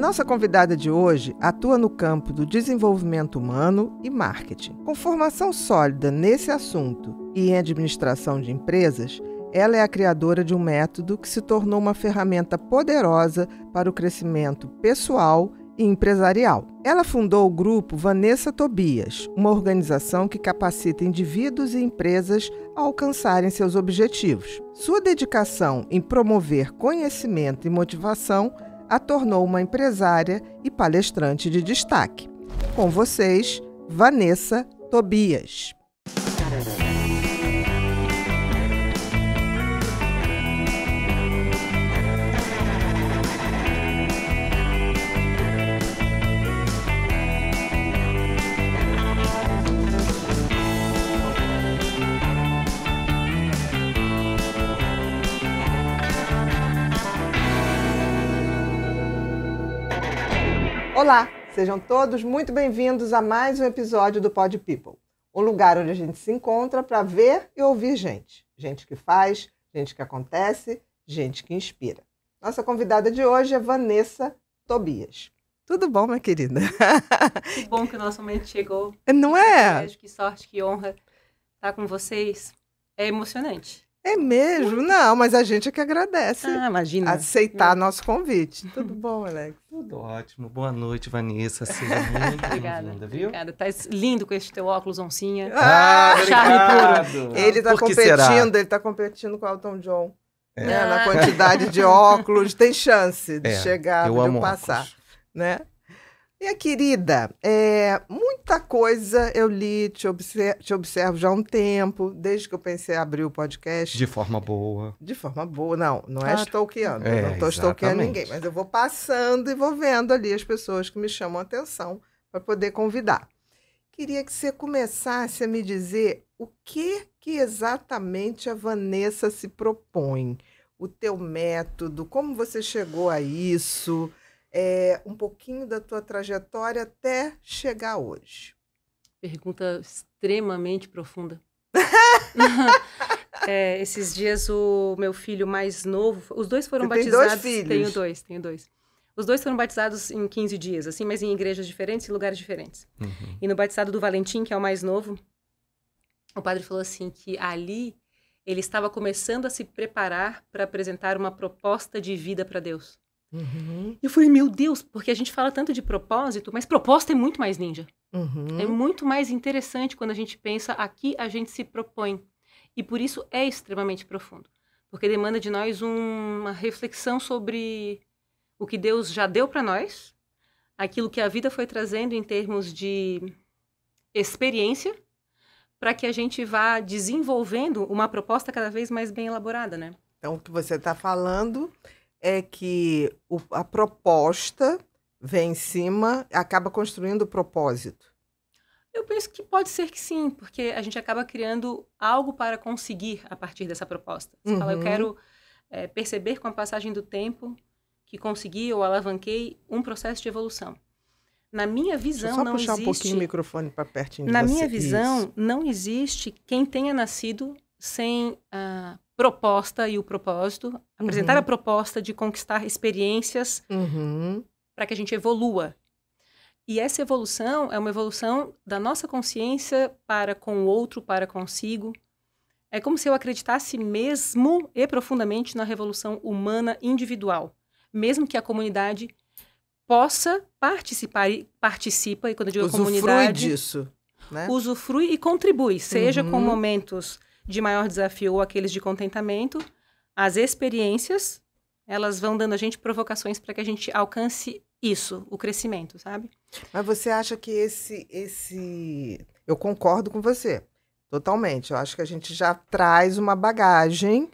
nossa convidada de hoje atua no campo do desenvolvimento humano e marketing. Com formação sólida nesse assunto e em administração de empresas, ela é a criadora de um método que se tornou uma ferramenta poderosa para o crescimento pessoal e empresarial. Ela fundou o grupo Vanessa Tobias, uma organização que capacita indivíduos e empresas a alcançarem seus objetivos. Sua dedicação em promover conhecimento e motivação a tornou uma empresária e palestrante de destaque. Com vocês, Vanessa Tobias. Olá, sejam todos muito bem-vindos a mais um episódio do Pod People, um lugar onde a gente se encontra para ver e ouvir gente, gente que faz, gente que acontece, gente que inspira. Nossa convidada de hoje é Vanessa Tobias. Tudo bom, minha querida? Que bom que o nosso momento chegou. Não é? Que sorte, que honra estar com vocês. É emocionante. É mesmo? Não, mas a gente é que agradece. Ah, imagina. Aceitar Não. É. nosso convite. Tudo bom, Alex? Tudo ótimo. Boa noite, Vanessa. Seja muito bem-vinda, viu? Obrigada. Tá lindo com esse teu óculos, oncinha. Ah, ah Charme puro. Ele tá competindo, ele tá competindo com o Elton John. É. Né? Na ah. quantidade de óculos, tem chance de é, chegar, de passar. Óculos. Né? Minha querida, é, muita coisa eu li, te, obser te observo já há um tempo, desde que eu pensei em abrir o podcast. De forma boa. De forma boa, não, não claro. é ah, stalkeando, é, não estou stalkeando ninguém, mas eu vou passando e vou vendo ali as pessoas que me chamam a atenção para poder convidar. Queria que você começasse a me dizer o que, que exatamente a Vanessa se propõe, o teu método, como você chegou a isso é, um pouquinho da tua trajetória até chegar hoje? Pergunta extremamente profunda. é, esses dias o meu filho mais novo, os dois foram Você batizados. Tem dois filhos? Tenho dois, tenho dois. Os dois foram batizados em 15 dias, assim, mas em igrejas diferentes e lugares diferentes. Uhum. E no batizado do Valentim, que é o mais novo, o padre falou assim que ali ele estava começando a se preparar para apresentar uma proposta de vida para Deus. Uhum. Eu falei, meu Deus, porque a gente fala tanto de propósito, mas proposta é muito mais ninja. Uhum. É muito mais interessante quando a gente pensa aqui a gente se propõe. E por isso é extremamente profundo. Porque demanda de nós uma reflexão sobre o que Deus já deu para nós, aquilo que a vida foi trazendo em termos de experiência, para que a gente vá desenvolvendo uma proposta cada vez mais bem elaborada, né? Então, o que você está falando é que o, a proposta vem em cima, acaba construindo o propósito? Eu penso que pode ser que sim, porque a gente acaba criando algo para conseguir a partir dessa proposta. Você uhum. fala, eu uhum. quero é, perceber com a passagem do tempo que consegui ou alavanquei um processo de evolução. Na minha visão, só não puxar existe... um pouquinho o microfone para pertinho Na minha visão, Isso. não existe quem tenha nascido sem ah, proposta e o propósito, apresentar uhum. a proposta de conquistar experiências uhum. para que a gente evolua. E essa evolução é uma evolução da nossa consciência para com o outro, para consigo. É como se eu acreditasse mesmo e profundamente na revolução humana individual, mesmo que a comunidade possa participar e participa e quando eu digo usufrui comunidade, disso, né? usufrui e contribui, seja uhum. com momentos de maior desafio ou aqueles de contentamento, as experiências, elas vão dando a gente provocações para que a gente alcance isso, o crescimento, sabe? Mas você acha que esse esse eu concordo com você. Totalmente. Eu acho que a gente já traz uma bagagem,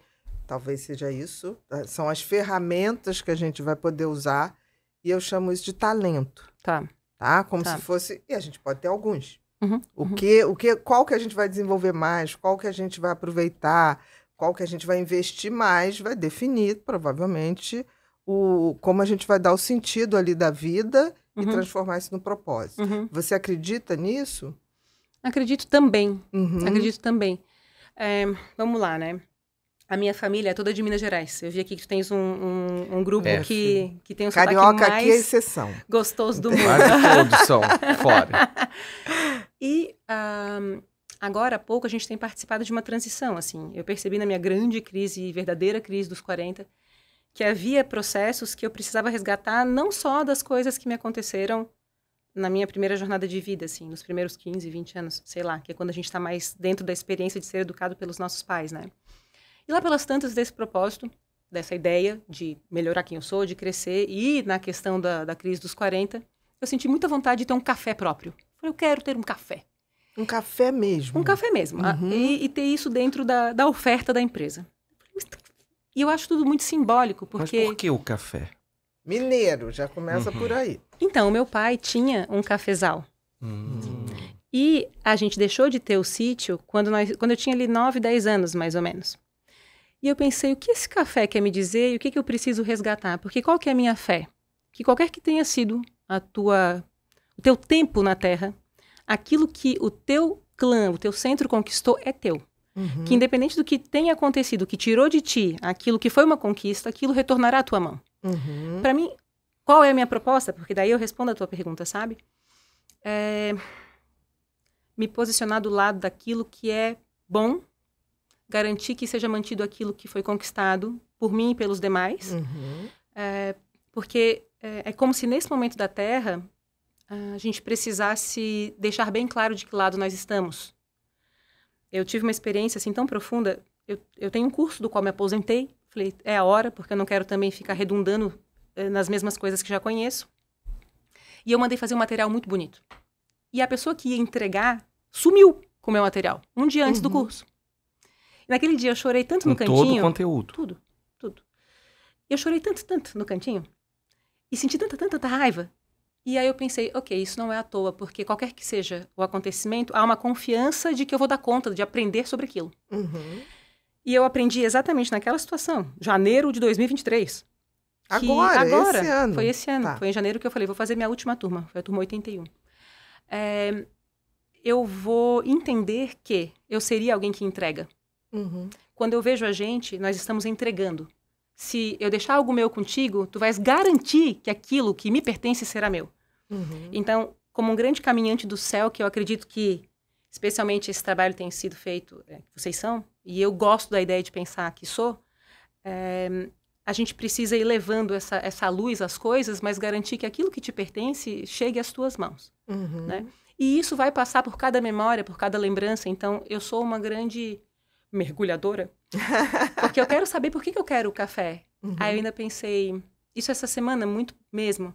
talvez seja isso, tá, são as ferramentas que a gente vai poder usar e eu chamo isso de talento. Tá. Tá? Como tá. se fosse, e a gente pode ter alguns. Uhum, o uhum. que, o que, qual que a gente vai desenvolver mais, qual que a gente vai aproveitar, qual que a gente vai investir mais, vai definir provavelmente o como a gente vai dar o sentido ali da vida uhum. e transformar isso no propósito. Uhum. Você acredita nisso? Acredito também. Uhum. Acredito também. É, vamos lá, né? A minha família é toda de Minas Gerais. Eu vi aqui que tu tens um, um, um grupo é, que, que tem um Carioca sotaque mais aqui é exceção. gostoso do mundo. Quase todos são, fora. E ah, agora há pouco a gente tem participado de uma transição, assim. Eu percebi na minha grande crise, verdadeira crise dos 40, que havia processos que eu precisava resgatar não só das coisas que me aconteceram na minha primeira jornada de vida, assim, nos primeiros 15, 20 anos, sei lá, que é quando a gente está mais dentro da experiência de ser educado pelos nossos pais, né? E lá pelas tantas desse propósito, dessa ideia de melhorar quem eu sou, de crescer, e na questão da, da crise dos 40, eu senti muita vontade de ter um café próprio. Eu quero ter um café. Um café mesmo. Um café mesmo. Ah, uhum. E, e, ter isso dentro da, da oferta da empresa. E eu acho tudo muito simbólico, porque. Mas por que o café? Mineiro, já começa uhum. por aí. Então, meu pai tinha um cafezal. Uhum. E a gente deixou de ter o sítio quando, nós, quando eu tinha ali 9, 10 anos, mais ou menos. E eu pensei, o que esse café quer me dizer e o que, que eu preciso resgatar? Porque qual que é a minha fé? Que qualquer que tenha sido a tua o teu tempo na terra, aquilo que o teu clã, o teu centro conquistou é teu. Uhum. Que independente do que tenha acontecido, que tirou de ti aquilo que foi uma conquista, aquilo retornará à tua mão. Uhum. Para mim, qual é a minha proposta? Porque daí eu respondo a tua pergunta, sabe? É... Me posicionar do lado daquilo que é bom, garantir que seja mantido aquilo que foi conquistado por mim e pelos demais. Uhum. É... Porque é, é como se nesse momento da Terra ah, a gente precisasse deixar bem claro de que lado nós estamos. Eu tive uma experiência assim tão profunda. Eu, eu tenho um curso do qual me aposentei. Falei, é a hora, porque eu não quero também ficar redundando eh, nas mesmas coisas que já conheço. E eu mandei fazer um material muito bonito. E a pessoa que ia entregar sumiu com o meu material, um dia antes uhum. do curso. E naquele dia eu chorei tanto com no cantinho. Todo o conteúdo. Tudo, tudo. Eu chorei tanto, tanto no cantinho. E senti tanta, tanta, tanta raiva e aí eu pensei, ok, isso não é à toa, porque qualquer que seja o acontecimento, há uma confiança de que eu vou dar conta de aprender sobre aquilo. Uhum. E eu aprendi exatamente naquela situação, janeiro de 2023. Agora, agora esse ano. Foi esse ano, tá. foi em janeiro que eu falei, vou fazer minha última turma, foi a turma 81. É, eu vou entender que eu seria alguém que entrega. Uhum. Quando eu vejo a gente, nós estamos entregando. Se eu deixar algo meu contigo, tu vais garantir que aquilo que me pertence será meu. Uhum. Então, como um grande caminhante do céu, que eu acredito que, especialmente, esse trabalho tem sido feito, é, vocês são, e eu gosto da ideia de pensar que sou, é, a gente precisa ir levando essa, essa luz às coisas, mas garantir que aquilo que te pertence chegue às tuas mãos. Uhum. Né? E isso vai passar por cada memória, por cada lembrança. Então, eu sou uma grande mergulhadora, porque eu quero saber por que, que eu quero o café. Uhum. Aí eu uhum. ainda pensei, isso essa semana, muito mesmo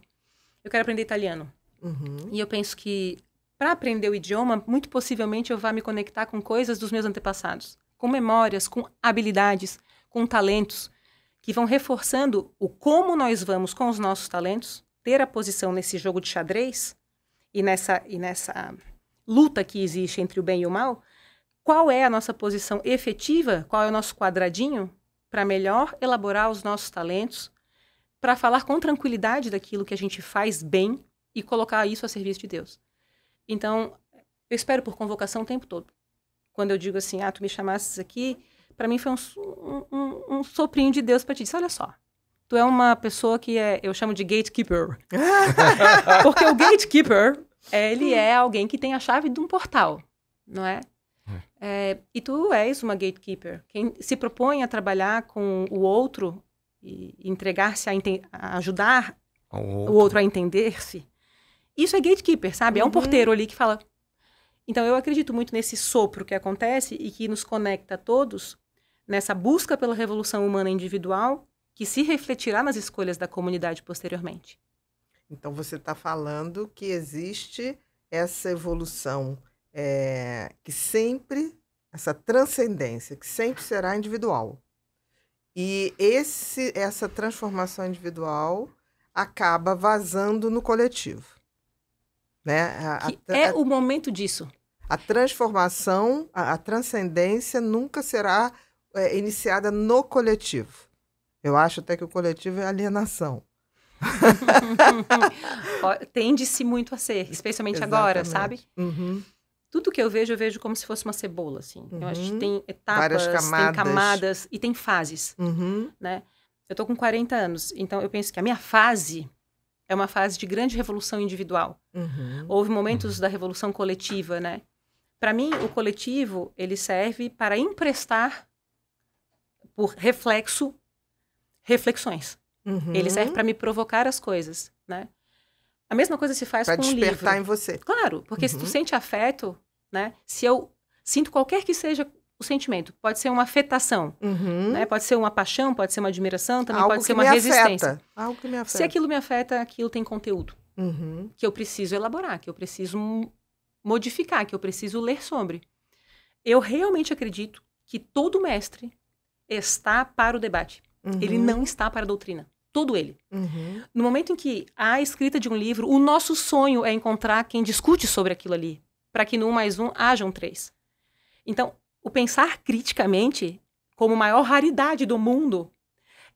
eu quero aprender italiano. Uhum. E eu penso que para aprender o idioma, muito possivelmente eu vá me conectar com coisas dos meus antepassados, com memórias, com habilidades, com talentos, que vão reforçando o como nós vamos com os nossos talentos ter a posição nesse jogo de xadrez e nessa, e nessa luta que existe entre o bem e o mal, qual é a nossa posição efetiva, qual é o nosso quadradinho para melhor elaborar os nossos talentos, para falar com tranquilidade daquilo que a gente faz bem e colocar isso a serviço de Deus. Então, eu espero por convocação o tempo todo. Quando eu digo assim, ah, tu me chamasses aqui, para mim foi um, um, um, soprinho de Deus para te dizer, olha só, tu é uma pessoa que é, eu chamo de gatekeeper. Porque o gatekeeper, ele é alguém que tem a chave de um portal, não é? é? é e tu és uma gatekeeper. Quem se propõe a trabalhar com o outro e entregar-se a, a, ajudar outro. o outro a entender-se, isso é gatekeeper, sabe? Uhum. É um uhum. porteiro ali que fala. Então, eu acredito muito nesse sopro que acontece e que nos conecta a todos nessa busca pela revolução humana individual que se refletirá nas escolhas da comunidade posteriormente. Então, você está falando que existe essa evolução é, que sempre, essa transcendência, que sempre será individual. E esse, essa transformação individual acaba vazando no coletivo. Né? A, a, é o momento disso. A transformação, a, a transcendência nunca será é, iniciada no coletivo. Eu acho até que o coletivo é alienação. Tende-se muito a ser, especialmente Exatamente. agora, sabe? Uhum tudo que eu vejo, eu vejo como se fosse uma cebola, assim. Uhum. Eu acho que uhum. tem etapas, camadas. tem camadas e tem fases, uhum. né? Eu tô com 40 anos, então eu penso que a minha fase é uma fase de grande revolução individual. Uhum. Houve momentos da revolução coletiva, né? Para mim, o coletivo, ele serve para emprestar por reflexo reflexões. Ele serve uhum. para me provocar as coisas, né? A mesma coisa se faz pra com um livro. Para despertar em você. Claro, porque uhum. se tu uhum. sente afeto, né? Se eu sinto qualquer que seja o sentimento, pode ser uma afetação, uhum. né? Pode ser uma paixão, pode ser uma admiração, também Algo pode ser uma resistência. Afeta. Algo que me afeta. Se aquilo me afeta, aquilo tem conteúdo uhum. que eu preciso elaborar, que eu preciso modificar, que eu preciso ler sobre. Eu realmente acredito que todo mestre está para o debate. Ele uhum. não está para a doutrina. Todo ele. Uhum. No momento em que há a escrita de um livro, o nosso sonho é encontrar quem discute sobre aquilo ali, para que no um mais um hajam um três. Então, o pensar criticamente, como maior raridade do mundo,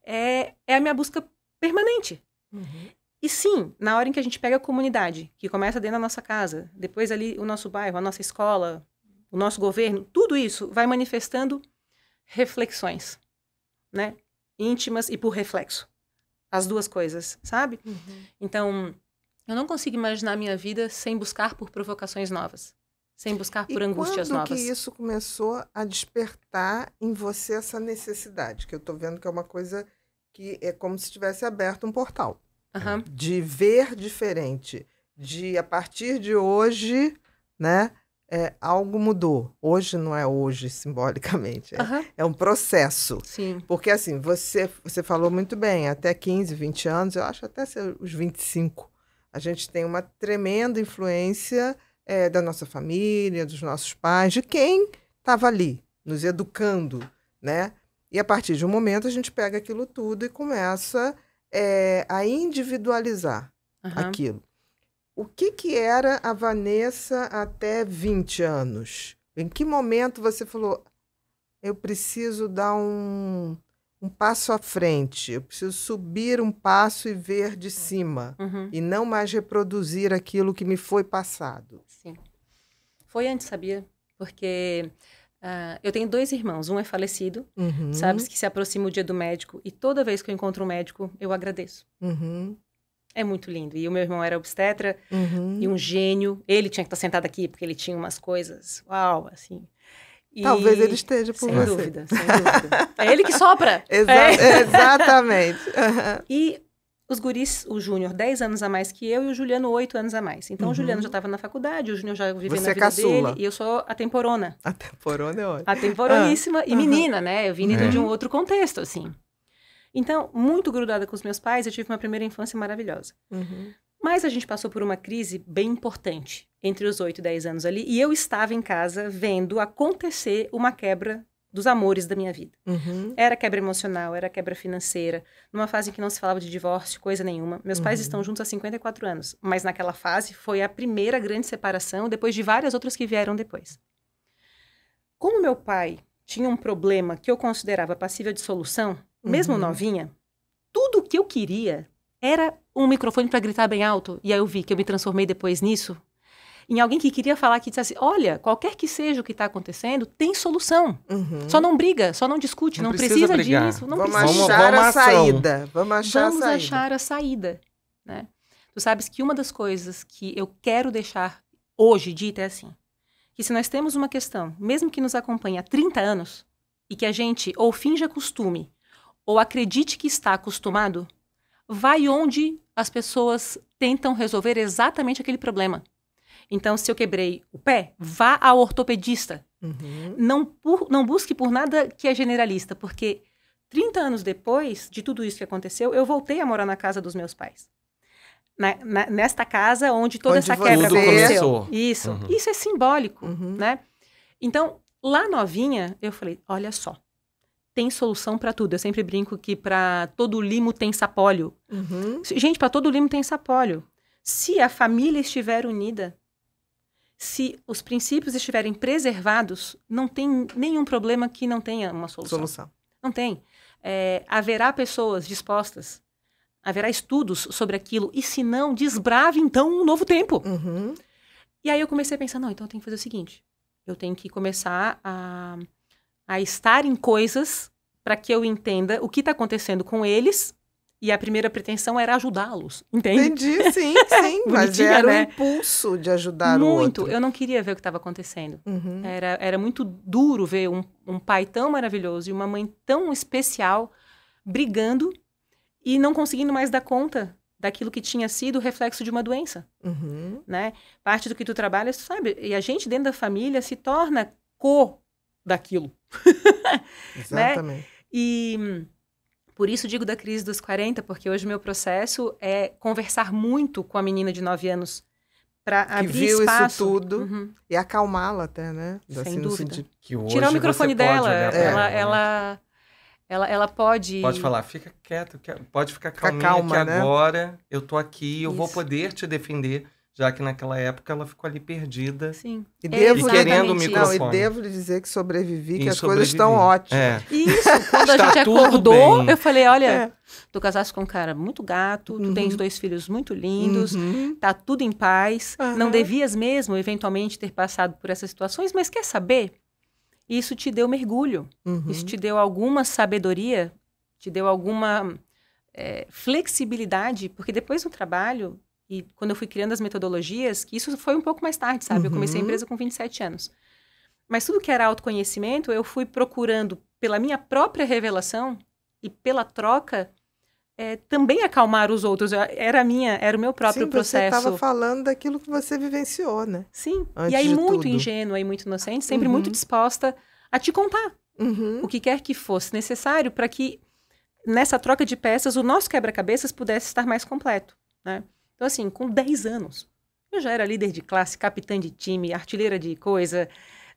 é, é a minha busca permanente. Uhum. E sim, na hora em que a gente pega a comunidade, que começa dentro da nossa casa, depois ali o nosso bairro, a nossa escola, o nosso governo, tudo isso vai manifestando reflexões, né? Íntimas e por reflexo as duas coisas, sabe? Uhum. Então, eu não consigo imaginar a minha vida sem buscar por provocações novas, sem buscar por e angústias novas. E Quando que isso começou a despertar em você essa necessidade? Que eu estou vendo que é uma coisa que é como se tivesse aberto um portal. Uhum. De ver diferente, de a partir de hoje, né? é, algo mudou. Hoje não é hoje, simbolicamente. É, uhum. é um processo. Sim. Porque, assim, você, você falou muito bem, até 15, 20 anos, eu acho até os 25, a gente tem uma tremenda influência é, da nossa família, dos nossos pais, de quem estava ali, nos educando, né? E a partir de um momento a gente pega aquilo tudo e começa é, a individualizar uhum. aquilo. O que, que era a Vanessa até 20 anos? Em que momento você falou, eu preciso dar um, um passo à frente, eu preciso subir um passo e ver de uhum. cima, uhum. e não mais reproduzir aquilo que me foi passado? Sim. Foi antes, sabia? Porque Uh, eu tenho dois irmãos, um é falecido, uhum. sabes, que se aproxima o dia do médico, e toda vez que eu encontro um médico, eu agradeço. Uhum. É muito lindo. E o meu irmão era obstetra uhum. e um gênio. Ele tinha que estar sentado aqui porque ele tinha umas coisas, uau, assim. E... Talvez ele esteja por sem você. Dúvida, sem dúvida. É ele que sopra. Exa é. Exatamente. Uhum. E os guris, o Júnior, 10 anos a mais que eu e o Juliano, 8 anos a mais. Então, uhum. o Juliano já estava na faculdade, o Júnior já vivia na é vida caçula. dele. E eu sou a temporona. A temporona é ótima. A temporoníssima ah. e menina, né? Eu vim uhum. de um é. outro contexto, assim. Então, muito grudada com os meus pais, eu tive uma primeira infância maravilhosa. Uhum. Mas a gente passou por uma crise bem importante entre os 8 e 10 anos ali, e eu estava em casa vendo acontecer uma quebra dos amores da minha vida. Uhum. Era quebra emocional, era quebra financeira, numa fase em que não se falava de divórcio, coisa nenhuma. Meus uhum. pais estão juntos há 54 anos, mas naquela fase foi a primeira grande separação, depois de várias outras que vieram depois. Como meu pai tinha um problema que eu considerava passível de solução, mesmo uhum. novinha, tudo que eu queria era um microfone para gritar bem alto. E aí eu vi que eu me transformei depois nisso em alguém que queria falar que dissesse: olha, qualquer que seja o que está acontecendo, tem solução. Uhum. Só não briga, só não discute, não, não precisa, precisa disso. Não vamos, precisa. Achar vamos, vamos, saída, vamos achar vamos a saída. Vamos achar a saída. Né? Tu sabes que uma das coisas que eu quero deixar hoje dita é assim: que se nós temos uma questão, mesmo que nos acompanhe há 30 anos, e que a gente ou finja costume ou acredite que está acostumado, vai onde as pessoas tentam resolver exatamente aquele problema. Então, se eu quebrei o pé, vá ao ortopedista. Uhum. Não, por, não busque por nada que é generalista, porque 30 anos depois de tudo isso que aconteceu, eu voltei a morar na casa dos meus pais. Na, na, nesta casa onde toda onde essa quebra aconteceu. Começou. Isso. Uhum. Isso é simbólico, uhum. né? Então, lá novinha, eu falei, olha só, tem solução para tudo. Eu sempre brinco que para todo limo tem sapólio. Uhum. Gente, para todo limo tem sapólio. Se a família estiver unida, se os princípios estiverem preservados, não tem nenhum problema que não tenha uma solução. Solução. Não tem. É, haverá pessoas dispostas, haverá estudos sobre aquilo, e se não, desbrave então um novo tempo. Uhum. E aí eu comecei a pensar: não, então eu tenho que fazer o seguinte, eu tenho que começar a a estar em coisas para que eu entenda o que está acontecendo com eles. E a primeira pretensão era ajudá-los, entende? Entendi, sim, sim. mas era né? o impulso de ajudar muito, o outro. Muito. Eu não queria ver o que estava acontecendo. Uhum. Era, era muito duro ver um, um pai tão maravilhoso e uma mãe tão especial brigando e não conseguindo mais dar conta daquilo que tinha sido o reflexo de uma doença, uhum. né? Parte do que tu trabalha, sabe? E a gente dentro da família se torna co daquilo. Exatamente. né? E por isso digo da crise dos 40, porque hoje o meu processo é conversar muito com a menina de 9 anos para abrir viu espaço. isso tudo uhum. e acalmá-la até, né? Sem assim, dúvida. Tirar o microfone dela, né? ela, ela, é. ela, ela, ela pode... Pode falar, fica quieto, pode ficar calminha fica calma, que né? agora eu tô aqui, eu isso. vou poder te defender já que naquela época ela ficou ali perdida Sim. e, devo, e querendo o microfone. Não, e devo lhe dizer que sobrevivi, e que as coisas estão ótimas. É. Isso, quando a gente acordou, bem. eu falei, olha, é. tu casaste com um cara muito gato, uhum. tu tens uhum. dois filhos muito lindos, uhum. tá tudo em paz, uhum. não devias mesmo eventualmente ter passado por essas situações, mas quer saber? Isso te deu mergulho, uhum. isso te deu alguma sabedoria, te deu alguma é, flexibilidade, porque depois do trabalho e quando eu fui criando as metodologias, que isso foi um pouco mais tarde, sabe? Uhum. Eu comecei a uhum. empresa com 27 anos. Mas tudo que era autoconhecimento, eu fui procurando pela minha própria revelação e pela troca é, também acalmar os outros. Eu, era minha, era o meu próprio Sim, processo. Você estava falando daquilo que você vivenciou, né? Sim. Antes e aí, muito tudo. ingênua e muito inocente, sempre uhum. muito disposta a te contar uhum. o que quer que fosse necessário para que nessa troca de peças o nosso quebra-cabeças pudesse estar mais completo, né? Então, assim, com 10 anos, eu já era líder de classe, capitã de time, artilheira de coisa,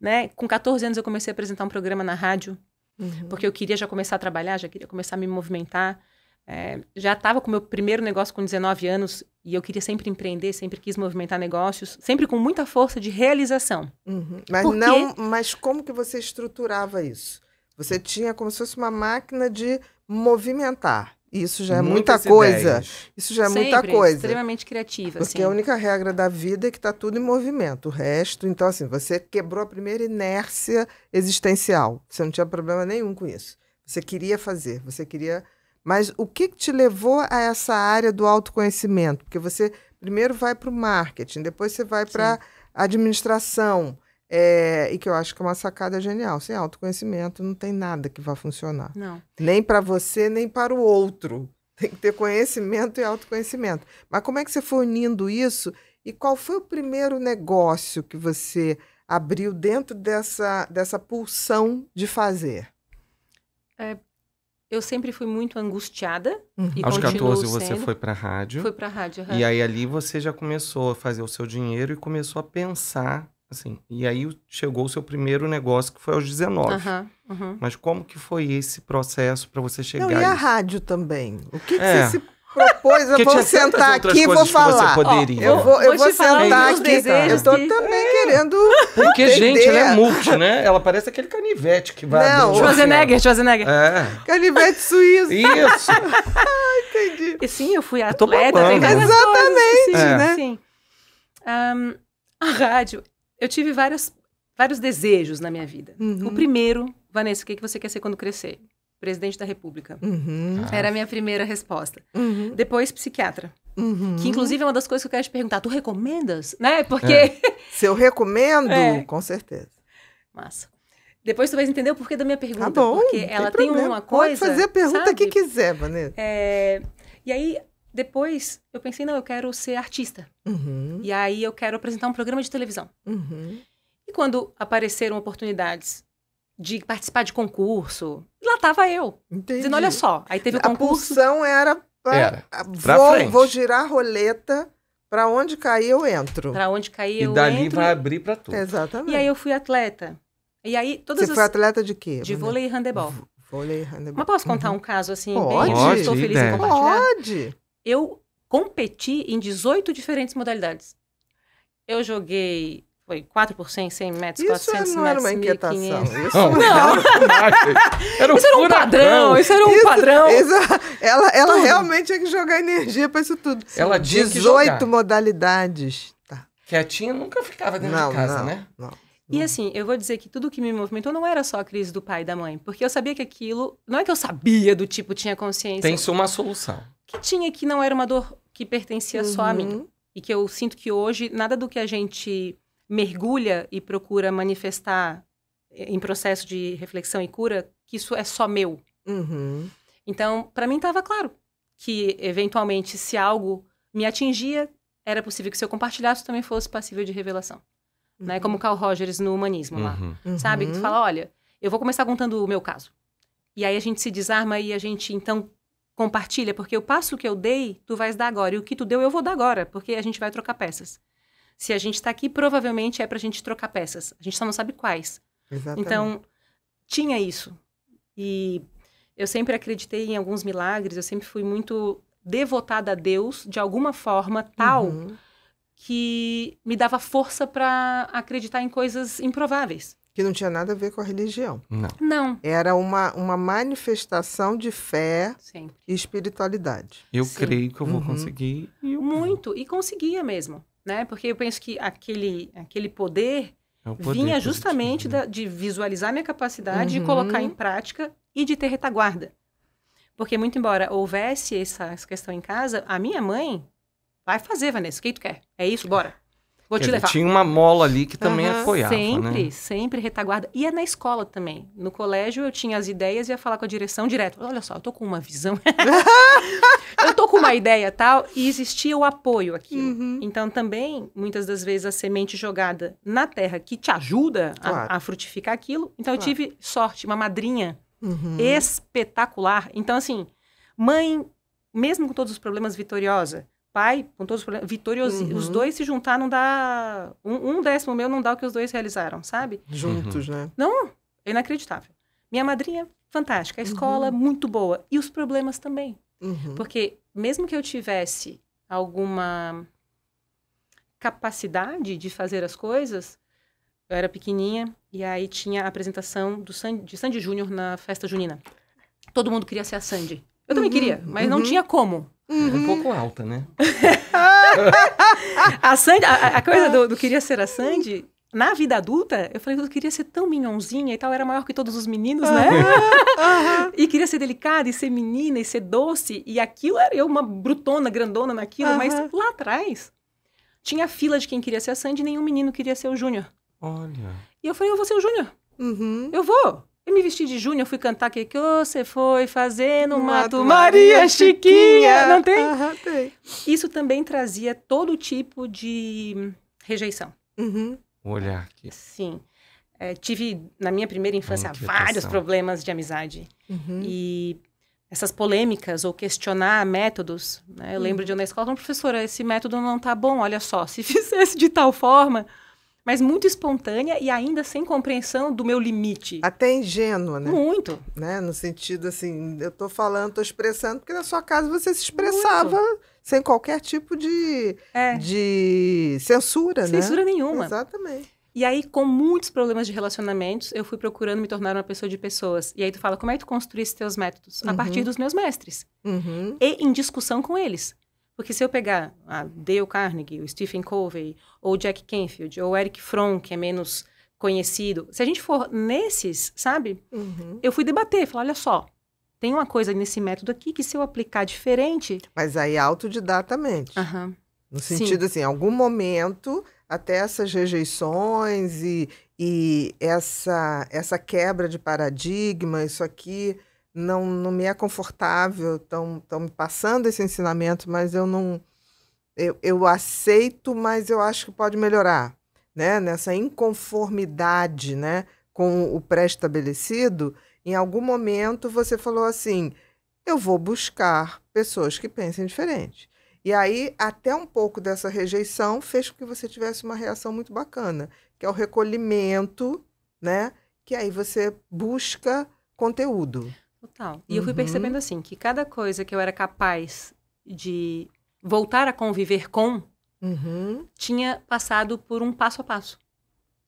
né? Com 14 anos eu comecei a apresentar um programa na rádio, uhum. porque eu queria já começar a trabalhar, já queria começar a me movimentar. É, já estava com meu primeiro negócio com 19 anos e eu queria sempre empreender, sempre quis movimentar negócios, sempre com muita força de realização. Uhum. Mas porque... não, mas como que você estruturava isso? Você tinha como se fosse uma máquina de movimentar. É isso já é muita ideias. coisa. Isso já é Sempre, muita coisa. extremamente criativa. Porque assim. a única regra da vida é que está tudo em movimento. O resto, então, assim, você quebrou a primeira inércia existencial. Você não tinha problema nenhum com isso. Você queria fazer, você queria. Mas o que te levou a essa área do autoconhecimento? Porque você primeiro vai para o marketing, depois você vai para administração. É, e que eu acho que é uma sacada genial. Sem autoconhecimento não tem nada que vá funcionar. Não. Nem para você, nem para o outro. Tem que ter conhecimento e autoconhecimento. Mas como é que você foi unindo isso? E qual foi o primeiro negócio que você abriu dentro dessa, dessa pulsão de fazer? É, eu sempre fui muito angustiada. Uhum. Aos 14 você foi para rádio. Foi para rádio. E aí ali você já começou a fazer o seu dinheiro e começou a pensar Assim, e aí chegou o seu primeiro negócio, que foi aos 19. Uhum, uhum. Mas como que foi esse processo para você chegar Não, e a, a rádio também? O que, que é. você se propôs, eu vou sentar aqui e vou falar. Poderia, eu vou, eu vou, vou sentar aqui. Eu estou que... também é. querendo. Porque, entender. gente, ela é multi, né? Ela parece aquele canivete que vai. Não, Schwarzenegger, ela. Schwarzenegger. É. Canivete suíço. Isso. entendi. E sim, eu fui atleta. Eu Exatamente, coisas, sim, é. né? Sim. Um, a rádio eu tive várias, vários desejos na minha vida. Uhum. O primeiro, Vanessa, o que, que você quer ser quando crescer? Presidente da República. Uhum. Era a minha primeira resposta. Uhum. Depois, psiquiatra. Uhum. Que, inclusive, é uma das coisas que eu quero te perguntar. Tu recomendas? Né? É. Porque... É. Se eu recomendo, é. com certeza. Massa. Depois tu vai entender o porquê da minha tá pergunta. Tá bom, porque ela tem, tem uma coisa. Pode fazer a pergunta sabe? que quiser, Vanessa. É... E aí, depois eu pensei, não, eu quero ser artista. Uhum. E aí eu quero apresentar um programa de televisão. Uhum. E quando apareceram oportunidades de participar de concurso, lá tava eu. Entendi. Dizendo, olha só, aí teve o concurso. A pulsão era, pra, era. É, pra vou, frente. vou girar a roleta. Para onde cair, eu entro. Para onde cair, eu entro. E dali vai abrir para tudo. Exatamente. E aí eu fui atleta. E aí todas Você as... foi atleta de quê? De vôlei e handebol. V vôlei e handebol. Mas posso contar uhum. um caso assim? Pode. Bem, estou feliz né? em compartilhar. Pode eu competi em 18 diferentes modalidades. Eu joguei foi 4 por 100, metros, isso 400 não metros, 1.500. Isso não, não. Era, um isso era um padrão, isso era um isso, padrão. Isso, ela ela realmente tinha que jogar energia para isso tudo. Ela tinha 18 modalidades. Tá. Quietinha nunca ficava dentro não, de casa, não, né? Não, e assim, eu vou dizer que tudo que me movimentou não era só a crise do pai e da mãe, porque eu sabia que aquilo, não é que eu sabia do tipo, tinha consciência. Tem-se uma solução que tinha que não era uma dor que pertencia uhum. só a mim. Uhum. E que eu sinto que hoje, nada do que a gente mergulha e procura manifestar eh, em processo de reflexão e cura, que isso é só meu. Uhum. Então, para mim estava claro que, eventualmente, se algo me atingia, era possível que se eu compartilhasse também fosse passível de revelação. Né? Uhum. Né? Como Carl Rogers no Humanismo lá. Uhum. Sabe? Que uhum. tu fala, olha, eu vou começar contando o meu caso. E aí a gente se desarma e a gente, então, compartilha, porque o passo que eu dei, tu vais dar agora, e o que tu deu, eu vou dar agora, porque a gente vai trocar peças. Se a gente está aqui, provavelmente é para a gente trocar peças. A gente só não sabe quais. Exatamente. Então, tinha isso. E eu sempre acreditei em alguns milagres, eu sempre fui muito devotada a Deus, de alguma forma tal, uhum. que me dava força para acreditar em coisas improváveis que não tinha nada a ver com a religião. Não. não. Era uma, uma manifestação de fé Sim. e espiritualidade. Eu Sim. creio que eu vou uhum. conseguir. eu... Muito, e conseguia mesmo, né? Porque eu penso que aquele, aquele poder, é poder vinha justamente né? da, de visualizar minha capacidade, uhum. de colocar em prática e de ter retaguarda. Porque muito embora houvesse essa, essa questão em casa, a minha mãe vai fazer, Vanessa, o que tu quer? É isso, bora. Vou te levar. Tinha uma mola ali que também uhum. apoiava. Né? Sempre, né? sempre retaguarda. E é na escola também. No colégio eu tinha as ideias e ia falar com a direção direto. Olha só, eu tô com uma visão. eu tô com uma ideia tal. E existia o apoio aqui. Uhum. Então também, muitas das vezes, a semente jogada na terra que te ajuda claro. a, a, frutificar aquilo. Então claro. eu tive sorte, uma madrinha uhum. espetacular. Então, assim, mãe, mesmo com todos os problemas, vitoriosa pai, com todos os problemas, vitorioso. Uhum. Os dois se juntar não dá. Um, um, décimo meu não dá o que os dois realizaram, sabe? Juntos, uhum. né? Não, é inacreditável. Minha madrinha, fantástica. A uhum. escola, uhum. muito boa. E os problemas também. Uhum. Porque mesmo que eu tivesse alguma capacidade de fazer as coisas, eu era pequenininha e aí tinha a apresentação do Sandy, de Sandy Júnior na festa junina. Todo mundo queria ser a Sandy. Eu também uhum. queria, mas não tinha como. É uhum. Um pouco alta, né? a, Sandy, a, a coisa do, do, queria ser a Sandy, na vida adulta, eu falei, que eu queria ser tão minhãozinha e tal, era maior que todos os meninos, né? e queria ser delicada e ser menina e ser doce. E aquilo era eu, uma brutona, grandona naquilo, uhum. mas lá atrás tinha fila de quem queria ser a Sandy e nenhum menino queria ser o Júnior. Olha. E eu falei, eu vou ser o Júnior. Uhum. Eu vou. Eu me vesti de junho, eu fui cantar que que você foi fazer no Mato, Mato Maria, Maria Chiquinha. Chiquinha. Não tem? Uhum, tem? Isso também trazia todo tipo de rejeição. Uhum. Olhar aqui. Sim. É, tive, na minha primeira infância, vários problemas de amizade. Uhum. E essas polêmicas ou questionar métodos. Né? Eu lembro uhum. de eu na escola, professora, esse método não tá bom, olha só, se fizesse de tal forma mas muito espontânea e ainda sem compreensão do meu limite. Até ingênua, né? Muito. Né? No sentido assim, eu tô falando, tô expressando, porque na sua casa você se expressava muito. sem qualquer tipo de, é. de censura, né? Censura né? nenhuma. Exatamente. E aí, com muitos problemas de relacionamentos, eu fui procurando me tornar uma pessoa de pessoas. E aí tu fala, como é que tu construísse teus métodos? Uhum. A partir uhum. dos meus mestres. Uhum. E em discussão com eles. Porque se eu pegar a ah, Dale Carnegie, o Stephen Covey, ou Jack Canfield, ou Eric Fromm, que é menos conhecido, se a gente for nesses, sabe? Uhum. Eu fui debater, falar, olha só, tem uma coisa nesse método aqui que se eu aplicar diferente... Mas aí é autodidatamente. Uhum. No sentido, Sim. assim, em algum momento, até essas rejeições e, e essa, essa quebra de paradigma, isso aqui não, não me é confortável, estão me passando esse ensinamento, mas eu não. Eu, eu aceito, mas eu acho que pode melhorar. Né? Nessa inconformidade né? com o pré-estabelecido, em algum momento você falou assim: eu vou buscar pessoas que pensem diferente. E aí, até um pouco dessa rejeição fez com que você tivesse uma reação muito bacana, que é o recolhimento, né? Que aí você busca conteúdo. Total. E uhum. eu fui uhum. percebendo assim que cada coisa que eu era capaz de voltar a conviver com uhum. tinha passado por um passo a passo.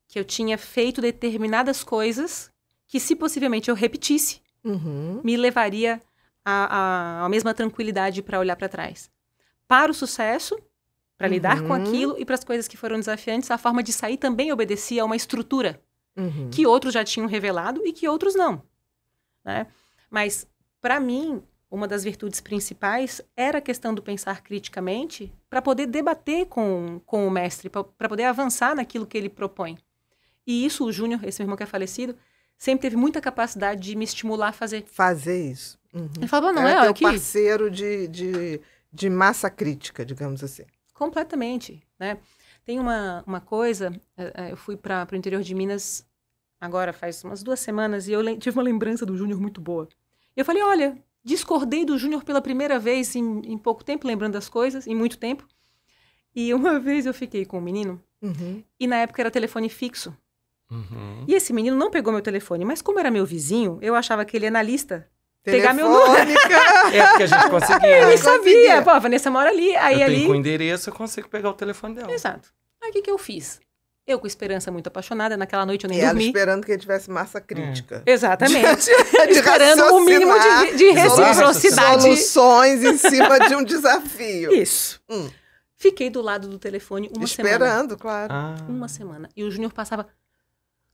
Que eu tinha feito determinadas coisas que, se possivelmente eu repetisse, uhum. me levaria à mesma tranquilidade para olhar para trás. Para o sucesso, para lidar com uhum. aquilo e para as coisas que foram desafiantes, a forma de sair também obedecia a uma estrutura uhum. que outros já tinham revelado e que outros não. Né? Mas, para mim, uma das virtudes principais era a questão do pensar criticamente para poder debater com, com o mestre, para poder avançar naquilo que ele propõe. E isso o Júnior, esse meu irmão que é falecido, sempre teve muita capacidade de me estimular a fazer. Fazer isso. Uhum. Ele falava, não, é, é o que... parceiro de, de, de massa crítica, digamos assim. Completamente, né? Tem uma, uma coisa, é, é, eu fui para o interior de Minas agora faz umas duas semanas e eu tive uma lembrança do Júnior muito boa. Eu falei: olha, discordei do Júnior pela primeira vez em, em, pouco tempo, lembrando as coisas, em muito tempo. E uma vez eu fiquei com um menino, uhum. e na época era telefone fixo. Uhum. E esse menino não pegou meu telefone, mas como era meu vizinho, eu achava que ele é analista pegar meu número. é, porque a gente conseguia. Ele sabia. Pô, a Vanessa mora ali. Aí eu ali... tenho com o endereço, eu consigo pegar o telefone dela. Exato. Aí o que, que eu fiz? Eu com esperança muito apaixonada, naquela noite eu nem é, e dormi. Ela esperando que ele tivesse massa crítica. É. Exatamente. de, de esperando o um mínimo de, de reciprocidade. Soluções em cima de um desafio. Isso. Hum. Fiquei do lado do telefone uma Esperando, semana. Esperando, claro. Ah. Uma semana. E o Júnior passava.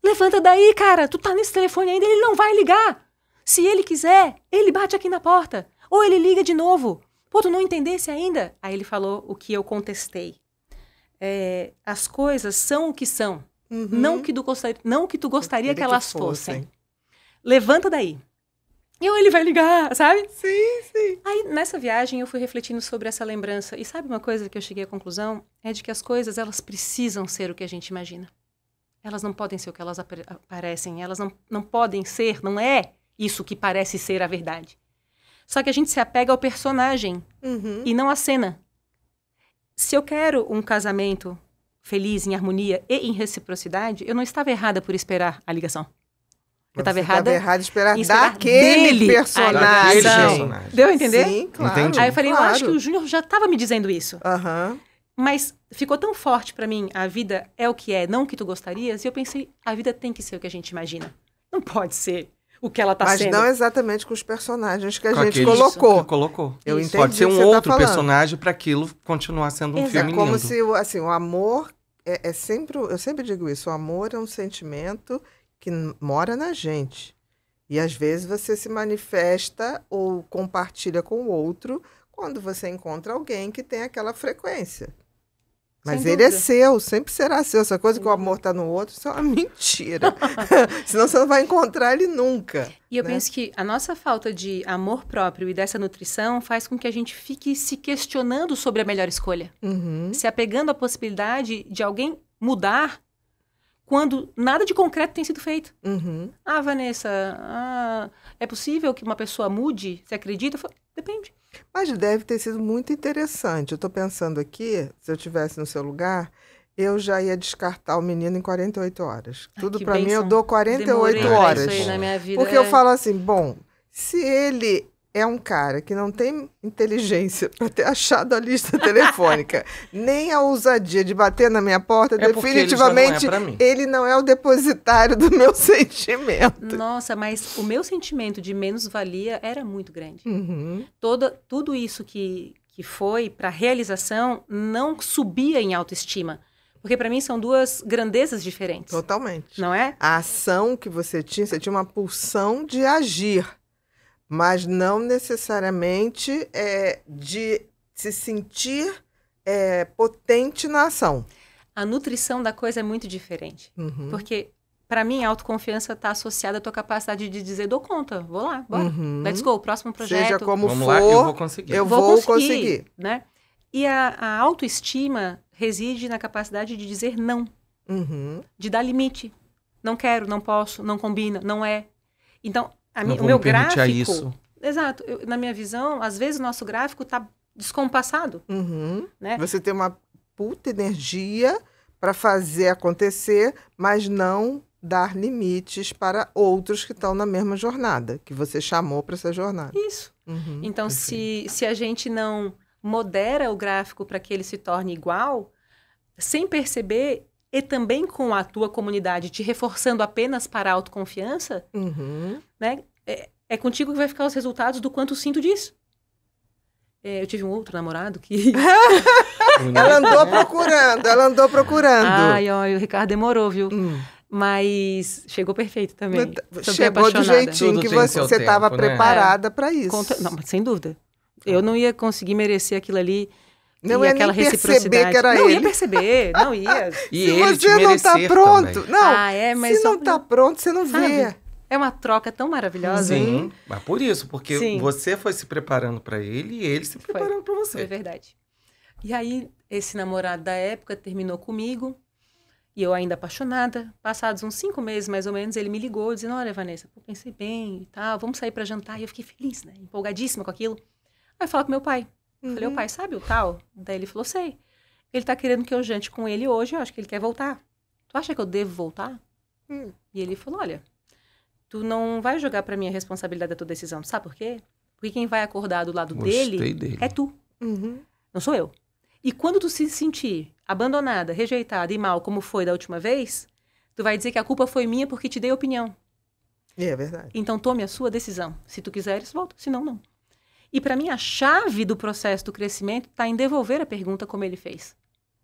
Levanta daí, cara. Tu tá nesse telefone ainda, ele não vai ligar. Se ele quiser, ele bate aqui na porta. Ou ele liga de novo. Pô, tu não entendesse ainda? Aí ele falou o que eu contestei é, as coisas são o que são, uhum. não, que tu gostaria, não que tu gostaria que elas que fossem. fossem. Levanta daí. E ou ele vai ligar, sabe? Sim, sim. Aí nessa viagem eu fui refletindo sobre essa lembrança e sabe uma coisa que eu cheguei à conclusão é de que as coisas elas precisam ser o que a gente imagina. Elas não podem ser o que elas aparecem, elas não, não podem ser, não é isso que parece ser a verdade. Só que a gente se apega ao personagem uhum. e não à cena se eu quero um casamento feliz, em harmonia e em reciprocidade, eu não estava errada por esperar a ligação. Eu estava errada. errada esperar, esperar daquele dele. personagem. Deu a entender? Sim, claro. Entendi. Aí eu falei, claro. eu acho que o Júnior já estava me dizendo isso. Uhum. Mas ficou tão forte para mim, a vida é o que é, não o que tu gostarias, e eu pensei, a vida tem que ser o que a gente imagina. Não pode ser o que ela está sendo. Mas não exatamente com os personagens que a com gente colocou. Que colocou. Eu entendi Pode ser um tá outro tá personagem para aquilo continuar sendo um Exato. filme É como se assim, o amor é, é, sempre, eu sempre digo isso, o amor é um sentimento que mora na gente. E às vezes você se manifesta ou compartilha com o outro quando você encontra alguém que tem aquela frequência. Mas ele é seu, sempre será seu. Essa coisa que o amor está no outro, isso é uma mentira. Senão você não vai encontrar ele nunca. E eu né? penso que a nossa falta de amor próprio e dessa nutrição faz com que a gente fique se questionando sobre a melhor escolha. Uhum. Se apegando à possibilidade de alguém mudar quando nada de concreto tem sido feito. Uhum. Ah, Vanessa, ah, é possível que uma pessoa mude? Você acredita? Depende. Mas deve ter sido muito interessante. Eu estou pensando aqui, se eu tivesse no seu lugar, eu já ia descartar o menino em 48 horas. Ai, Tudo para mim eu dou 48 Demorei horas. Isso aí na minha vida, porque é... eu falo assim, bom, se ele é um cara que não tem inteligência para ter achado a lista telefônica, nem a ousadia de bater na minha porta, é definitivamente ele não, é ele não, é o depositário do meu sentimento. Nossa, mas o meu sentimento de menos-valia era muito grande. Uhum. Toda, tudo isso que, que foi para realização não subia em autoestima. Porque para mim são duas grandezas diferentes. Totalmente. Não é? A ação que você tinha, você tinha uma pulsão de agir mas não necessariamente é, de se sentir é, potente na ação. A nutrição da coisa é muito diferente. Uhum. Porque, para mim, a autoconfiança está associada à tua capacidade de dizer: dou conta, vou lá, bora, uhum. let's go, próximo projeto. Seja como Vamos for, lá, eu vou conseguir. Eu vou, conseguir. conseguir. Né? E a, a, autoestima reside na capacidade de dizer não, uhum. de dar limite. Não quero, não posso, não combina, não é. Então, o meu gráfico. Isso. Exato. Eu, na minha visão, às vezes o nosso gráfico está descompassado. Uhum. Né? Você tem uma puta energia para fazer acontecer, mas não dar limites para outros que estão na mesma jornada, que você chamou para essa jornada. Isso. Uhum, então, se, se a gente não modera o gráfico para que ele se torne igual, sem perceber, e também com a tua comunidade, te reforçando apenas para a autoconfiança, uhum. né? É, é, contigo que vai ficar os resultados do quanto sinto disso. É, eu tive um outro namorado que. ela andou procurando, ela andou procurando. Ai, olha o Ricardo demorou, viu? Hum. Mas chegou perfeito também. Mas, chegou apaixonada. do jeitinho Tudo que você estava né? preparada é. para isso. Conta... Não, sem dúvida. Eu tá. não ia conseguir merecer aquilo ali não ia aquela nem perceber que era não, ele. Não ia perceber, não ia. e se ele você não tá pronto, também. não. Ah, é, mas se não tá pronto, você não sabe? vê. É uma troca tão maravilhosa. Sim, hein? mas por isso, porque Sim. você foi se preparando para ele e ele se preparando para você. É verdade. E aí esse namorado da época terminou comigo e eu ainda apaixonada. Passados uns cinco meses mais ou menos, ele me ligou dizendo: "Olha, Vanessa, eu pensei bem e tal, vamos sair para jantar". E eu fiquei feliz, né? Empolgadíssima com aquilo. Aí eu falo com meu pai. Uhum. Falei, o pai, sabe o tal? Daí ele falou, sei. Ele tá querendo que eu jante com ele hoje, eu acho que ele quer voltar. Tu acha que eu devo voltar? Uhum. E ele falou, olha, tu não vai jogar pra mim a responsabilidade da tua decisão, sabe por quê? Porque quem vai acordar do lado dele, dele, é tu. Uhum. Não sou eu. E quando tu se sentir abandonada, rejeitada e mal, como foi da última vez, tu vai dizer que a culpa foi minha porque te dei opinião. É verdade. Então tome a sua decisão. Se tu quiseres, volta. Se não, não. E para mim, a chave do processo do crescimento está em devolver a pergunta como ele fez.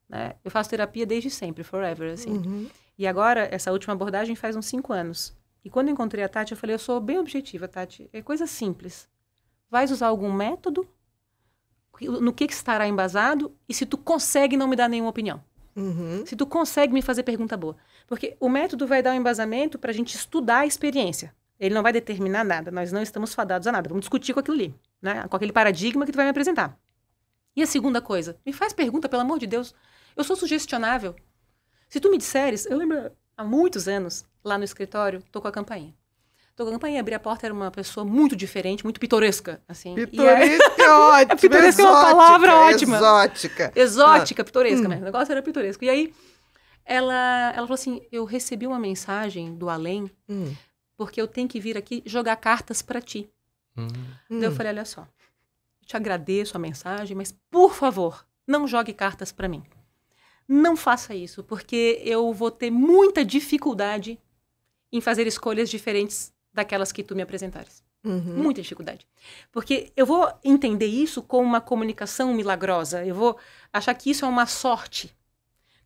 Né? Eu faço terapia desde sempre, forever, assim. Uhum. E agora, essa última abordagem faz uns cinco anos. E quando encontrei a Tati, eu falei, eu sou bem objetiva, Tati. É coisa simples. Vais usar algum método? No que, que estará embasado? E se tu consegue não me dar nenhuma opinião? Uhum. Se tu consegue me fazer pergunta boa. Porque o método vai dar um embasamento para a gente estudar a experiência. Ele não vai determinar nada. Nós não estamos fadados a nada. Vamos discutir com aquilo ali né? com aquele paradigma que tu vai me apresentar. E a segunda coisa, me faz pergunta, pelo amor de Deus. Eu sou sugestionável. Se tu me disseres, eu lembro há muitos anos, lá no escritório, com a campainha. com a campainha, abri a porta, era uma pessoa muito diferente, muito pitoresca, assim. Pitoresca é ótimo! pitoresca é uma palavra ótima. Exótica. Exótica, ah. pitoresca, hum. o negócio era pitoresco. E aí, ela, ela falou assim, eu recebi uma mensagem do além, hum. porque eu tenho que vir aqui jogar cartas para ti. Hum. eu falei, olha só, te agradeço a mensagem, mas por favor, não jogue cartas para mim. Não faça isso, porque eu vou ter muita dificuldade em fazer escolhas diferentes daquelas que tu me apresentares. Uhum. Muita dificuldade. Porque eu vou entender isso como uma comunicação milagrosa, eu vou achar que isso é uma sorte.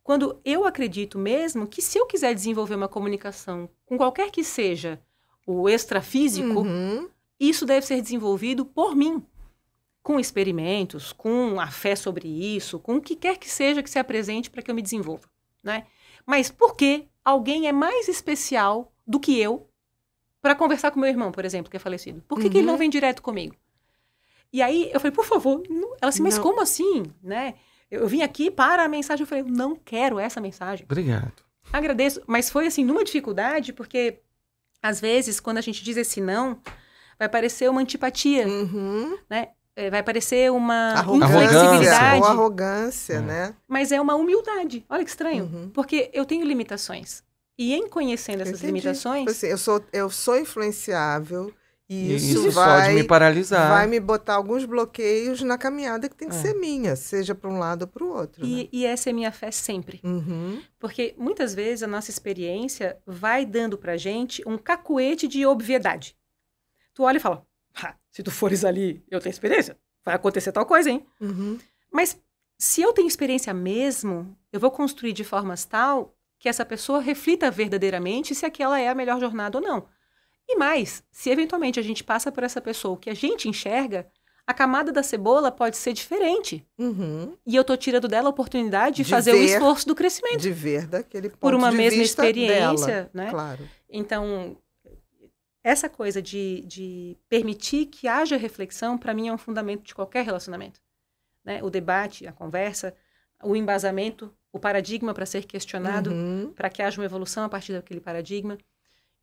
Quando eu acredito mesmo que se eu quiser desenvolver uma comunicação com qualquer que seja o extrafísico, uhum isso deve ser desenvolvido por mim, com experimentos, com a fé sobre isso, com o que quer que seja que se apresente para que eu me desenvolva, né? Mas por que alguém é mais especial do que eu para conversar com meu irmão, por exemplo, que é falecido? Por que, uhum. que ele não uhum. vem direto comigo? E aí eu falei, por favor, não. ela assim, mas não. como assim, né? Eu, eu vim aqui para a mensagem, eu falei, não quero essa mensagem. Obrigado. Agradeço, mas foi assim numa dificuldade porque às vezes quando a gente diz esse não, vai parecer uma antipatia, uhum. né? É, vai parecer uma arrogância, ou arrogância, é. né? Mas é uma humildade. Olha que estranho, uhum. porque eu tenho limitações. E em conhecendo essas limitações, tipo assim, eu sou eu sou influenciável e isso, isso vai pode me paralisar. Vai me botar alguns bloqueios na caminhada que tem que é. ser minha, seja para um lado ou para o outro. E, né? e, essa é minha fé sempre. Uhum. Porque muitas vezes a nossa experiência vai dando para gente um cacuete de obviedade tu olha e fala, se tu fores ali, eu tenho experiência, vai acontecer tal coisa, hein? Uhum. Mas se eu tenho experiência mesmo, eu vou construir de formas tal que essa pessoa reflita verdadeiramente se aquela é a melhor jornada ou não. E mais, se eventualmente a gente passa por essa pessoa que a gente enxerga, a camada da cebola pode ser diferente. Uhum. E eu tô tirando dela a oportunidade de, de fazer ver, o esforço do crescimento. De ver daquele ponto Por uma de mesma experiência, dela, né? Claro. Então, essa coisa de, de permitir que haja reflexão, para mim, é um fundamento de qualquer relacionamento. Né? O debate, a conversa, o embasamento, o paradigma para ser questionado, uhum. para que haja uma evolução a partir daquele paradigma.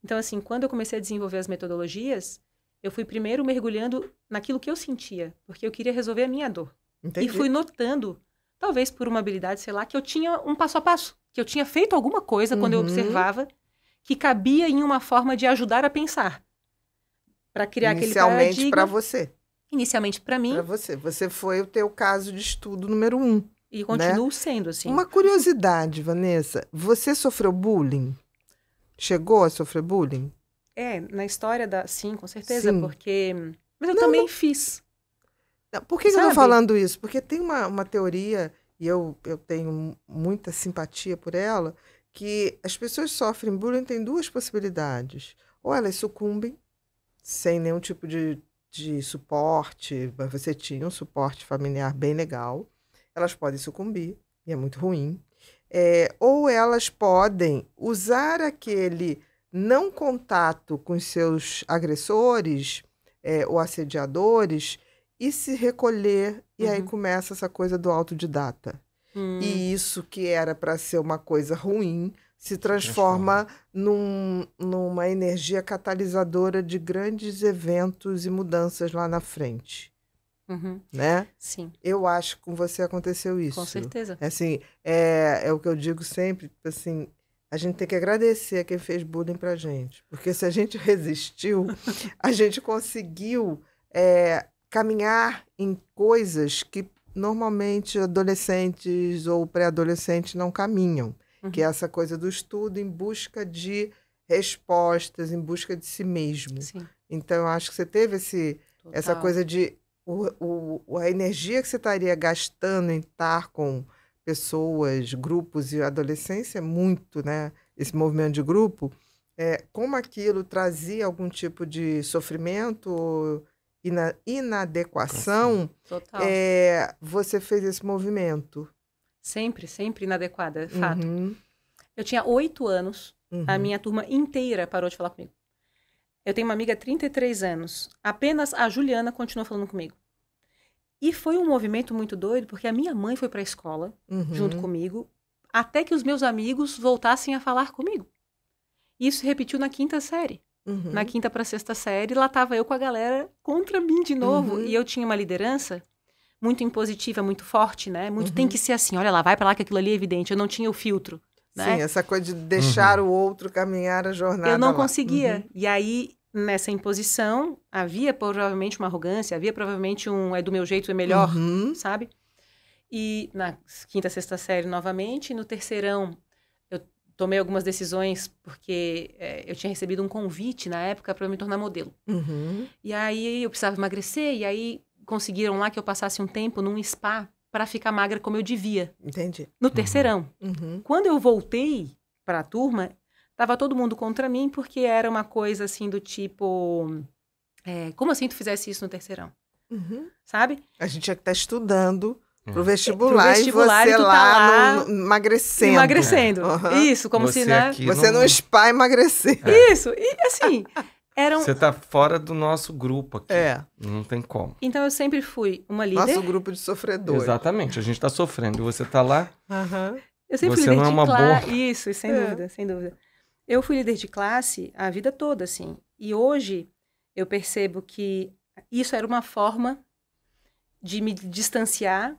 Então, assim, quando eu comecei a desenvolver as metodologias, eu fui primeiro mergulhando naquilo que eu sentia, porque eu queria resolver a minha dor. Entendi. E fui notando, talvez por uma habilidade, sei lá, que eu tinha um passo a passo, que eu tinha feito alguma coisa uhum. quando eu uhum. observava que cabia em uma forma de ajudar a pensar. Para criar aquele Inicialmente para você. Inicialmente para mim. Para você. Você foi o teu caso de estudo número um. E né? continuo né? sendo, assim. Uma curiosidade, Vanessa. Você sofreu bullying? Chegou a sofrer bullying? É, na história da. Sim, com certeza, Sim. porque. Mas eu não, também não... fiz. Não, por que, que eu tô falando isso? Porque tem uma, uma teoria, e eu, eu tenho muita simpatia por ela, que as pessoas sofrem bullying têm duas possibilidades. Ou elas sucumbem sem nenhum tipo de, de suporte, você tinha um suporte familiar bem legal, elas podem sucumbir, e é muito ruim. É, ou elas podem usar aquele não contato com seus agressores é, ou assediadores e se recolher, e uhum. aí começa essa coisa do autodidata. Hum. E isso que era para ser uma coisa ruim se transforma, transforma. Num, numa energia catalisadora de grandes eventos e mudanças lá na frente. Uhum. Né? Sim. Eu acho que com você aconteceu isso. Com certeza. É assim, é, é o que eu digo sempre, assim, a gente tem que agradecer a quem fez bullying pra gente. Porque se a gente resistiu, a gente conseguiu é, caminhar em coisas que normalmente adolescentes ou pré-adolescentes não caminham, uhum. que é essa coisa do estudo em busca de respostas, em busca de si mesmo. Sim. Então, eu acho que você teve esse, essa coisa de o, o, a energia que você estaria gastando em estar com pessoas, grupos e adolescência é muito, né? Esse movimento de grupo, é, como aquilo trazia algum tipo de sofrimento e na inadequação, é, você fez esse movimento. Sempre, sempre inadequada, é fato. Uhum. Eu tinha oito anos, uhum. a minha turma inteira parou de falar comigo. Eu tenho uma amiga 33 anos, apenas a Juliana continua falando comigo. E foi um movimento muito doido, porque a minha mãe foi para a escola uhum. junto comigo, até que os meus amigos voltassem a falar comigo. Isso repetiu na quinta série. Uhum. Na quinta para sexta série, lá tava eu com a galera contra mim de novo. Uhum. E eu tinha uma liderança muito impositiva, muito forte, né? Muito uhum. tem que ser assim, olha lá, vai para lá que aquilo ali é evidente. Eu não tinha o filtro. Né? Sim, essa coisa de deixar uhum. o outro caminhar a jornada. Eu não lá. conseguia. Uhum. E aí, nessa imposição, havia provavelmente uma arrogância, havia provavelmente um é do meu jeito, é melhor, uhum. sabe? E na quinta, sexta série novamente, no terceirão tomei algumas decisões porque é, eu tinha recebido um convite na época para me tornar modelo. Uhum. E aí eu precisava emagrecer, e aí conseguiram lá que eu passasse um tempo num spa para ficar magra como eu devia. Entendi. No terceirão. Uhum. uhum. Quando eu voltei para a turma, tava todo mundo contra mim porque era uma coisa assim do tipo: é, como assim tu fizesse isso no terceirão? Uhum. Sabe? A gente tinha que estar tá estudando Pro uhum. vestibular, pro vestibular e você e lá, tá lá no, emagrecendo. Emagrecendo. Uhum. Isso, como você se, né? Você não... no spa emagrecer. É. Isso, e assim, eram... Você tá fora do nosso grupo aqui. É. Não tem como. Então eu sempre fui uma líder. Nosso grupo de sofredores. Exatamente, a gente tá sofrendo e você tá lá. Uhum. Eu sempre você fui líder não é uma cla... boa. Isso, sem é. dúvida, sem dúvida. Eu fui líder de classe a vida toda, assim. E hoje eu percebo que isso era uma forma de me distanciar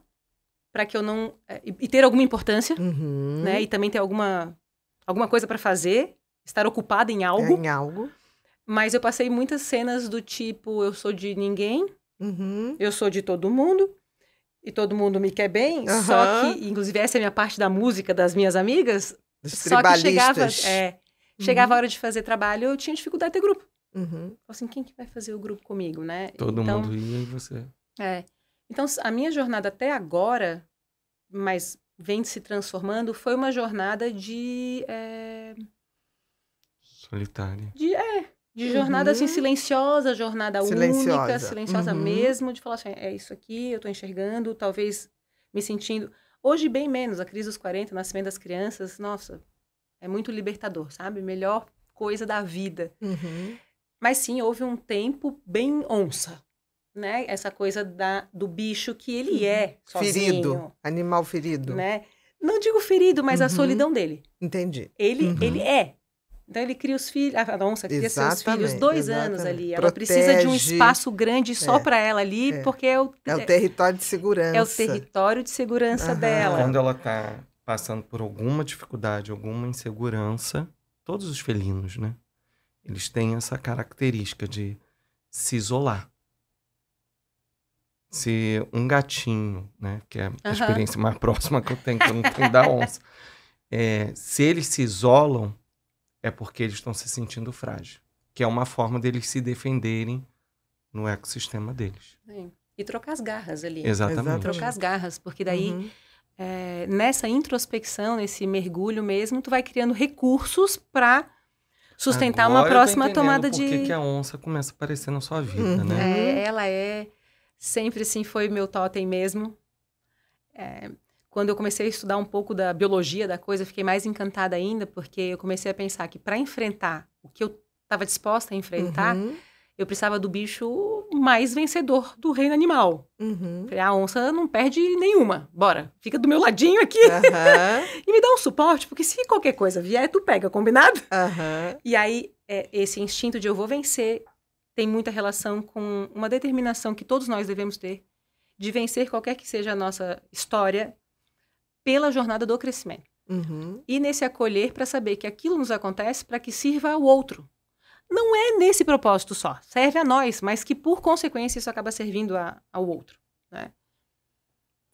para que eu não é, e ter alguma importância, uhum. né? E também ter alguma alguma coisa para fazer, estar ocupada em algo. É em algo. Mas eu passei muitas cenas do tipo eu sou de ninguém, uhum. eu sou de todo mundo e todo mundo me quer bem. Uhum. Só que inclusive essa é a minha parte da música das minhas amigas. Dos só que chegava é, chegava a uhum. hora de fazer trabalho, eu tinha dificuldade de ter grupo. Uhum. Assim, quem que vai fazer o grupo comigo, né? Todo então, mundo ia e você. É. Então, a minha jornada até agora, mas vem se transformando, foi uma jornada de. É... Solitária. De, é, de uhum. jornada uhum. assim silenciosa, jornada silenciosa. única, silenciosa uhum. mesmo, de falar assim, é isso aqui, eu estou enxergando, talvez me sentindo. Hoje, bem menos, a crise dos 40, o nascimento das crianças, nossa, é muito libertador, sabe? Melhor coisa da vida. Uhum. Mas sim, houve um tempo bem onça, né? Essa coisa da, do bicho que ele uhum. é, sozinho, Ferido, animal ferido. Né? Não digo ferido, mas uhum. a solidão dele. Entendi. Ele, uhum. ele é. Então ele cria os filhos, a onça cria exatamente, seus filhos dois exatamente. anos ali. Ela Protege, precisa de um espaço grande só é, para ela ali, é. porque é o, é o é território de segurança. É o território de segurança uhum. dela. Quando ela está passando por alguma dificuldade, alguma insegurança, todos os felinos, né? Eles têm essa característica de se isolar se um gatinho, né? Que é a uhum. experiência mais próxima que eu tenho, que eu não tenho da onça. É, se eles se isolam, é porque eles estão se sentindo frágeis. Que é uma forma deles se defenderem no ecossistema deles. Sim. E trocar as garras ali. Exatamente. Trocar as garras, porque daí... Uhum. É, nessa introspecção, nesse mergulho mesmo, tu vai criando recursos para sustentar Agora uma próxima tomada de. Por que a onça começa a aparecer na sua vida, uhum. né? É, ela é sempre sim foi meu totem mesmo. É, quando eu comecei a estudar um pouco da biologia da coisa, fiquei mais encantada ainda, porque eu comecei a pensar que para enfrentar o que eu estava disposta a enfrentar, uhum. eu precisava do bicho mais vencedor do reino animal. Uhum. A ah, onça não perde nenhuma. Bora, fica do meu ladinho aqui uhum. e me dá um suporte, porque se qualquer coisa vier, tu pega, combinado? E aí, é, esse instinto de eu vou vencer tem muita relação com uma determinação que todos nós devemos ter de vencer qualquer que seja a nossa história pela jornada do crescimento. Uhum. E nesse acolher para saber que aquilo nos acontece para que sirva ao outro. Não é nesse propósito só, serve a nós, mas que por consequência isso acaba servindo a, ao outro. Né?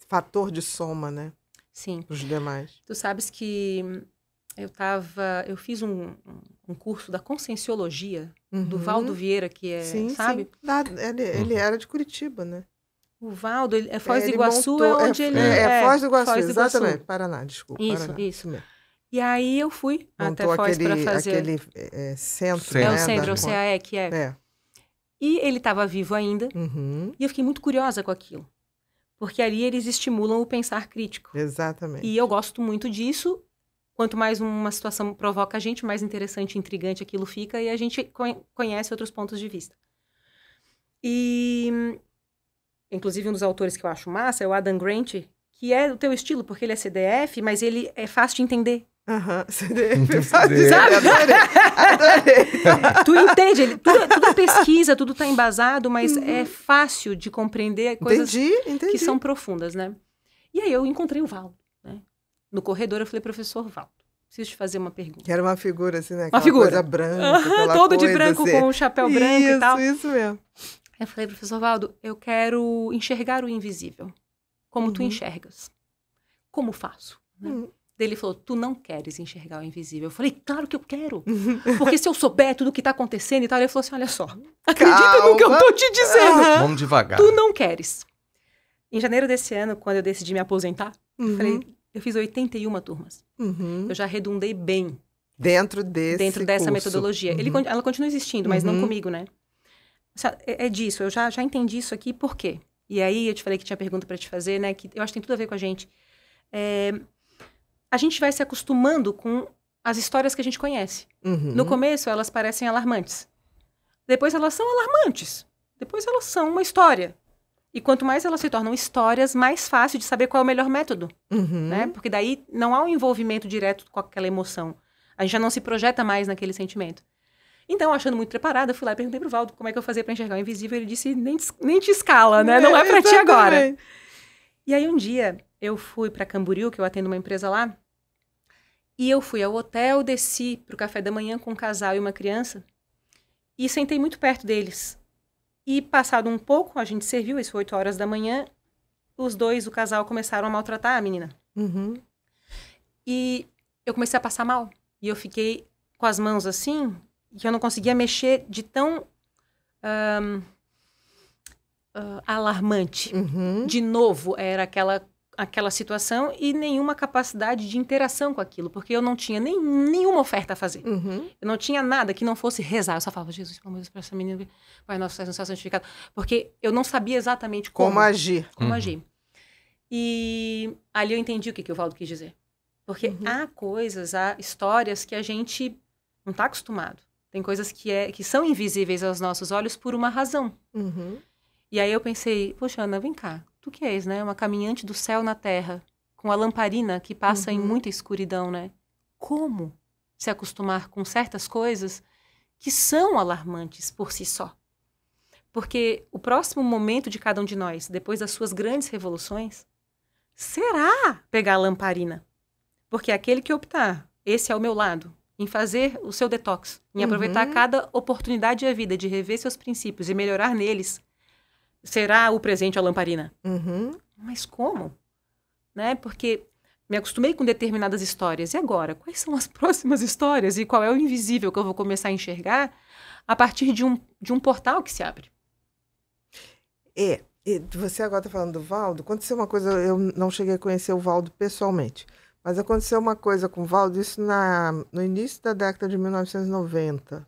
Fator de soma, né? Sim. Os demais. Tu sabes que eu tava, eu fiz um, um curso da Conscienciologia uhum. do Valdo Vieira, que é, sim, sabe? Sim. Da, ele, ele era de Curitiba, né? O Valdo, ele, é Foz do Iguaçu montou, é, é onde é, ele é, é. Foz do Iguaçu, Foz do Iguaçu. exatamente. Paraná, desculpa. Isso, Paraná. isso. mesmo. E aí eu fui montou até Foz para fazer. aquele é, é, centro, né, centro, É o centro, da... o CAE, que é. E ele estava vivo ainda. Uhum. E eu fiquei muito curiosa com aquilo. Porque ali eles estimulam o pensar crítico. Exatamente. E eu gosto muito disso quanto mais uma situação provoca a gente, mais interessante e intrigante aquilo fica e a gente conhece outros pontos de vista. E, inclusive, um dos autores que eu acho massa é o Adam Grant, que é o teu estilo, porque ele é CDF, mas ele é fácil de entender. Aham, uhum, CDF, é fácil de Sabe? tu entende, ele, tudo, tudo é pesquisa, tudo está embasado, mas uhum. é fácil de compreender coisas entendi, entendi. que são profundas, né? E aí eu encontrei o Val. No corredor eu falei, professor Valdo, preciso te fazer uma pergunta. Que era uma figura assim, né? Aquela uma figura. Coisa branca. Aquela Todo coisa, de branco, assim. com um chapéu branco isso, e tal. Isso, isso mesmo. eu falei, professor Valdo, eu quero enxergar o invisível. Como uhum. tu enxergas? Como faço? Uhum. Ele falou, tu não queres enxergar o invisível. Eu falei, claro que eu quero. Porque se eu souber tudo o que está acontecendo e tal, ele falou assim, olha só, acredita Calma. no que eu estou te dizendo. Uhum. Vamos devagar. Tu não queres. Em janeiro desse ano, quando eu decidi me aposentar, uhum. falei, eu fiz 81 turmas. Uhum. Eu já redundei bem. Dentro desse Dentro dessa curso. metodologia. Uhum. Ele, ela continua existindo, mas não uhum. comigo, né? É, é disso, eu já, já entendi isso aqui, por quê? E aí eu te falei que tinha pergunta para te fazer, né? Que eu acho que tem tudo a ver com a gente. É, a gente vai se acostumando com as histórias que a gente conhece. Uhum. No começo elas parecem alarmantes. Depois elas são alarmantes. Depois elas são uma história. E quanto mais elas se tornam histórias, mais fácil de saber qual é o melhor método. Uhum. Né? Porque daí não há um envolvimento direto com aquela emoção. A gente já não se projeta mais naquele sentimento. Então, achando muito preparada, fui lá e perguntei pro Valdo como é que eu fazia para enxergar o invisível. Ele disse, nem te, nem te escala, né? Não é, é para ti agora. E aí, um dia, eu fui para Camboriú, que eu atendo uma empresa lá. E eu fui ao hotel, desci pro café da manhã com um casal e uma criança. E sentei muito perto deles e passado um pouco, a gente serviu, isso 8 horas da manhã, os dois, o casal, começaram a maltratar a menina. Uhum. E eu comecei a passar mal. E eu fiquei com as mãos assim, que eu não conseguia mexer de tão um, uh, ah, alarmante. Uhum. De novo, era aquela aquela situação e nenhuma capacidade de interação com aquilo, porque eu não tinha nem, nenhuma oferta a fazer. Uhum. Eu não tinha nada que não fosse rezar. Eu só falava, Jesus, pelo amor de Deus, para essa menina, Pai Nosso, seja é santificado. Porque eu não sabia exatamente como, como agir. Como uhum. agir. E ali eu entendi o que, que o Valdo quis dizer. Porque uhum. há coisas, há histórias que a gente não está acostumado. Tem coisas que, é, que são invisíveis aos nossos olhos por uma razão. Uhum. E aí eu pensei, poxa, Ana, vem cá Tu que és, né? Uma caminhante do céu na terra, com a lamparina que passa uhum. em muita escuridão, né? Como se acostumar com certas coisas que são alarmantes por si só? Porque o próximo momento de cada um de nós, depois das suas grandes revoluções, será pegar a lamparina. Porque é aquele que optar, esse é o meu lado, em fazer o seu detox, em aproveitar uhum. cada oportunidade da vida de rever seus princípios e melhorar neles, será o presente a lamparina. Uhum. Mas como? Né? Porque me acostumei com determinadas histórias. E agora? Quais são as próximas histórias? E qual é o invisível que eu vou começar a enxergar a partir de um, de um portal que se abre? É. E você agora está falando do Valdo. Aconteceu uma coisa, eu não cheguei a conhecer o Valdo pessoalmente, mas aconteceu uma coisa com o Valdo, isso na, no início da década de 1990,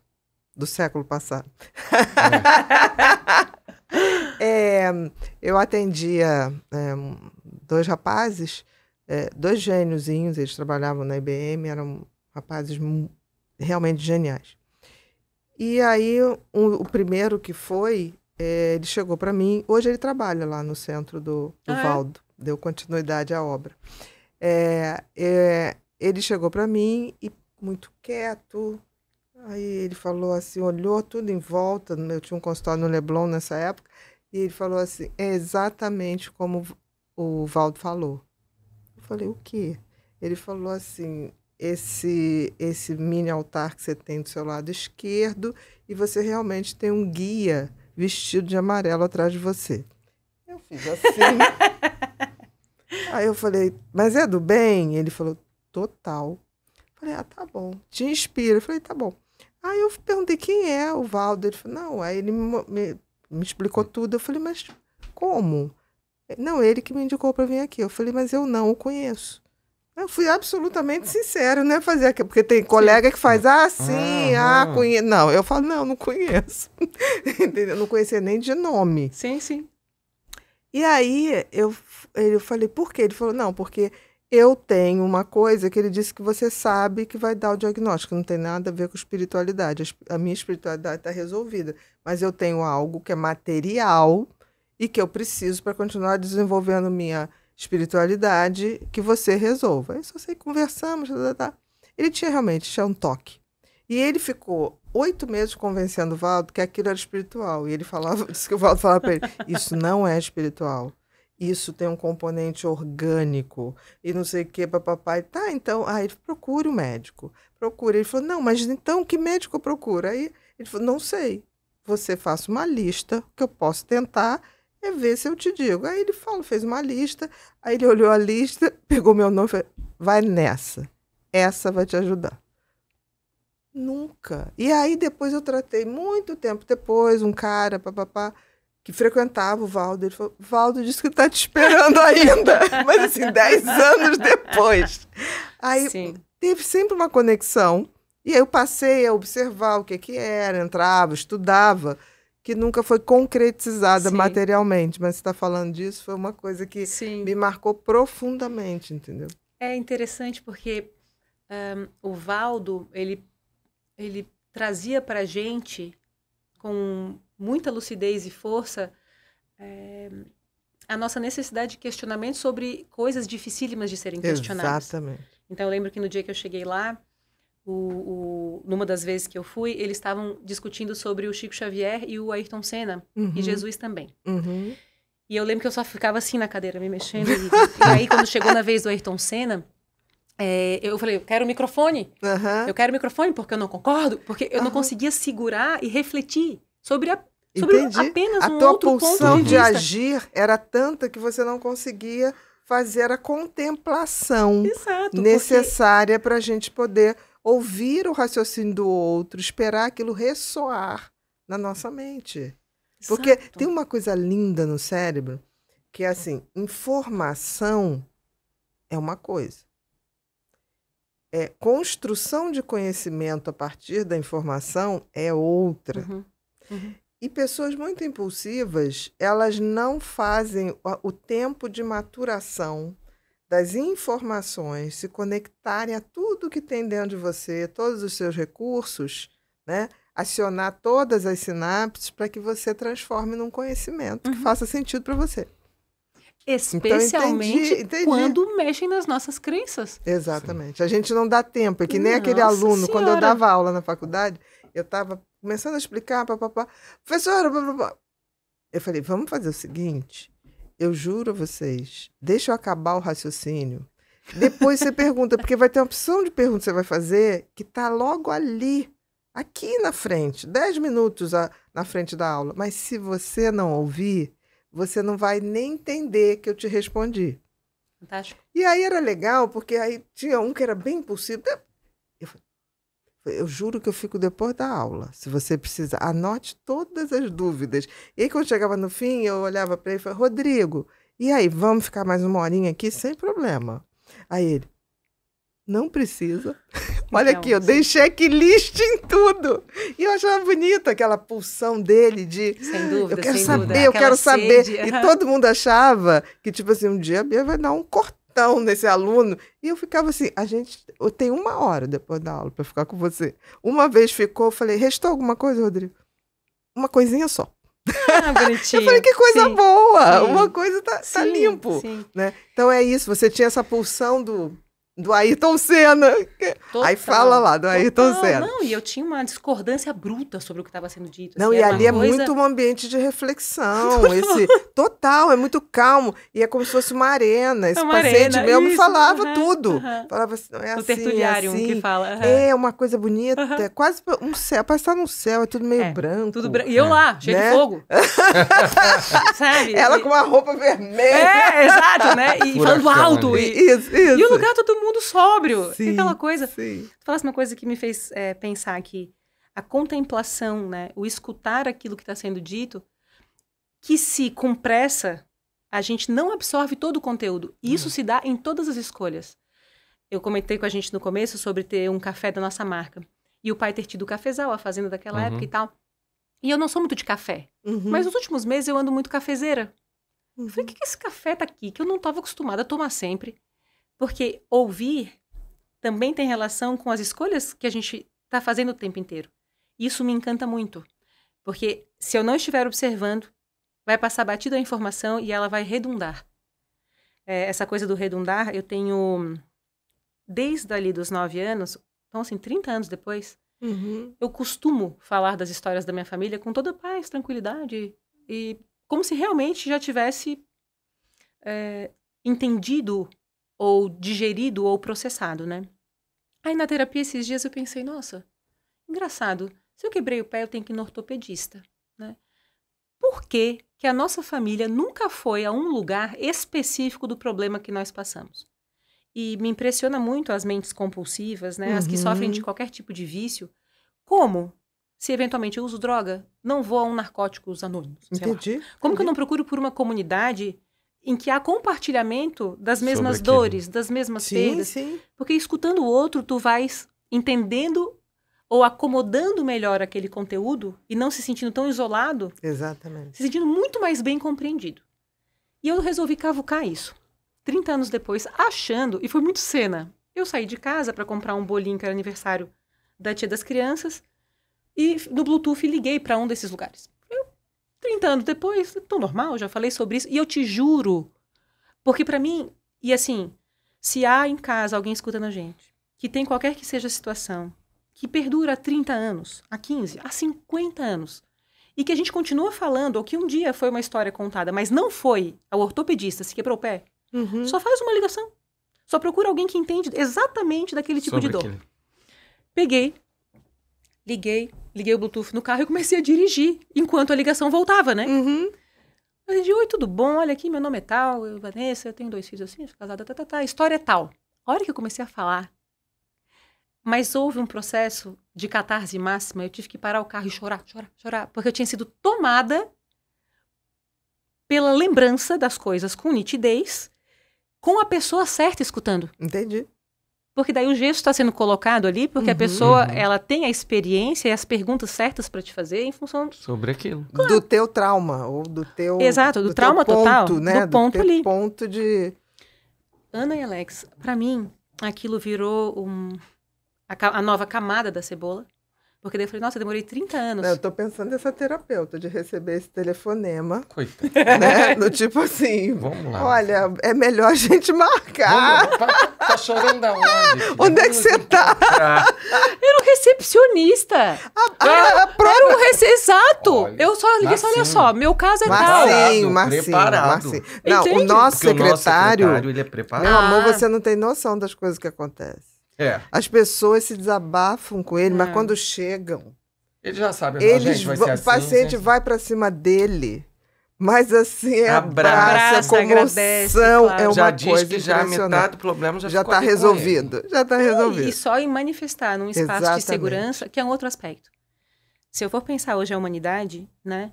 do século passado. É. É, eu atendia é, dois rapazes, é, dois gêniozinhos, eles trabalhavam na IBM, eram rapazes realmente geniais. E aí, um, o primeiro que foi, é, ele chegou para mim. Hoje ele trabalha lá no centro do, do ah, é? Valdo, deu continuidade à obra. É, ele chegou para mim e muito quieto, Aí ele falou assim, olhou tudo em volta. Eu tinha um consultório no Leblon nessa época. E ele falou assim: é exatamente como o Valdo falou. Eu falei: o quê? Ele falou assim: esse, esse mini altar que você tem do seu lado esquerdo e você realmente tem um guia vestido de amarelo atrás de você. Eu fiz assim. Aí eu falei: mas é do bem? Ele falou: total. Eu falei: ah, tá bom. Te inspira. Eu falei: tá bom. Aí eu perguntei quem é o Valdo. Ele falou, não, aí ele me me explicou tudo. Eu falei, mas como? Não, ele que me indicou para vir aqui. Eu falei, mas eu não o conheço. Eu fui absolutamente sincero, né? Fazer aqui Porque tem colega que faz, ah, sim, ah, ah conheço. Não, eu falo, não, não conheço. eu não conhecia nem de nome. Sim, sim. E aí eu, eu falei, por quê? Ele falou, não, porque eu tenho uma coisa que ele disse que você sabe que vai dar o diagnóstico, não tem nada a ver com espiritualidade. A minha espiritualidade está resolvida, mas eu tenho algo que é material e que eu preciso para continuar desenvolvendo minha espiritualidade que você resolva. Aí só sei, conversamos, tá, tá, tá. Ele tinha realmente tinha um toque. E ele ficou oito meses convencendo o Valdo que aquilo era espiritual. E ele falava, disse que o Valdo falava para ele: Isso não é espiritual isso tem um componente orgânico e não sei o que para papai. Tá, então, aí ele procure o um médico. Procure. Ele falou, não, mas então que médico procura? Aí ele falou, não sei. Você faça uma lista, que eu posso tentar é ver se eu te digo. Aí ele falou, fez uma lista, aí ele olhou a lista, pegou meu nome e falou, vai nessa. Essa vai te ajudar. Nunca. E aí depois eu tratei muito tempo depois, um cara, papapá. pá, pá que frequentava o Valdo. Ele falou: Valdo disse que está te esperando ainda. Mas assim, dez anos depois. Aí Sim. teve sempre uma conexão. E aí eu passei a observar o que, que era, entrava, estudava, que nunca foi concretizada Sim. materialmente. Mas você está falando disso, foi uma coisa que Sim. me marcou profundamente, entendeu? É interessante porque um, o Valdo, ele, ele trazia para gente com muita lucidez e força é, a nossa necessidade de questionamento sobre coisas dificílimas de serem questionadas. Exatamente. Então, eu lembro que no dia que eu cheguei lá, o, o, numa das vezes que eu fui, eles estavam discutindo sobre o Chico Xavier e o Ayrton Senna, uhum. e Jesus também. Uhum. E eu lembro que eu só ficava assim na cadeira, me mexendo. E, e aí, quando chegou na vez do Ayrton Senna, é, eu falei, eu quero o microfone. Uhum. Eu quero o microfone porque eu não concordo, porque eu não conseguia segurar e refletir sobre a sobre Entendi. apenas a um tua outro pulsão de, de agir era tanta que você não conseguia fazer a contemplação Exato, necessária porque... para a gente poder ouvir o raciocínio do outro, esperar aquilo ressoar na nossa mente. Exato. Porque tem uma coisa linda no cérebro que é assim, informação é uma coisa. É, construção de conhecimento a partir da informação é outra. Uhum. Uhum. E pessoas muito impulsivas, elas não fazem o tempo de maturação das informações, se conectarem a tudo que tem dentro de você, todos os seus recursos, né? acionar todas as sinapses para que você transforme num conhecimento uhum. que faça sentido para você. Então, Especialmente então, entendi, entendi. quando mexem nas nossas crenças. Exatamente. Sim. A gente não dá tempo. É que nem Nossa aquele aluno, senhora. quando eu dava aula na faculdade, eu estava começando a explicar, papapá. Professora, papapá. Eu falei, vamos fazer o seguinte. Eu juro a vocês, deixa eu acabar o raciocínio. Depois você pergunta, porque vai ter uma opção de pergunta que você vai fazer que está logo ali, aqui na frente, dez minutos a, na frente da aula. Mas se você não ouvir, você não vai nem entender que eu te respondi. Fantástico. E aí era legal, porque aí tinha um que era bem impossível. Eu falei, eu juro que eu fico depois da aula. Se você precisa, anote todas as dúvidas. E aí, quando chegava no fim, eu olhava para ele e falava, Rodrigo, e aí, vamos ficar mais uma horinha aqui sem problema. Aí ele, não precisa. Olha aqui, eu sim. dei checklist em tudo. E eu achava bonita aquela pulsão dele de. Sem dúvida, eu quero saber, dúvida, eu quero sede. saber. E todo mundo achava que, tipo assim, um dia a Bia vai dar um cortão tão nesse aluno. E eu ficava assim, a gente, eu tenho uma hora depois da aula para ficar com você. Uma vez ficou, eu falei, restou alguma coisa, Rodrigo? Uma coisinha só. Ah, eu falei, que coisa sim, boa! Sim. Uma coisa tá, tá sim, tá limpo. Né? Então é isso, você tinha essa pulsão do do Ayrton Senna. Total, Aí fala lá do Ayrton Senna. Não, e eu tinha uma discordância bruta sobre o que estava sendo dito. Não, assim, e ali é muito um ambiente de reflexão. Total. esse Total, é muito calmo. E é como se fosse uma arena. É esse é uma paciente arena, mesmo isso, falava uh -huh, tudo. Uh -huh. Falava assim, não é o assim, é tertuliário é assim. que fala. Uh -huh. É uma coisa bonita. Uh é quase um céu. Parece estar num céu, é tudo meio é, branco. Tudo branco. E é. eu lá, cheio né? de fogo. Sabe? Ela e... com uma roupa vermelha. É, exato, né? E Por falando alto. E... Isso, isso. E o lugar todo mundo mundo sóbrio. É sim, aquela coisa. Sim. Tu falasse uma coisa que me fez é, pensar aqui. A contemplação, né? O escutar aquilo que está sendo dito, que se com pressa a gente não absorve todo o conteúdo. E isso uhum. se dá em todas as escolhas. Eu comentei com a gente no começo sobre ter um café da nossa marca. E o pai ter tido o cafezal, a fazenda daquela uhum. época e tal. E eu não sou muito de café. Uhum. Mas nos últimos meses eu ando muito cafezeira. Uhum. Falei, o que, que esse café tá aqui? Que eu não estava acostumada a tomar sempre. Porque ouvir também tem relação com as escolhas que a gente está fazendo o tempo inteiro. Isso me encanta muito. Porque se eu não estiver observando, vai passar batida a informação e ela vai redundar. É, essa coisa do redundar, eu tenho, desde ali dos nove anos, então assim, 30 anos depois, uhum. eu costumo falar das histórias da minha família com toda paz, tranquilidade e como se realmente já tivesse é, entendido ou digerido ou processado, né? Aí na terapia esses dias eu pensei, nossa, engraçado, se eu quebrei o pé eu tenho que ir no ortopedista, né? Por que, que a nossa família nunca foi a um lugar específico do problema que nós passamos? E me impressiona muito as mentes compulsivas, né? Uhum. As que sofrem de uhum. qualquer tipo de vício. Como se eventualmente eu uso droga, não vou a um narcóticos anônimo. Entendi. Como Entendi. que eu não procuro por uma comunidade em que há compartilhamento das mesmas dores, das mesmas sim, perdas. Sim. Porque escutando o outro, tu vais entendendo ou acomodando melhor aquele conteúdo e não se sentindo tão isolado. Exatamente. Se sentindo muito mais bem compreendido. E eu resolvi cavucar isso. 30 anos depois, achando, e foi muito cena, eu saí de casa para comprar um bolinho que era aniversário da tia das crianças e no Bluetooth liguei para um desses lugares. 30 anos depois, tão normal, já falei sobre isso. E eu te juro, porque para mim, e assim, se há em casa alguém escutando a gente, que tem qualquer que seja a situação, que perdura há 30 anos, há 15, há 50 anos, e que a gente continua falando, ou que um dia foi uma história contada, mas não foi a ortopedista, se quebrou o pé, uhum. só faz uma ligação. Só procura alguém que entende exatamente daquele tipo Sobre de dor. Peguei, liguei liguei o Bluetooth no carro e comecei a dirigir, enquanto a ligação voltava, né? Uhum. Eu disse, oi, tudo bom? Olha aqui, meu nome é tal, eu, Vanessa, eu tenho dois filhos assim, sou casada, tá, tá, tá, história é tal. A hora que eu comecei a falar, mas houve um processo de catarse máxima, eu tive que parar o carro e chorar, chorar, chorar, porque eu tinha sido tomada pela lembrança das coisas com nitidez, com a pessoa certa escutando. Entendi porque daí o gesto está sendo colocado ali, porque uhum, a pessoa uhum. ela tem a experiência e as perguntas certas para te fazer em função do... sobre aquilo claro. do teu trauma ou do teu exato do, do trauma total né? do ponto do ali ponto de Ana e Alex para mim aquilo virou um a, a, nova camada da cebola porque daí eu falei, nossa, eu demorei 30 anos. Não, eu tô pensando nessa terapeuta, de receber esse telefonema. coitado Né? Do tipo assim. Vamos lá. Olha, é melhor a gente marcar. Tá, tá, chorando aonde? Onde é que você tá? Era um recepcionista. Ah, ah, ah, era um rece... Exato. Olha, eu só liguei olha só, meu caso é Marcinho, tal. Marcinho, Marcinho. Preparado. Marcinho. Não, o nosso Porque secretário. O nosso secretário, ele é preparado. Meu amor, ah. você não tem noção das coisas que acontecem. É. As pessoas se desabafam com ele, é. mas quando chegam. ele já sabe. eles gente, assim, O paciente gente. vai para cima dele. Mas assim, abraça, abraça comoção, é claro. é uma já diz que já metade do problema já, está resolvido. Já está é, resolvido. E só em manifestar num espaço Exatamente. de segurança, que é um outro aspecto. Se eu for pensar hoje a humanidade, né,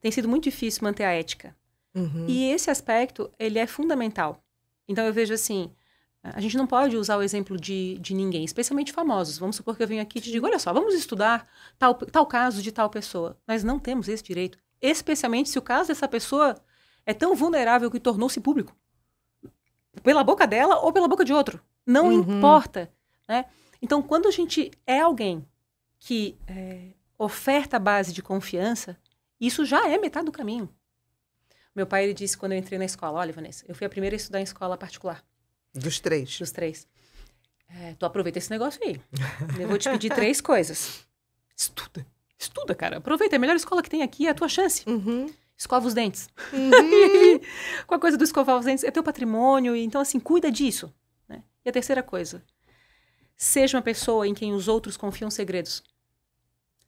tem sido muito difícil manter a ética. Uhum. E esse aspecto, ele é fundamental. Então eu vejo assim, a gente não pode usar o exemplo de, de ninguém, especialmente famosos. Vamos supor que eu venho aqui e te digo: olha só, vamos estudar tal, tal caso de tal pessoa. Nós não temos esse direito, especialmente se o caso dessa pessoa é tão vulnerável que tornou-se público pela boca dela ou pela boca de outro. Não uhum. importa. Né? Então, quando a gente é alguém que é, oferta a base de confiança, isso já é metade do caminho. Meu pai ele disse quando eu entrei na escola: olha, Vanessa, eu fui a primeira a estudar em escola particular. Dos três. Dos três. É, tu aproveita esse negócio aí. Eu vou te pedir três coisas. Estuda. Estuda, cara. Aproveita. É a melhor escola que tem aqui é a tua chance. Uhum. Escova os dentes. Uhum. Com a coisa do escovar os dentes, é teu patrimônio. Então, assim, cuida disso. Né? E a terceira coisa. Seja uma pessoa em quem os outros confiam segredos.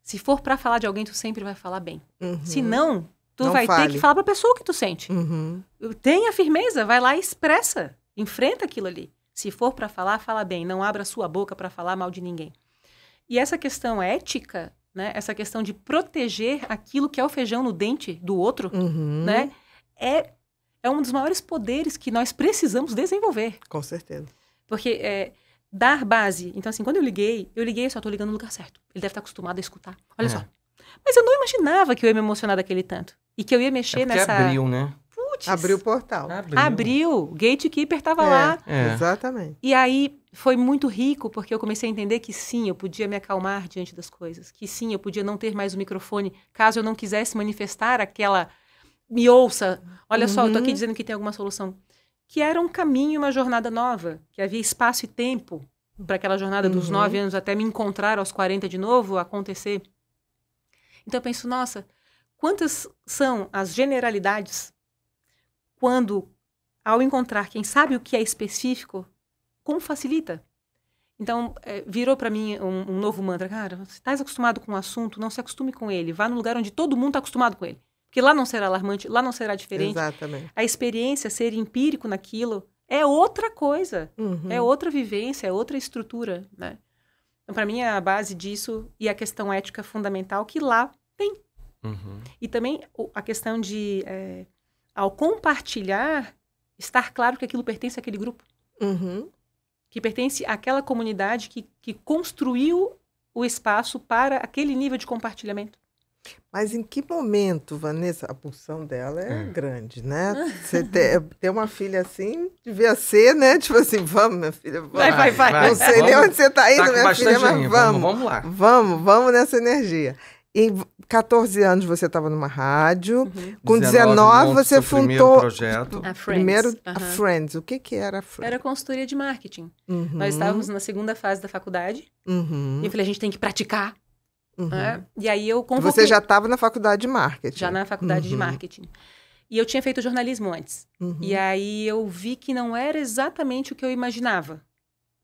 Se for para falar de alguém, tu sempre vai falar bem. Uhum. Se não, tu não vai fale. ter que falar pra pessoa o que tu sente. Uhum. Tenha firmeza. Vai lá e expressa. Enfrenta aquilo ali. Se for para falar, fala bem. Não abra sua boca para falar mal de ninguém. E essa questão ética, né? Essa questão de proteger aquilo que é o feijão no dente do outro, uhum. né? É, é um dos maiores poderes que nós precisamos desenvolver. Com certeza. Porque é, dar base. Então, assim, quando eu liguei, eu liguei, só tô ligando no lugar certo. Ele deve estar tá acostumado a escutar. Olha é. só. Mas eu não imaginava que eu ia me emocionar daquele tanto. E que eu ia mexer é nessa. abriu, né? putz. Abriu o portal. Abriu. Abriu. Gatekeeper estava é, lá. É. Exatamente. E aí foi muito rico, porque eu comecei a entender que sim, eu podia me acalmar diante das coisas. Que sim, eu podia não ter mais o microfone caso eu não quisesse manifestar aquela. Me ouça. Olha uhum. só, eu tô aqui uhum. dizendo que tem alguma solução. Que era um caminho, uma jornada nova, que havia espaço e tempo para aquela jornada uhum. dos nove anos até me encontrar aos 40 de novo, acontecer. Então eu penso, nossa, quantas são as generalidades quando, ao encontrar quem sabe o que é específico, como facilita. Então, é, virou para mim um, um, novo mantra. Cara, você está acostumado com o um assunto, não se acostume com ele. Vá no lugar onde todo mundo está acostumado com ele. Porque lá não será alarmante, lá não será diferente. Exatamente. A experiência, ser empírico naquilo, é outra coisa. Uhum. É outra vivência, é outra estrutura, né? Então, para mim, a base disso e a questão ética fundamental que lá tem. Uhum. E também a questão de... É, ao compartilhar, estar claro que aquilo pertence àquele grupo. Uhum. Que pertence àquela comunidade que, que construiu o espaço para aquele nível de compartilhamento. Mas em que momento, Vanessa? A pulsão dela é, é. grande, né? Você ter, eh, ter, uma filha assim, devia ser, né? Tipo assim, vamos, minha filha, vamos. Vai, vai, vai. Não sei vamos, nem onde você está indo, tá minha filha, mas vamos. Vamos, vamos lá. Vamos, vamos nessa energia em 14 anos você estava numa rádio, uhum. com 19, 19 você fundou primeiro projeto. A Friends. Primeiro, uhum. a Friends. O que que era a Friends? Era consultoria de marketing. Uhum. Nós estávamos na segunda fase da faculdade. Uhum. E eu falei, a gente tem que praticar. É? E aí eu então convoquei. Você já estava na faculdade de marketing. Já na faculdade de uhum. marketing. E eu tinha feito jornalismo antes. E aí eu vi que não era exatamente o que eu imaginava.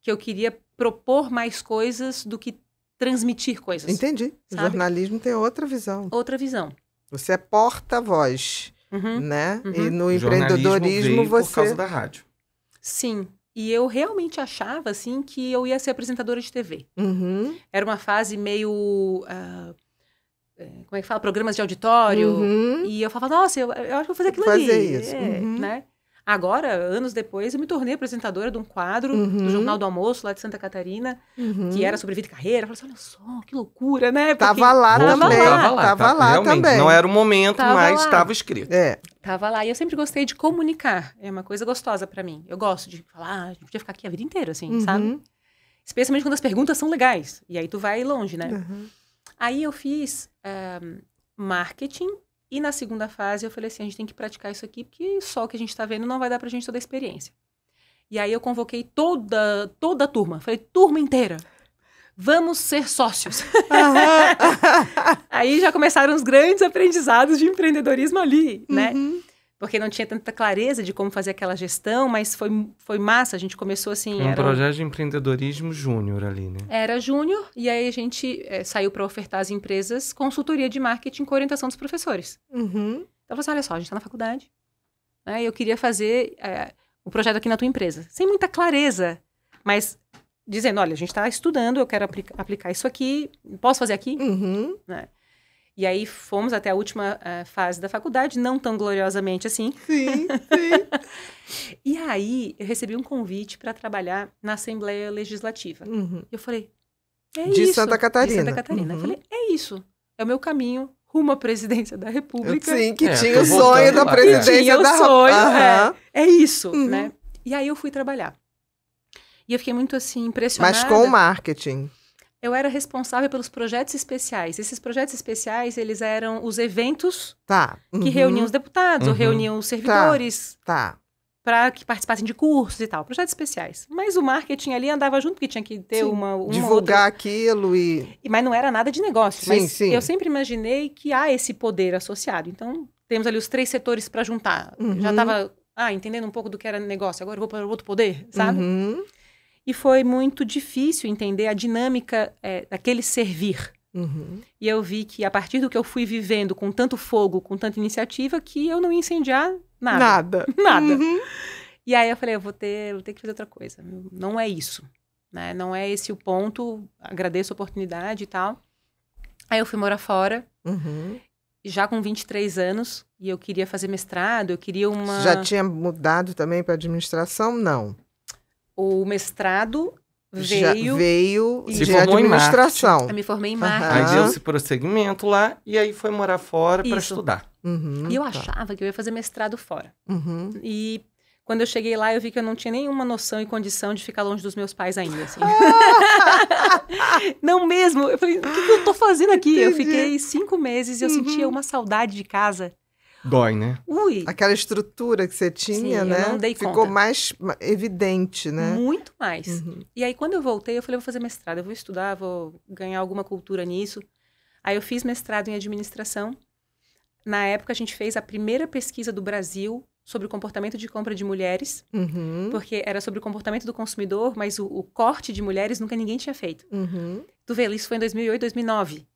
Que eu queria propor mais coisas do que transmitir coisas. Entendi. Sabe? O jornalismo tem outra visão. Outra visão. Você é porta-voz, uhum, né? Uhum. E no empreendedorismo você. Por causa da rádio. Sim. E eu realmente achava, assim, que eu ia ser apresentadora de TV. Uhum. Era uma fase meio. Uh, como é que fala? Programas de auditório. Uhum. E eu falava, nossa, eu, eu acho que vou fazer aquilo fazer ali. Isso. É, uhum. né? Agora, anos depois, eu me tornei apresentadora de um quadro uhum. do Jornal do Almoço, lá de Santa Catarina, uhum. que era sobre vida e carreira. Eu falei assim, olha só, que loucura, né? Porque... Tava lá Nossa, também. Tava lá, tava, lá também. Não era o momento, tava mas estava escrito. É. Tava lá. E eu sempre gostei de comunicar. É uma coisa gostosa para mim. Eu gosto de falar, ah, a gente podia ficar aqui a vida inteira, assim, uhum. sabe? Especialmente quando as perguntas são legais. E aí tu vai longe, né? Uhum. Aí eu fiz um, eh, marketing e na segunda fase eu falei assim, a gente tem que praticar isso aqui, porque só o que a gente está vendo não vai dar para a gente toda a experiência. E aí eu convoquei toda, toda a turma, falei, turma inteira, vamos ser sócios. aí já começaram os grandes aprendizados de empreendedorismo ali, né? Uhum porque não tinha tanta clareza de como fazer aquela gestão, mas foi, foi massa. A gente começou assim. Um era... projeto de empreendedorismo júnior ali, né? Era júnior, e aí a gente é, saiu para ofertar às empresas consultoria de marketing com orientação dos professores. Uhum. Então, assim, olha só, a gente está na faculdade, né? eu queria fazer é, o projeto aqui na tua empresa. Sem muita clareza, mas dizendo, olha, a gente está estudando, eu quero aplica aplicar isso aqui, posso fazer aqui? Uhum. Né? E aí fomos até a última uh, fase da faculdade, não tão gloriosamente assim. Sim, sim. e aí eu recebi um convite para trabalhar na Assembleia Legislativa. Uhum. Eu falei, é de isso. Santa Catarina. De Santa Catarina. Uhum. Eu falei, é isso. É o meu caminho rumo à presidência da República. Sim, que é, tinha o sonho da presidência tinha da República. É, é, isso, uhum. né? E aí eu fui trabalhar. E eu fiquei muito assim impressionada. Mas com o marketing eu era responsável pelos projetos especiais. Esses projetos especiais, eles eram os eventos tá. uhum. que reuniam os deputados, uhum. ou reuniam os tá, servidores. Tá. tá. Para que participassem de cursos e tal, projetos especiais. Mas o marketing ali andava junto, porque tinha que ter sim. uma, Divulgar aquilo e. Mas não era nada de negócio. Sim, mas sim. eu sempre imaginei que há esse poder associado. Então, temos ali os três setores para juntar. Uhum. Já estava ah, entendendo um pouco do que era negócio, agora eu vou para outro poder, sabe? Uhum e foi muito difícil entender a dinâmica é, daquele servir. Uhum. E eu vi que a partir do que eu fui vivendo com tanto fogo, com tanta iniciativa, que eu não ia incendiar nada. Nada. nada. Uhum. E aí eu falei, eu vou ter, vou ter que fazer outra coisa. Não é isso. Né? Não é esse o ponto. Agradeço a oportunidade e tal. Aí eu fui morar fora. Uhum já com 23 anos e eu queria fazer mestrado, eu queria uma. Já tinha mudado também para administração? Não. O mestrado veio. Já veio se de administração. Em eu me formei em marketing. Uhum. Aí deu esse prosseguimento lá e aí foi morar fora para estudar. Uhum, e eu tá. achava que eu ia fazer mestrado fora. Uhum. E quando eu cheguei lá, eu vi que eu não tinha nenhuma noção e condição de ficar longe dos meus pais ainda, assim. não mesmo. Eu falei, o que, que eu tô fazendo aqui? Entendi. Eu fiquei cinco meses e eu uhum. sentia uma saudade de casa Dói, né? Ui! Aquela estrutura que você tinha, Sim, né? Eu não dei Ficou conta. mais evidente, né? Muito mais. Uhum. E aí, quando eu voltei, eu falei, vou fazer mestrado, eu vou estudar, vou ganhar alguma cultura nisso. Aí eu fiz mestrado em administração. Na época, a gente fez a primeira pesquisa do Brasil sobre o comportamento de compra de mulheres, uhum. porque era sobre o comportamento do consumidor, mas o, o corte de mulheres nunca ninguém tinha feito. Uhum. Tu vê, isso foi em 2008, 2009,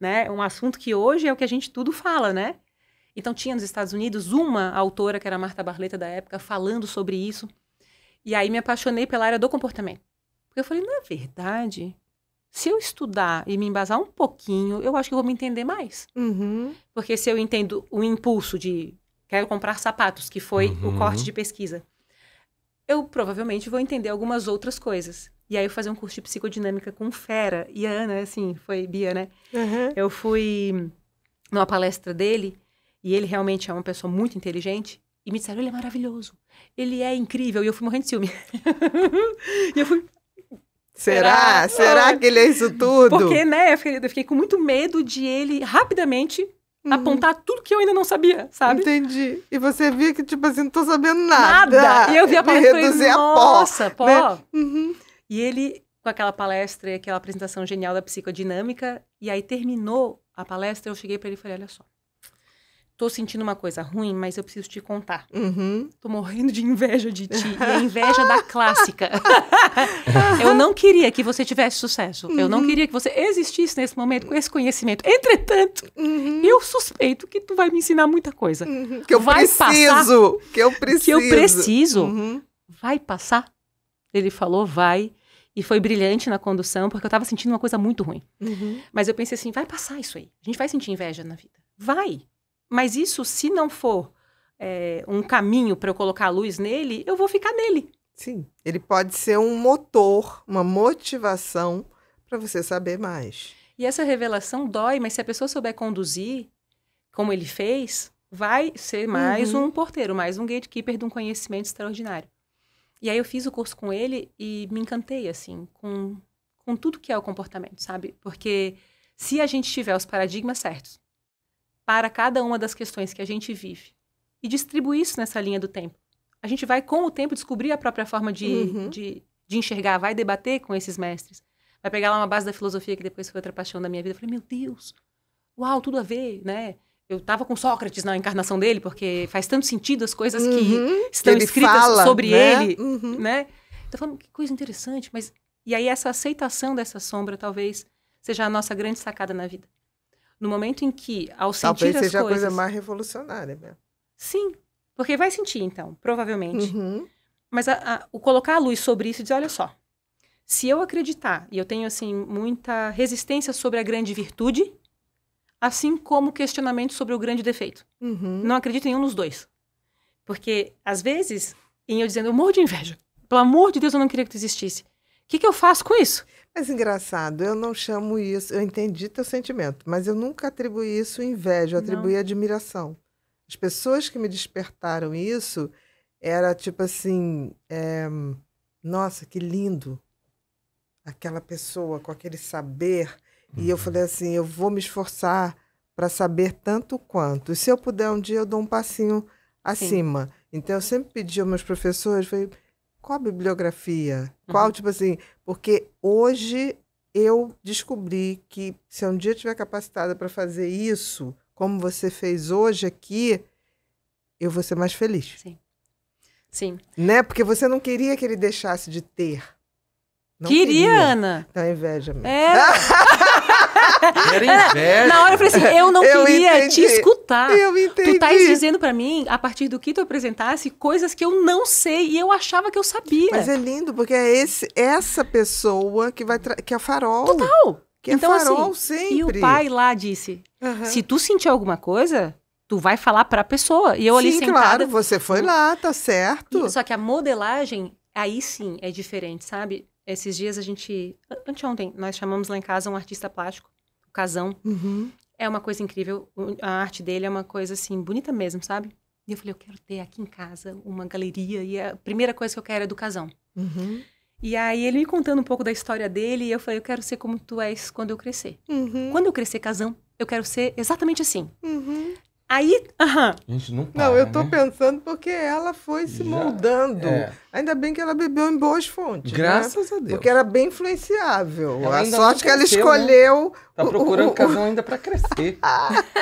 né? Um assunto que hoje é o que a gente tudo fala, né? Então tinha nos Estados Unidos uma autora, que era a Marta Barleta da época, falando sobre isso. E aí me apaixonei pela área do comportamento. Porque eu falei, na é verdade, se eu estudar e me embasar um pouquinho, eu acho que eu vou me entender mais. Uhum. Porque se eu entendo o impulso de quero comprar sapatos, que foi uhum. o corte de pesquisa, eu provavelmente vou entender algumas outras coisas. E aí eu fazer um curso de psicodinâmica com fera. E a Ana, assim, foi Bia, né? Uhum. Eu fui numa palestra dele e ele realmente é uma pessoa muito inteligente. E me disseram, ele é maravilhoso. Ele é incrível. E eu fui morrendo de ciúme. e eu fui... Será? Será? que ele é isso tudo? Porque, né, eu fiquei, eu fiquei com muito medo de ele rapidamente Uhum. apontar tudo que eu ainda não sabia, sabe? Entendi. E você via que, tipo assim, não tô sabendo nada. Nada! E eu vi a palestra reduzir e falei, nossa, a pó, né? pó. Né? Uhum. E ele, com aquela palestra e aquela apresentação genial da psicodinâmica, e aí terminou a palestra, eu cheguei para ele e falei, olha só, tô sentindo uma coisa ruim, mas eu preciso te contar. Uhum. Tô morrendo de inveja de ti. E a inveja da clássica. eu não queria que você tivesse sucesso. Uhum. Eu não uhum. queria que você existisse nesse momento com esse conhecimento. Entretanto, uhum. eu suspeito que tu vai me ensinar muita coisa. Uhum. Que eu vai preciso. Passar, que eu preciso. Que eu preciso. Uhum. Vai passar. Ele falou, vai. E foi brilhante na condução, porque eu tava sentindo uma coisa muito ruim. Uhum. Mas eu pensei assim, vai passar isso aí. A gente vai sentir inveja na vida. Vai mas isso, se não for é, um caminho para eu colocar a luz nele, eu vou ficar nele. Sim, ele pode ser um motor, uma motivação para você saber mais. E essa revelação dói, mas se a pessoa souber conduzir, como ele fez, vai ser mais uhum. um porteiro, mais um gatekeeper de um conhecimento extraordinário. E aí eu fiz o curso com ele e me encantei, assim, com, com tudo que é o comportamento, sabe? Porque se a gente tiver os paradigmas certos, para cada uma das questões que a gente vive e distribuir isso nessa linha do tempo. A gente vai, com o tempo, descobrir a própria forma de, uhum. de, de, enxergar, vai debater com esses mestres. Vai pegar lá uma base da filosofia que depois foi outra paixão da minha vida. Eu falei, meu Deus, uau, tudo a ver, né? Eu estava com Sócrates na encarnação dele, porque faz tanto sentido as coisas uhum. que estão escritas fala, sobre né? ele, uhum. né? Então, falando, hum, que coisa interessante, mas... E aí, essa aceitação dessa sombra, talvez, seja a nossa grande sacada na vida. No momento em que, ao Talvez sentir as coisas... Talvez seja a coisa mais revolucionária mesmo. Sim, porque vai sentir, então, provavelmente. Uhum. Mas a, a, o colocar a luz sobre isso e dizer, olha só, se eu acreditar, e eu tenho, assim, muita resistência sobre a grande virtude, assim como questionamento sobre o grande defeito. Uhum. Não acredito em um dos dois. Porque, às vezes, em eu dizendo, eu morro de inveja. Pelo amor de Deus, eu não queria que tu existisse. O que, que eu faço com isso? Mas engraçado, eu não chamo isso, eu entendi teu sentimento, mas eu nunca atribuí isso inveja, eu atribuí não. admiração. As pessoas que me despertaram isso era tipo assim, é, nossa, que lindo aquela pessoa com aquele saber. Uhum. E eu uhum. falei assim, eu vou me esforçar para saber tanto quanto. E se eu puder um dia eu dou um passinho acima. Sim. Então eu sempre pedi aos meus professores, falei, qual a bibliografia? Qual, uhum. tipo assim, porque hoje eu descobri que se eu um dia tiver capacitada para fazer isso, como você fez hoje aqui, eu vou ser mais feliz. Sim. Sim. Né? Porque você não queria que ele deixasse de ter. Não queria, queria, Ana. Então, inveja mesmo. É. Era inveja. Na hora eu falei assim, eu não eu queria entendi. te escutar. Eu tá entendi. Tu estás dizendo para mim, a partir do que tu apresentasse, coisas que eu não sei e eu achava que eu sabia. Mas é lindo, porque é esse, essa pessoa que vai que é farol. Total. Que é então, é farol assim, sempre. E o pai lá disse, uhum. se tu sentir alguma coisa, tu vai falar para a pessoa. E eu sim, ali sentada... claro, você foi lá, tá certo. só que a modelagem, aí sim, é diferente, sabe? Esses dias a gente... Anteontem, nós chamamos lá em casa um artista plástico casão. Uhum. É uma coisa incrível. A arte dele é uma coisa, assim, bonita mesmo, sabe? E eu falei, eu quero ter aqui em casa uma galeria. E é a primeira coisa que eu quero é do casão. Uhum. E aí ele me contando um pouco da história dele. E eu falei, eu quero ser como tu és quando eu crescer. Uhum. Quando eu crescer casão, eu quero ser exatamente assim. Uhum. Aí, aham. Uh -huh. não para, Não, eu tô né? pensando porque ela foi se Já, moldando. É. Ainda bem que ela bebeu em boas fontes. Né? Graças né? a Deus. Porque era bem influenciável. Ela a sorte que ela né? escolheu. Né? Tá procurando o, o, casal ainda para crescer.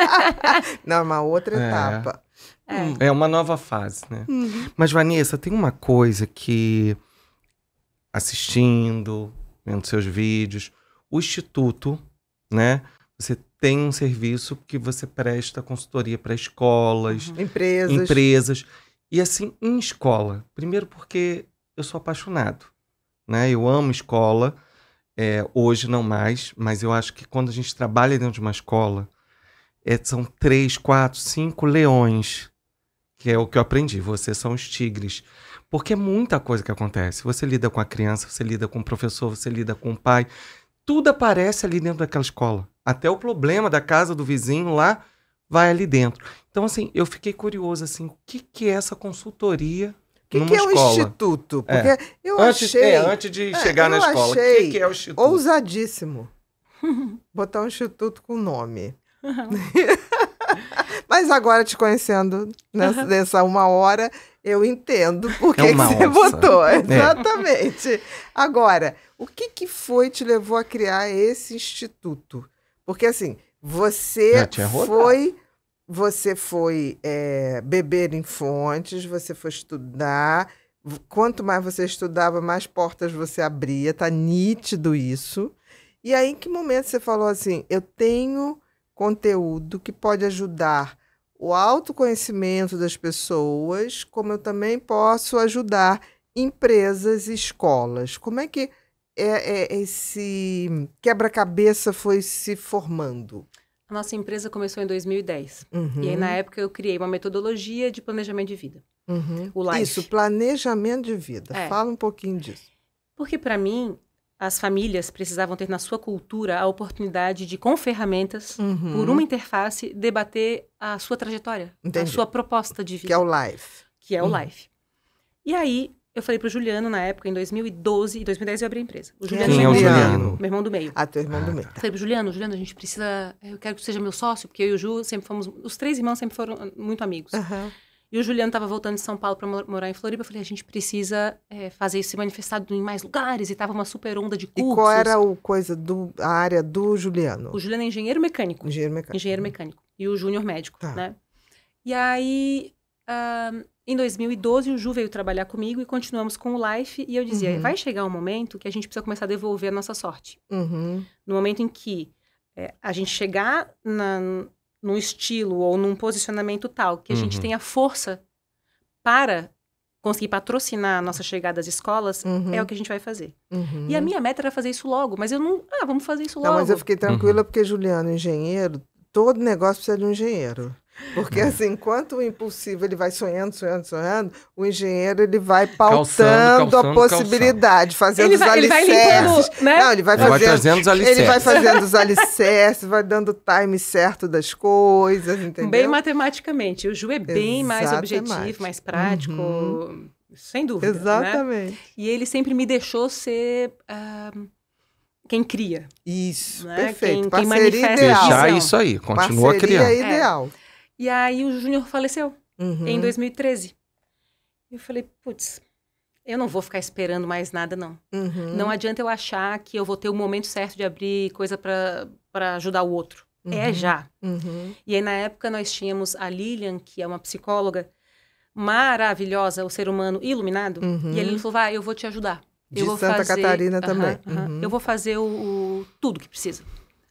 não, é uma outra é. etapa. É. Hum. é. uma nova fase, né? Uhum. Mas, Vanessa, tem uma coisa que assistindo, vendo seus vídeos, o Instituto, né? Você tem um serviço que você presta consultoria para escolas, uhum. empresas. empresas. E assim, em escola. Primeiro porque eu sou apaixonado, né? Eu amo escola. É, hoje não mais, mas eu acho que quando a gente trabalha dentro de uma escola, é, são três, quatro, cinco leões, que é o que eu aprendi. Vocês são os tigres. Porque é muita coisa que acontece. Você lida com a criança, você lida com o professor, você lida com o pai, tudo aparece ali dentro daquela escola. Até o problema da casa do vizinho lá vai ali dentro. Então, assim, eu fiquei curioso, assim, o que, que é essa consultoria o que, que é o instituto? É. Porque é. eu antes, é, achei. É, antes de é, chegar na escola, o que, que, é o instituto? Ousadíssimo. Botar um instituto com nome. Uhum. Mas agora te conhecendo nessa, nessa uma hora, eu entendo por que, é que você votou. É. Exatamente. Agora, o que, que foi que te levou a criar esse instituto? Porque assim, você foi você foi é, beber em fontes, você foi estudar. Quanto mais você estudava, mais portas você abria. Tá nítido isso. E aí, em que momento você falou assim: eu tenho conteúdo que pode ajudar o autoconhecimento das pessoas, como eu também posso ajudar empresas e escolas. Como é que é, é, é esse quebra-cabeça foi se formando? A nossa empresa começou em 2010. Uhum. E aí, na época, eu criei uma metodologia de planejamento de vida. Uhum. O LIFE. Isso, planejamento de vida. É. Fala um pouquinho disso. Porque, para mim, as famílias precisavam ter na sua cultura a oportunidade de, com ferramentas, uhum. por uma interface, debater a sua trajetória, Entendi. a sua proposta de vida. Que é o life Que é uhum. o life E aí, eu falei pro Juliano, na época, em 2012, em 2010 eu abri a empresa. O Juliano Quem é, é o Juliano? Meu irmão do meio. Ah, teu irmão ah. do meio. Tá. Falei pro Juliano, Juliano, a gente precisa, eh, eu quero que seja meu sócio, porque eu e o Ju sempre fomos, os três irmãos sempre foram ah, muito amigos. Uhum. E o Juliano estava voltando de São Paulo para morar em Floripa. Eu falei, a gente precisa é, fazer isso, se manifestado em mais lugares. E tava uma super onda de cursos. E qual era o coisa do, a área do Juliano? O Juliano é engenheiro mecânico. Engenheiro mecânico. Né? Engenheiro mecânico. E o Júnior médico, tá. né? E aí, uh, em 2012, o Ju veio trabalhar comigo e continuamos com o Life. E eu dizia, uhum. vai chegar um momento que a gente precisa começar a devolver a nossa sorte. Uhum. No momento em que é, a gente chegar na, num estilo ou num posicionamento tal que a uhum. gente tenha força para conseguir patrocinar a nossa chegada às escolas, uhum. é o uhum. que a gente vai fazer. Uhum. E a minha meta era fazer isso logo, mas eu não. Ah, vamos fazer isso logo. Não, mas eu fiquei tranquila uhum. porque Juliano, engenheiro, todo negócio precisa de um engenheiro. Porque é. assim, enquanto o impulsivo ele vai sonhando, sonhando, sonhando, o engenheiro ele vai pautando calçando, calçando, a possibilidade, fazendo ele vai, os alicerces. Ele vai limpando, né? Não, ele vai, ele fazendo, vai os alicerces. Ele vai fazendo os alicerces, vai dando o time certo das coisas, entendeu? Bem matematicamente. O Ju é bem mais objetivo, mais prático. Uhum. Sem dúvida. Né? Exatamente. Né? E ele sempre me deixou ser. Uh quem cria. Isso, né? perfeito. Quem, Parceria quem manifesta. Ideal. Deixar isso aí, continua Parceria criando. É ideal. É. E aí o Júnior faleceu uhum. em 2013. Eu falei, putz, eu não vou ficar esperando mais nada, não. Uhum. Não adianta eu achar que eu vou ter o momento certo de abrir coisa para ajudar o outro. É uhum. É já. Uhum. E aí, na época, nós tínhamos a Lilian, que é uma psicóloga maravilhosa, o ser humano iluminado. E ele uhum. falou, vai, eu vou te ajudar. De eu vou Santa fazer... Catarina também. Uhum. Eu vou fazer o, o... tudo que precisa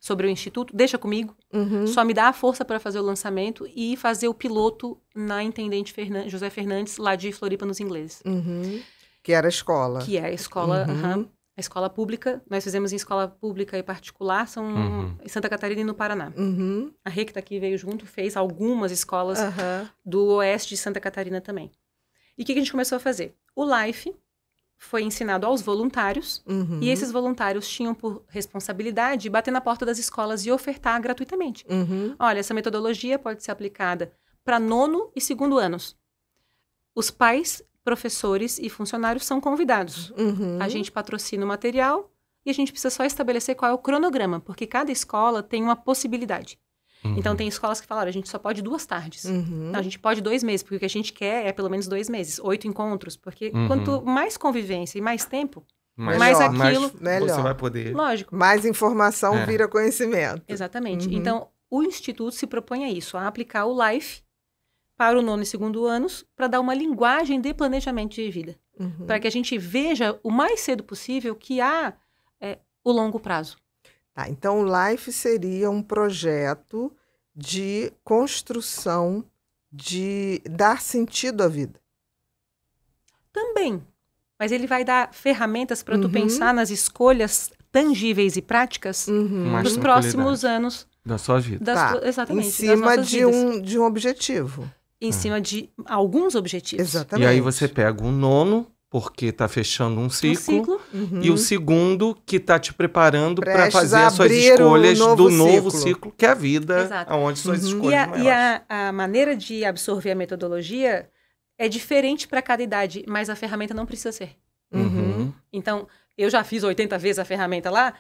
sobre o instituto, deixa comigo, uhum. só me dá a força para fazer o lançamento e fazer o piloto na Intendente Fernan José Fernandes, lá de Floripa, nos ingleses. Uhum. Que era a escola. Que é a escola, uhum. Uhum, a escola pública. Nós fizemos em escola pública e particular, são uhum. em Santa Catarina e no Paraná. Uhum. A REC tá aqui veio junto, fez algumas escolas do oeste de Santa Catarina também. E o que, que a gente começou a fazer? O LIFE, foi ensinado aos voluntários, uhum. e esses voluntários tinham por responsabilidade bater na porta das escolas e ofertar gratuitamente. Uhum. Olha, essa metodologia pode ser aplicada para nono e segundo anos. Os pais, professores e funcionários são convidados. Uhum. A gente patrocina o material e a gente precisa só estabelecer qual é o cronograma, porque cada escola tem uma possibilidade. Uhum. Então, tem escolas que falaram, a gente só pode duas tardes. Uhum. Então, a gente pode dois meses, porque o que a gente quer é pelo menos dois meses, oito encontros. Porque uhum. quanto mais convivência e mais tempo, mais, mais melhor, aquilo... Mais, melhor. Você vai poder... Lógico. Mais informação é. vira conhecimento. Exatamente. Uhum. Então, o Instituto se propõe a isso, a aplicar o LIFE para o nono e segundo anos, para dar uma linguagem de planejamento de vida. Uhum. Para que a gente veja o mais cedo possível que há é, o longo prazo. Tá? Então, o LIFE seria um projeto de construção de dar sentido à vida. Também. Mas ele vai dar ferramentas para uhum. tu pensar nas escolhas tangíveis e práticas uhum. dos próximos anos da sua vida. Das, tá. Exatamente. Em cima de um, de um objetivo. Em é. cima de alguns objetivos. Exatamente. E aí você pega um nono porque está fechando um ciclo, um ciclo? Uhum. e o uhum. segundo que está te preparando para fazer as suas escolhas um novo do novo ciclo. que é a vida, aonde suas uhum. escolhas E, a, e a, a, maneira de absorver a metodologia é diferente para cada idade, mas a ferramenta não precisa ser. Uhum. uhum. Então, eu já fiz 80 vezes a ferramenta lá,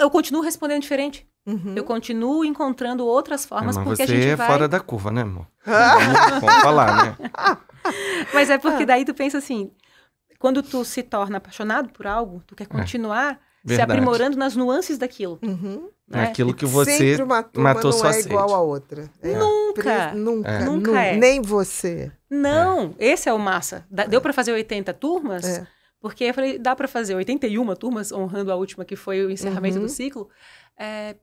eu continuo respondendo diferente. Uhum. Eu continuo encontrando outras formas, é, mas porque você a gente é vai... fora da curva, né, amor? Vamos é falar, né? mas é porque daí tu pensa assim, quando tu se torna apaixonado por algo, tu quer é. continuar é, se aprimorando nas nuances daquilo. Uhum. É né? Aquilo que você uma turma matou não sua é sede. igual a outra. É. Nunca. Nunca. É. Nunca é. Nem você. Não, esse é o massa. É. Deu para fazer 80 turmas? Porque eu falei, dá para fazer 81 turmas, honrando a última que foi o encerramento uhum. do ciclo.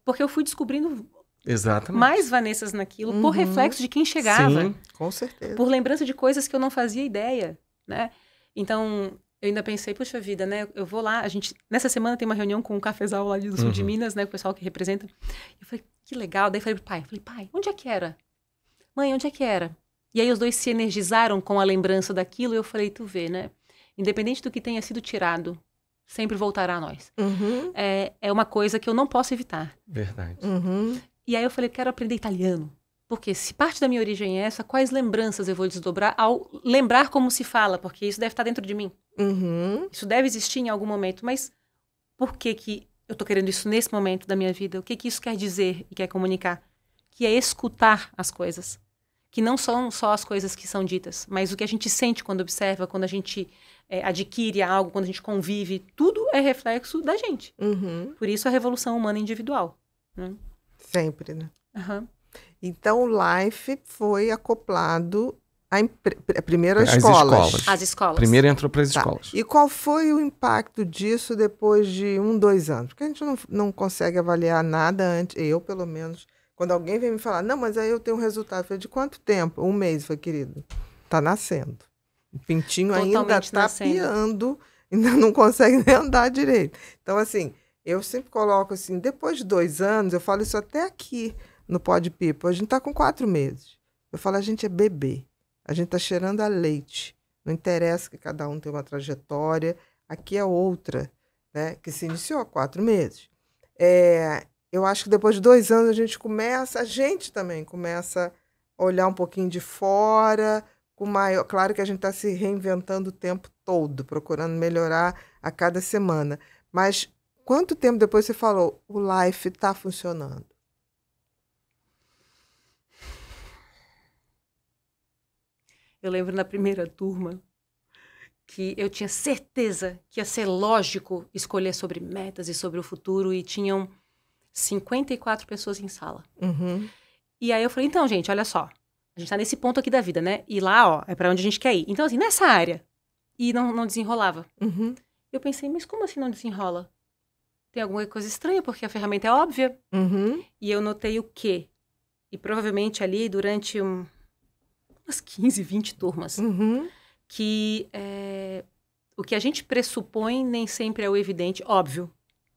porque eu fui descobrindo Exatamente. mais Vanessas naquilo, uhum. por reflexo de quem chegava. Sim, com certeza. Por lembrança de coisas que eu não fazia ideia, né? Então, eu ainda pensei, puxa vida, né? Eu vou lá, a gente. Nessa semana tem uma reunião com o um cafezal lá do sul de uhum. Minas, né? Com o pessoal que representa. Eu falei, que legal. Daí falei pro pai, falei, pai, onde é que era? Mãe, onde é que era? E aí os dois se energizaram com a lembrança daquilo, e eu falei, tu vê, né? Independente do que tenha sido tirado, sempre voltará a nós. Uhum. É, é uma coisa que eu não posso evitar. Verdade. Uhum. E aí eu falei, quero aprender italiano. Porque se parte da minha origem é essa, quais lembranças eu vou desdobrar ao lembrar como se fala? Porque isso deve estar dentro de mim. Uhum. Isso deve existir em algum momento, mas por que que eu estou querendo isso nesse momento da minha vida? O que que isso quer dizer e quer comunicar? Que é escutar as coisas. Que não são só as coisas que são ditas, mas o que a gente sente quando observa, quando a gente é, adquire algo, quando a gente convive, tudo é reflexo da gente. Uhum. Por isso a revolução humana individual. Né? Sempre, né? Uhum. Então, o Life foi acoplado primeiro às escolas. escolas. As escolas. Primeiro entrou para as tá. escolas. E qual foi o impacto disso depois de um, dois anos? Porque a gente não, não consegue avaliar nada antes, eu pelo menos. Quando alguém vem me falar, não, mas aí eu tenho um resultado. Eu falei, de quanto tempo? Um mês, foi querido. Está nascendo. O pintinho Totalmente ainda está piando, ainda não consegue nem andar direito. Então, assim, eu sempre coloco assim, depois de dois anos, eu falo isso até aqui no pó de pipa. A gente está com quatro meses. Eu falo, a gente é bebê. A gente está cheirando a leite. Não interessa que cada um tem uma trajetória. Aqui é outra, né? Que se iniciou há quatro meses. É, eu acho que depois de dois anos a gente começa, a gente também começa a olhar um pouquinho de fora. Com maior, claro que a gente está se reinventando o tempo todo, procurando melhorar a cada semana. Mas quanto tempo depois você falou, o life está funcionando? Eu lembro na primeira turma que eu tinha certeza que ia ser lógico escolher sobre metas e sobre o futuro, e tinham 54 pessoas em sala. Uhum. E aí eu falei, então, gente, olha só. A gente tá nesse ponto aqui da vida, né? E lá, ó, é para onde a gente quer ir. Então, assim, nessa área. E não, não desenrolava. Uhum. Eu pensei, mas como assim não desenrola? Tem alguma coisa estranha, porque a ferramenta é óbvia. Uhum. E eu notei o quê? E provavelmente ali, durante um, umas 15, 20 turmas. Uhum. Que é, o que a gente pressupõe nem sempre é o evidente, óbvio.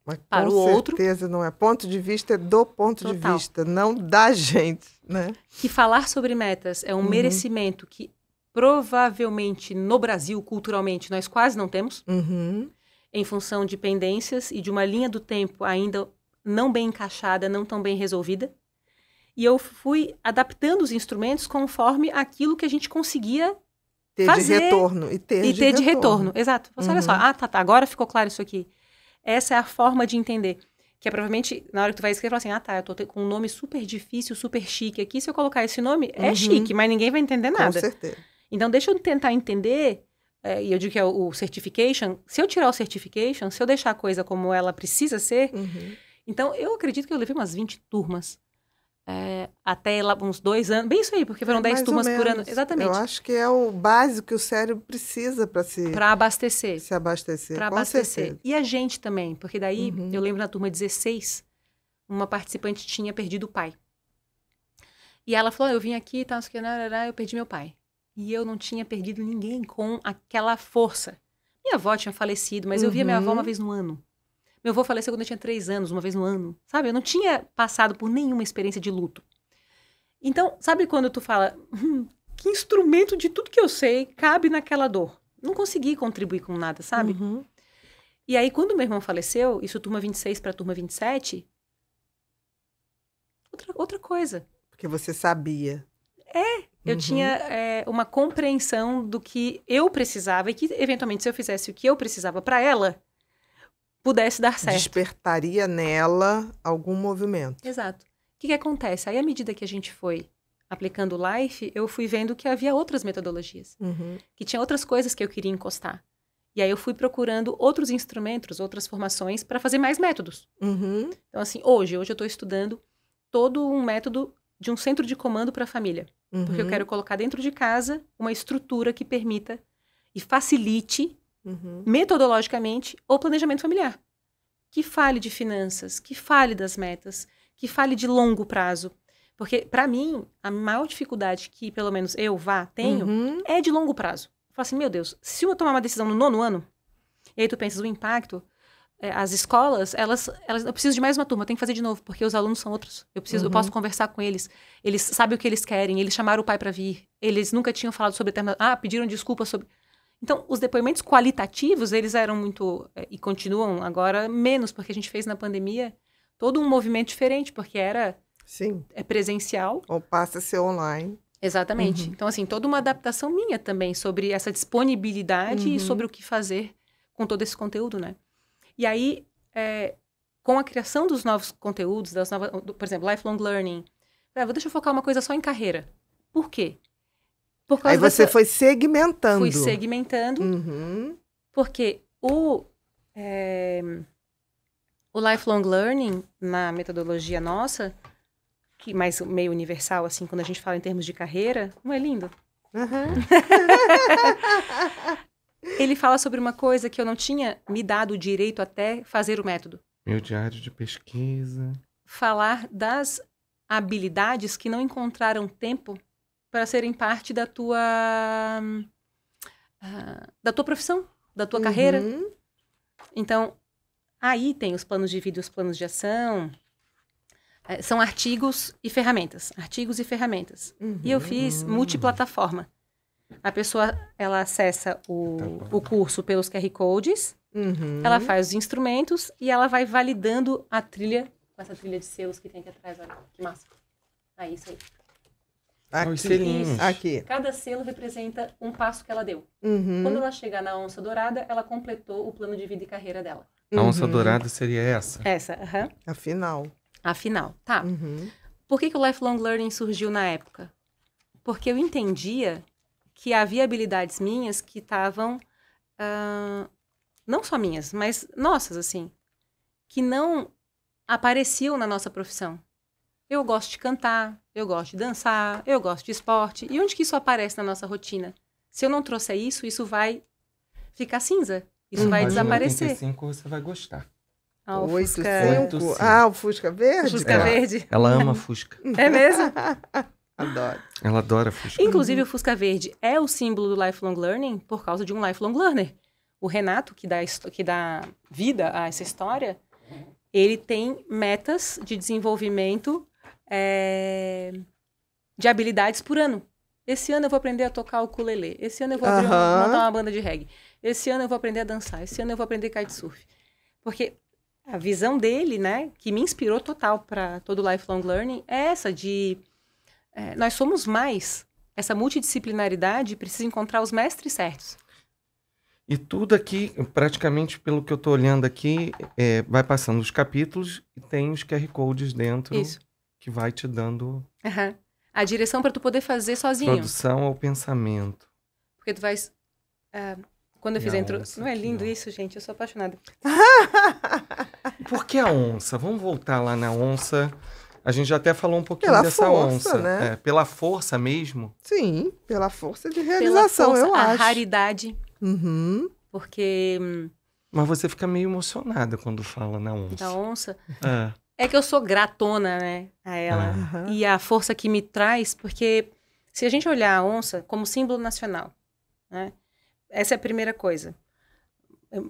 Mas para o outro. Com certeza não é. Ponto de vista é do ponto Total. de vista, não da gente, né? Que falar sobre metas é um uhum. merecimento que provavelmente no Brasil, culturalmente, nós quase não temos, uhum. em função de pendências e de uma linha do tempo ainda não bem encaixada, não tão bem resolvida. E eu fui adaptando os instrumentos conforme aquilo que a gente conseguia ter fazer. de retorno e ter, e de, ter retorno. de retorno. Exato. Você uhum. Assim, olha só, uhum. ah, tá, tá, agora ficou claro isso aqui. Essa é a forma de entender. Que é provavelmente, na hora que tu vai escrever, assim, ah, tá, eu tô com um nome super difícil, super chique aqui. Se eu colocar esse nome, é uhum. é chique, mas ninguém vai entender nada. Com certeza. Então, deixa eu tentar entender, é, e eu digo que é o, certification. Se eu tirar o certification, se eu deixar a coisa como ela precisa ser, uhum. então eu acredito que eu levei umas 20 turmas é, até lá, uns dois anos, bem isso aí, porque foram é, dez turmas por ano. Exatamente. Eu acho que é o básico que o cérebro precisa para se. Para abastecer. Se abastecer. Para abastecer. Certeza. E a gente também, porque daí, uhum. eu lembro na turma 16, uma participante tinha perdido o pai. E ela falou: ah, eu vim aqui, tá, não sei o que, né, né, né, eu perdi meu pai. E eu não tinha perdido ninguém com aquela força. Minha avó tinha falecido, mas uhum. eu via minha avó uhum. uma vez no ano. Meu avô faleceu quando eu tinha três anos, uma vez no ano, sabe? Eu não tinha passado por nenhuma experiência de luto. Então, sabe quando tu fala, hum, que instrumento de tudo que eu sei cabe naquela dor? Não consegui contribuir com nada, sabe? Uhum. E aí, quando meu irmão faleceu, isso turma 26 para turma 27, outra, outra coisa. Porque você sabia. É, eu uhum. tinha é, uma compreensão do que eu precisava e que, eventualmente, se eu fizesse o que eu precisava para ela, pudesse dar certo. Despertaria nela algum movimento. Exato. O que, que acontece? Aí, à medida que a gente foi aplicando o Life, eu fui vendo que havia outras metodologias, uhum. que tinha outras coisas que eu queria encostar. E aí eu fui procurando outros instrumentos, outras formações para fazer mais métodos. Uhum. Então, assim, hoje, hoje eu estou estudando todo um método de um centro de comando para a família. Uhum. Porque eu uhum. quero colocar dentro de casa uma estrutura que permita e facilite uhum. metodologicamente, o planejamento familiar. Que fale de finanças, que fale das metas, que fale de longo prazo. Porque, para mim, a maior dificuldade que, pelo menos, eu, vá, tenho, uhum. é de longo prazo. Eu falo assim, meu Deus, se eu tomar uma decisão no nono ano, e aí tu pensas o impacto, é, as escolas, elas, elas, eu preciso de mais uma turma, eu tenho que fazer de novo, porque os alunos são outros. Eu preciso, uhum. eu posso conversar com eles. Eles sabem o que eles querem, eles chamaram o pai para vir. Eles nunca tinham falado sobre determinado, ah, pediram desculpa sobre. Então, os depoimentos qualitativos, eles eram muito, é, e continuam agora, menos, porque a gente fez na pandemia todo um movimento diferente, porque era Sim. É presencial. Ou passa a ser online. Exatamente. Uhum. Então, assim, toda uma adaptação minha também sobre essa disponibilidade uhum. e sobre o que fazer com todo esse conteúdo, né? E aí, é, com a criação dos novos conteúdos, das novas, por exemplo, lifelong learning, ah, vou deixa eu focar uma coisa só em carreira. Por quê? Aí você dessa... foi segmentando. Fui segmentando. Uhum. Porque o, é... o lifelong learning, na metodologia nossa, que mais meio universal, assim, quando a gente fala em termos de carreira, não é lindo? Uhum. Ele fala sobre uma coisa que eu não tinha me dado o direito até fazer o método. Meu diário de pesquisa. Falar das habilidades que não encontraram tempo para serem parte da tua uh, da tua profissão, da tua uhum. carreira. Então, aí tem os planos de vida, os planos de ação. É, são artigos e ferramentas, artigos e ferramentas. Uhum. E eu fiz uhum. multiplataforma. A pessoa ela acessa o, tá o curso pelos QR codes, uhum. ela faz os instrumentos e ela vai validando a trilha com essa trilha de selos que tem aqui atrás, olha que massa. Aí, isso aí. Aqui, ah, selinhos. aqui. Cada selo representa um passo que ela deu. Uhum. Quando ela chegar na onça dourada, ela completou o plano de vida e carreira dela. A onça uhum. dourada seria essa? Essa, aham. Uhum. A final. A final, tá. Uhum. Por que, que o lifelong learning surgiu na época? Porque eu entendia que havia habilidades minhas que estavam, uh, não só minhas, mas nossas, assim, que não apareciam na nossa profissão. Eu gosto de cantar, eu gosto de dançar, eu gosto de esporte. E onde que isso aparece na nossa rotina? Se eu não trouxer isso, isso vai ficar cinza. Isso hum, vai desaparecer. 85 você vai gostar. Ah, o Fusca. 8, Ah, o Fusca Verde? Fusca é, Verde. Ela ama Fusca. É mesmo? Adoro. Ela adora Fusca. Inclusive, o Fusca Verde é o símbolo do lifelong learning por causa de um lifelong learner. O Renato, que dá, que dá vida a essa história, ele tem metas de desenvolvimento é, de habilidades por ano. Esse ano eu vou aprender a tocar o ukulele. Esse ano eu vou aprender a montar uma banda de reggae. Esse ano eu vou aprender a dançar. Esse ano eu vou aprender kitesurf. Porque a visão dele, né, que me inspirou total para todo o lifelong learning, é essa de é, nós somos mais. Essa multidisciplinaridade precisa encontrar os mestres certos. E tudo aqui, praticamente pelo que eu estou olhando aqui, é, vai passando os capítulos e tem os QR Codes dentro. Isso que vai te dando. Uhum. A direção para tu poder fazer sozinho. Produção ao pensamento. Porque tu vais. Uh, quando eu fiz a, a Não é lindo isso, gente? Eu sou apaixonada. Por que a onça? Vamos voltar lá na onça. A gente já até falou um pouquinho pela dessa força, onça. Né? É, pela força mesmo? Sim, pela força de realização, força, eu a acho. A raridade. Uhum. Porque. Hum, Mas você fica meio emocionada quando fala na onça. Da onça? É. É que eu sou gratona, né, a ela. Uhum. E a força que me traz, porque se a gente olhar a onça como símbolo nacional, né, essa é a primeira coisa.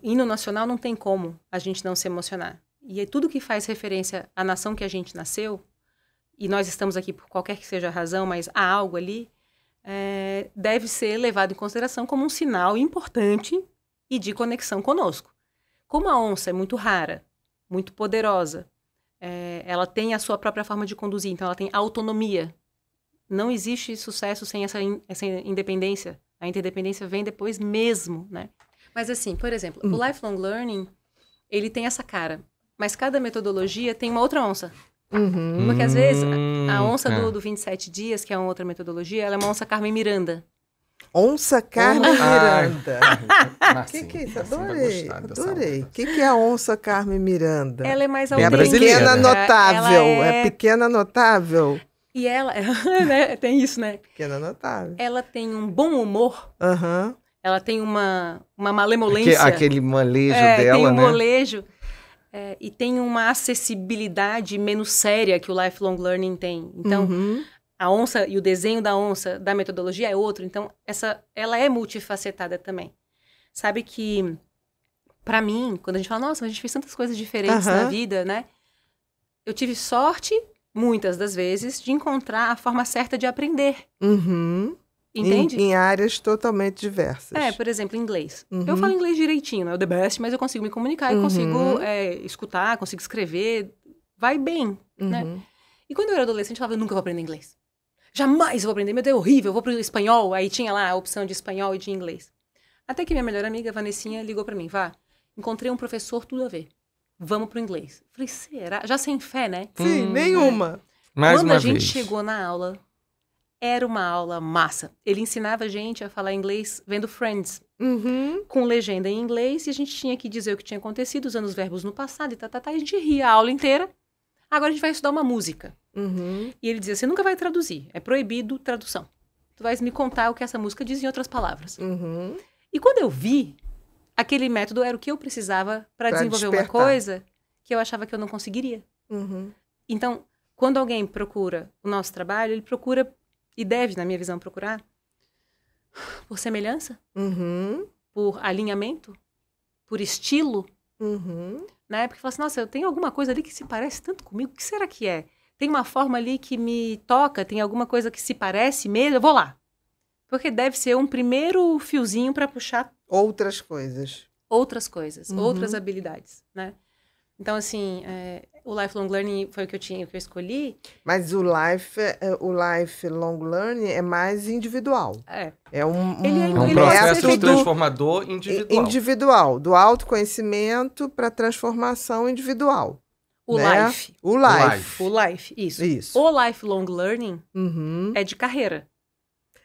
Hino nacional não tem como a gente não se emocionar. E tudo que faz referência à nação que a gente nasceu, e nós estamos aqui por qualquer que seja a razão, mas há algo ali, é, deve ser levado em consideração como um sinal importante e de conexão conosco. Como a onça é muito rara, muito poderosa, é, ela tem a sua própria forma de conduzir, então ela tem autonomia. Não existe sucesso sem essa, in, essa independência. A interdependência vem depois mesmo, né? Mas assim, por exemplo, hum. o lifelong learning, ele tem essa cara. Mas cada metodologia tem uma outra onça. Uhum. Porque às vezes a hum, onça é. do, do 27 dias, que é uma outra metodologia, ela é uma onça Carmen Miranda. Onça Carmen Miranda. O ah, que, ah, que é isso? Adorei. Adorei. O que, que é a onça Carmen Miranda? Ela é mais autêntica. É pequena notável. É... é... pequena notável. E ela, né? tem isso, né? Pequena notável. Ela tem um bom humor. Aham. Uhum. Ela tem uma, uma malemolência. Aquele, aquele malejo é, dela, tem um né? molejo. É, e tem uma acessibilidade menos séria que o lifelong learning tem. Então, uhum a onça e o desenho da onça da metodologia é outro, então essa ela é multifacetada também. Sabe que para mim, quando a gente fala, nossa, mas a gente fez tantas coisas diferentes uhum. na vida, né? Eu tive sorte muitas das vezes de encontrar a forma certa de aprender. Uhum. Entende? Em, em, áreas totalmente diversas. É, por exemplo, inglês. Uhum. Eu falo inglês direitinho, é o the best, mas eu consigo me comunicar, eu consigo uhum. é, escutar, consigo escrever, vai bem, né? Uhum. E quando eu era adolescente, eu falava, eu nunca vou aprender inglês jamais vou aprender, meu Deus, é horrível, vou para o espanhol. Aí tinha lá a opção de espanhol e de inglês. Até que minha melhor amiga, Vanessinha, ligou para mim, vá, encontrei um professor, tudo a ver. Vamos pro inglês. Falei, será? Já sem fé, né? Sim, hum, nenhuma. É. Mais Quando uma a gente chegou na aula, era uma aula massa. Ele ensinava a gente a falar inglês vendo Friends, uhum. com legenda em inglês, e a gente tinha que dizer o que tinha acontecido, usando os verbos no passado e tá, tá, tá, e a gente ria a aula inteira. Agora a gente vai estudar uma música. Uhum. E ele dizia: Você nunca vai traduzir, é proibido tradução. Tu vais me contar o que essa música diz em outras palavras. Uhum. E quando eu vi, aquele método era o que eu precisava para desenvolver despertar. uma coisa que eu achava que eu não conseguiria. Uhum. Então, quando alguém procura o nosso trabalho, ele procura, e deve, na minha visão, procurar por semelhança, uhum. por alinhamento, por estilo. Uhum. Na época, eu assim: nossa, eu tenho alguma coisa ali que se parece tanto comigo, o que será que é? tem uma forma ali que me toca, tem alguma coisa que se parece mesmo, eu vou lá. Porque deve ser um primeiro fiozinho para puxar outras coisas. Outras coisas, uhum. outras habilidades, né? Então, assim, é, o lifelong learning foi o que eu tinha, o que eu escolhi. Mas o life, é, o lifelong learning é mais individual. É. É um, ele é, é um, é processo é transformador individual. Individual, do autoconhecimento para transformação individual. O né? Life. O Life. O Life, isso. isso. O Lifelong Learning uhum. é de carreira.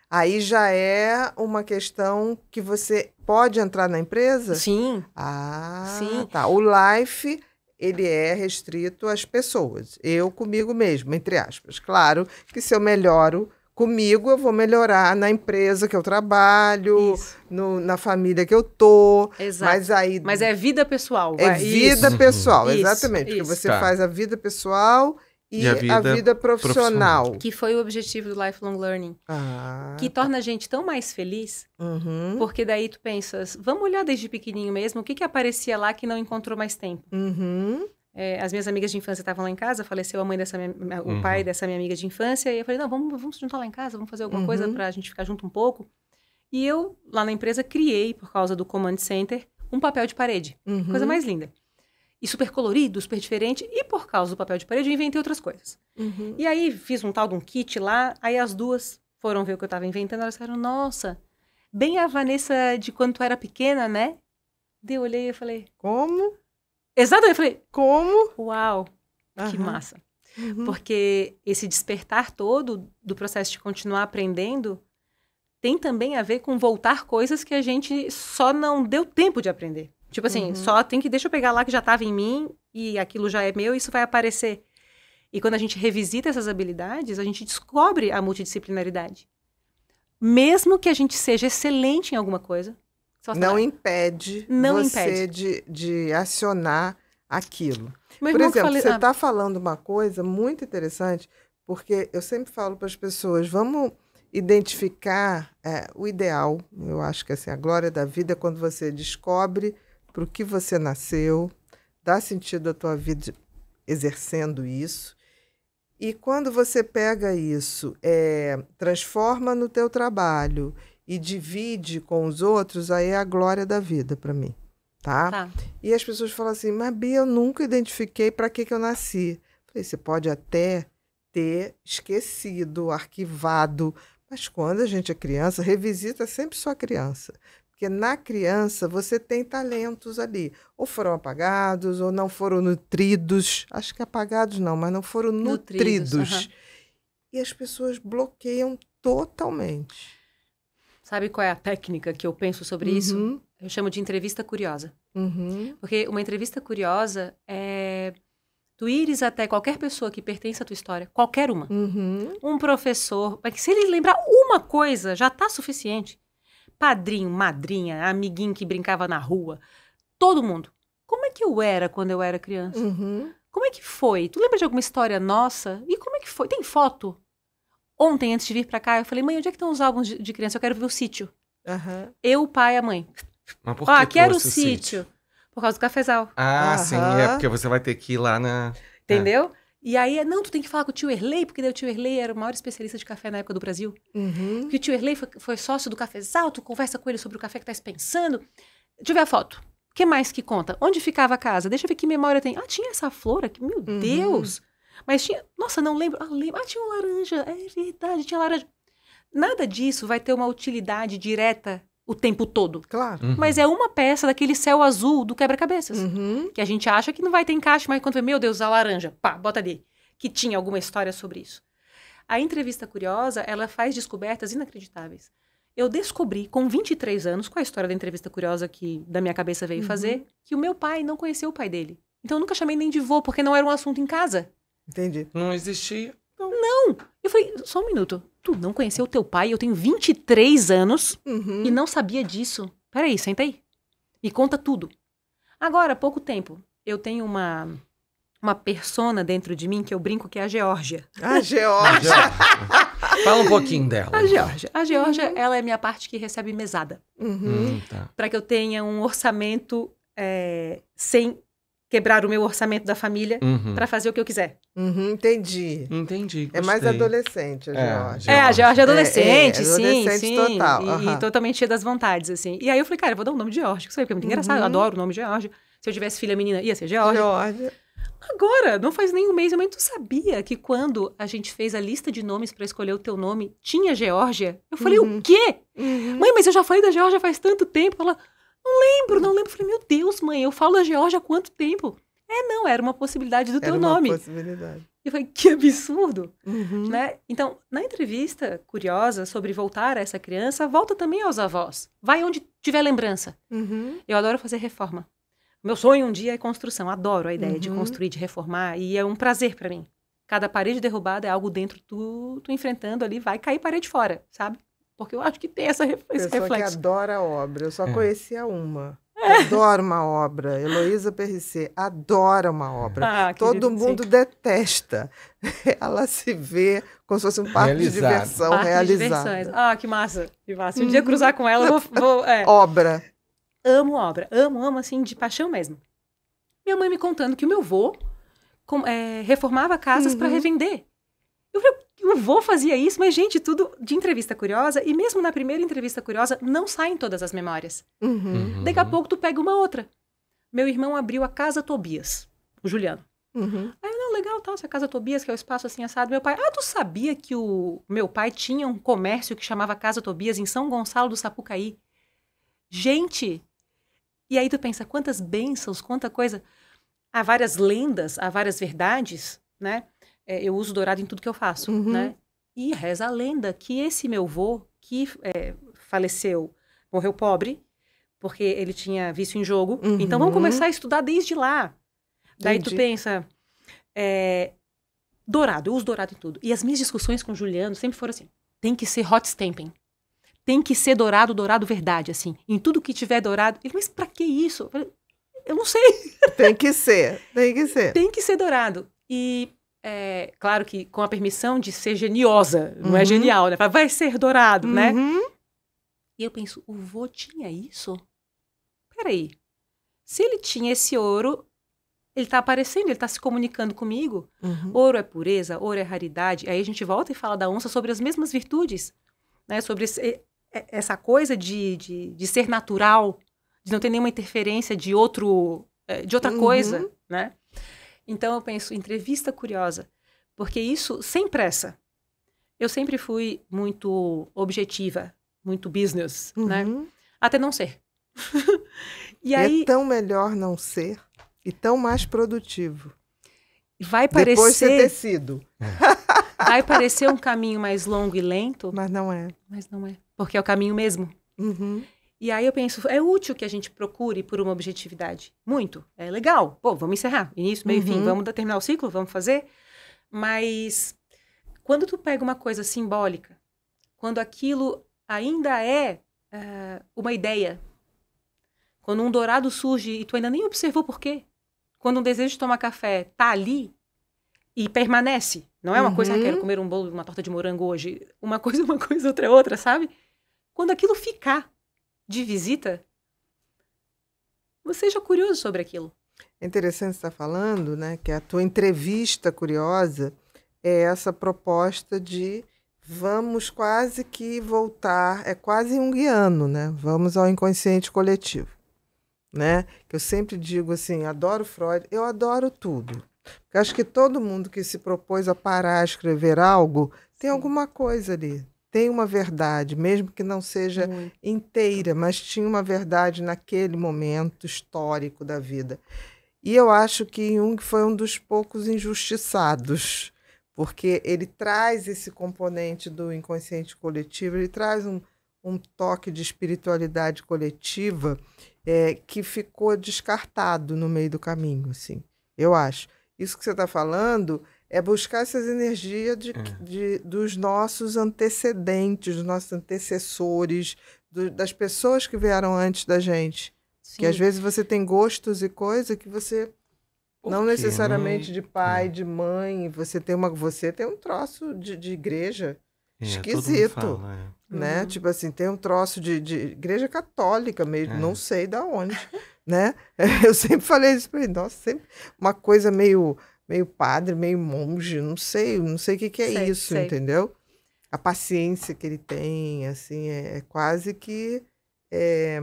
Aí já é uma questão que você pode entrar na empresa? Sim. Ah, Sim. tá. O Life ele é restrito às pessoas. Eu comigo mesmo, entre aspas. Claro que se eu melhoro comigo, eu vou melhorar na empresa que eu trabalho, no, na família que eu tô. Exato. Mas aí. Mas é vida pessoal. É vai. É vida Isso. pessoal, exatamente. Isso. Porque você tá. faz a vida pessoal e, e a, vida a, vida profissional. profissional. Que foi o objetivo do lifelong learning. Ah, que tá. torna a gente tão mais feliz, uhum. porque daí tu pensas, vamos olhar desde pequenininho mesmo, o que que aparecia lá que não encontrou mais tempo? Uhum. É, as minhas amigas de infância estavam lá em casa, faleceu a mãe dessa minha, o uhum. pai dessa minha amiga de infância, e eu falei, não, vamos, vamos juntar lá em casa, vamos fazer alguma uhum. coisa para a gente ficar junto um pouco. E eu, lá na empresa, criei, por causa do Command Center, um papel de parede. Uhum. Coisa mais linda. E super colorido, super diferente. E por causa do papel de parede, eu inventei outras coisas. Uhum. E aí fiz um tal de um kit lá. Aí as duas foram ver o que eu estava inventando. Elas falaram, nossa, bem a Vanessa de quando tu era pequena, né? Deu, olhei e falei. Como? Exatamente. Eu falei, como? Uau, uhum. que massa. Uhum. Porque esse despertar todo do processo de continuar aprendendo tem também a ver com voltar coisas que a gente só não deu tempo de aprender. Tipo assim, uhum. só tem que deixa eu pegar lá que já estava em mim e aquilo já é meu, isso vai aparecer. E quando a gente revisita essas habilidades, a gente descobre a multidisciplinaridade. Mesmo que a gente seja excelente em alguma coisa, não impede não você impede. De, de acionar aquilo. Meu Por exemplo, fale... você está ah. falando uma coisa muito interessante, porque eu sempre falo para as pessoas, vamos identificar é, o ideal. Eu acho que assim, a glória da vida é quando você descobre para o que você nasceu, dá sentido à tua vida exercendo isso. E quando você pega isso, é, transforma no teu trabalho e divide com os outros, aí é a glória da vida para mim, tá? tá? E as pessoas falam assim, mas Bia, eu nunca identifiquei para que, que eu nasci. Eu falei, você pode até ter esquecido, arquivado, mas quando a gente é criança, revisita sempre sua criança. Porque na criança você tem talentos ali. Ou foram apagados, ou não foram nutridos. Acho que apagados não, mas não foram nutridos. nutridos. Uhum. E as pessoas bloqueiam totalmente. Sabe qual é a técnica que eu penso sobre uhum. isso? Eu chamo de entrevista curiosa. Uhum. Porque uma entrevista curiosa é tu ires até qualquer pessoa que pertence à tua história, qualquer uma. Uhum. Um professor, mas se ele lembrar uma coisa, já tá suficiente. Padrinho, madrinha, amiguinho que brincava na rua, todo mundo. Como é que eu era quando eu era criança? Uhum. Como é que foi? Tu lembra de alguma história nossa? E como é que foi? Tem foto? Ontem, antes de vir para cá, eu falei, mãe, onde é que estão os álbuns de, de criança? Eu quero ver o sítio. Uhum. Eu, o pai e a mãe. Mas por que ah, quero o sítio? Por causa do cafezal. Ah, uhum. sim, é porque você vai ter que ir lá na. É. Entendeu? É. E aí, não, tu tem que falar com o tio Erley, porque daí o tio Erley era o maior especialista de café na época do Brasil. Uhum. Que o tio Erley foi, foi, sócio do cafezal, tu conversa com ele sobre o café que tá pensando. Deixa eu ver a foto. O que mais que conta? Onde ficava a casa? Deixa eu ver que memória tem. Ah, tinha essa flor aqui, meu uhum. Deus! Mas tinha. Nossa, não lembro. Ah, lembro. ah, tinha um laranja. É verdade, tinha laranja. Nada disso vai ter uma utilidade direta o tempo todo. Claro. Uhum. Mas é uma peça daquele céu azul do quebra-cabeças. Uhum. Que a gente acha que não vai ter encaixe, mas quando vê, meu Deus, a laranja, pá, bota ali. Que tinha alguma história sobre isso. A entrevista curiosa, ela faz descobertas inacreditáveis. Eu descobri com 23 anos, com a história da entrevista curiosa que da minha cabeça veio uhum. fazer, que o meu pai não conheceu o pai dele. Então eu nunca chamei nem de vô, porque não era um assunto em casa. Entendi. Não existia. Não. não. Eu falei, só um minuto. Tu não conheceu o teu pai? Eu tenho 23 anos uhum. e não sabia disso. Peraí, senta aí. Me conta tudo. Agora, há pouco tempo, eu tenho uma uma persona dentro de mim que eu brinco que é a Geórgia. A Geórgia. Fala um pouquinho dela. A então. Geórgia. A Geórgia, uhum. ela é minha parte que recebe mesada. Uhum. Hum, tá. Para que eu tenha um orçamento é, sem quebrar o meu orçamento da família uhum. para fazer o que eu quiser. Uhum, entendi. Entendi. Gostei. É mais adolescente, a Georgia. É, a Georgia é, é adolescente, é, é, sim, adolescente sim. Total. E, uhum. e, totalmente cheia das vontades, assim. E aí eu falei, cara, eu vou dar o um nome de Georgia, que isso aí é muito engraçado, eu uhum. adoro o nome de Georgia. Se eu tivesse filha menina, ia ser Georgia. Georgia. Agora, não faz nem um mês, eu nem tu sabia que quando a gente fez a lista de nomes para escolher o teu nome, tinha Geórgia? Eu falei, o uhum. quê? Uhum. Mãe, mas eu já falei da Geórgia faz tanto tempo. Ela, não lembro, não lembro. Falei, meu Deus, mãe, eu falo a Geórgia há quanto tempo? É, não, era uma possibilidade do era teu nome. Era uma possibilidade. Eu falei, que absurdo, uhum. né? Então, na entrevista curiosa sobre voltar a essa criança, volta também aos avós. Vai onde tiver lembrança. Uhum. Eu adoro fazer reforma. Meu sonho um dia é construção. Adoro a ideia uhum. de construir, de reformar. E é um prazer para mim. Cada parede derrubada é algo dentro, tu, tu enfrentando ali, vai cair parede fora, sabe? Porque eu acho que tem essa ref Pessoa esse reflexo. que adora obra. Eu só é. conhecia uma. É. Adora uma obra. Heloísa PRC adora uma obra. Ah, Todo mundo sim. detesta. Ela se vê como se fosse um parque Realizado. de diversão realizada realizado. ah, que massa. Que massa. Um hum. dia uhum. cruzar com ela, eu vou. vou é. Obra. Amo obra. Amo, amo, assim, de paixão mesmo. Minha mãe me contando que o meu avô com, é, reformava casas uhum. para revender. Eu falei, o vô fazia isso, mas, gente, tudo de entrevista curiosa. E mesmo na primeira entrevista curiosa, não saem todas as memórias. Uhum. Uhum. Daqui a pouco tu pega uma outra. Meu irmão abriu a Casa Tobias, o Juliano. Uhum. Aí eu, não, legal, tal, tá, essa Casa Tobias, que é o espaço assim assado. Meu pai, ah, tu sabia que o meu pai tinha um comércio que chamava Casa Tobias em São Gonçalo do Sapucaí? Gente! E aí tu pensa, quantas bênçãos, quanta coisa. Há várias lendas, há várias verdades, né? é, eu uso dourado em tudo que eu faço, uhum. né? E reza a lenda que esse meu vô, que é, faleceu, morreu pobre, porque ele tinha vício em jogo. Uhum. Então vamos uhum. começar a estudar desde lá. Daí tu pensa, é, dourado, eu uso dourado em tudo. E as minhas discussões com o Juliano sempre foram assim: tem que ser hot stamping. Tem que ser dourado, dourado verdade, assim. Em tudo que tiver dourado. Ele, mas pra que isso? Eu não sei. Tem que ser, tem que ser. tem que ser dourado. E é, claro que com a permissão de ser geniosa, não é uhum. é genial, né? Vai ser dourado, né? uhum. né? E eu penso, o vô tinha isso? Peraí. Se ele tinha esse ouro, ele está aparecendo, ele está se comunicando comigo. Uhum. Ouro é pureza, ouro é raridade. Aí a gente volta e fala da onça sobre as mesmas virtudes, né? Sobre esse, essa coisa de, de, de, ser natural, de não ter nenhuma interferência de outro eh, de outra uhum. coisa, né? Então eu penso entrevista curiosa, porque isso sem pressa. Eu sempre fui muito objetiva, muito business, né? uhum. né? Até não ser. e é aí é tão melhor não ser e tão mais produtivo. Vai parecer depois de ter vai parecer um caminho mais longo e lento, mas não é. Mas não é, porque é o caminho mesmo. Uhum. E aí eu penso, é útil que a gente procure por uma objetividade. Muito. É legal. Pô, vamos encerrar. Início, meio uhum. fim. Vamos terminar o ciclo, vamos fazer. Mas quando tu pega uma coisa simbólica, quando aquilo ainda é uh, uma ideia, quando um dourado surge e tu ainda nem observou por quê, quando um desejo de tomar café tá ali e permanece, não é uma uhum. coisa, ah, uhum. quero comer um bolo, uma torta de morango hoje, uma coisa, uma coisa, outra, é outra, sabe? Quando aquilo ficar de visita, você seja é curioso sobre aquilo. É interessante estar tá falando, né, que a tua entrevista curiosa é essa proposta de vamos quase que voltar, é quase um guiano, né? Vamos ao inconsciente coletivo, né? Que eu sempre digo assim, adoro Freud, eu adoro tudo. Porque acho que todo mundo que se propôs a parar a escrever algo tem alguma coisa ali, tem uma verdade, mesmo que não seja inteira, mas tinha uma verdade naquele momento histórico da vida. E eu acho que Jung foi um dos poucos injustiçados, porque ele traz esse componente do inconsciente coletivo, ele traz um, um toque de espiritualidade coletiva é, que ficou descartado no meio do caminho, assim, eu acho. Isso que você está falando é buscar essas energias de, é. de, dos nossos antecedentes, dos nossos antecessores, do, das pessoas que vieram antes da gente. Sim. Que às vezes você tem gostos e coisa que você não necessariamente de pai, é. de mãe, você tem uma você tem um troço de, de igreja é, esquisito, fala, é. né? Uhum. Tipo assim, tem um troço de, de igreja católica mesmo, é. não sei da onde, né? Eu sempre falei isso para ele, nossa, sempre uma coisa meio meio padre, meio monge, não sei, não sei o que, que é sei, isso, sei. entendeu? A paciência que ele tem, assim, é, é quase que é,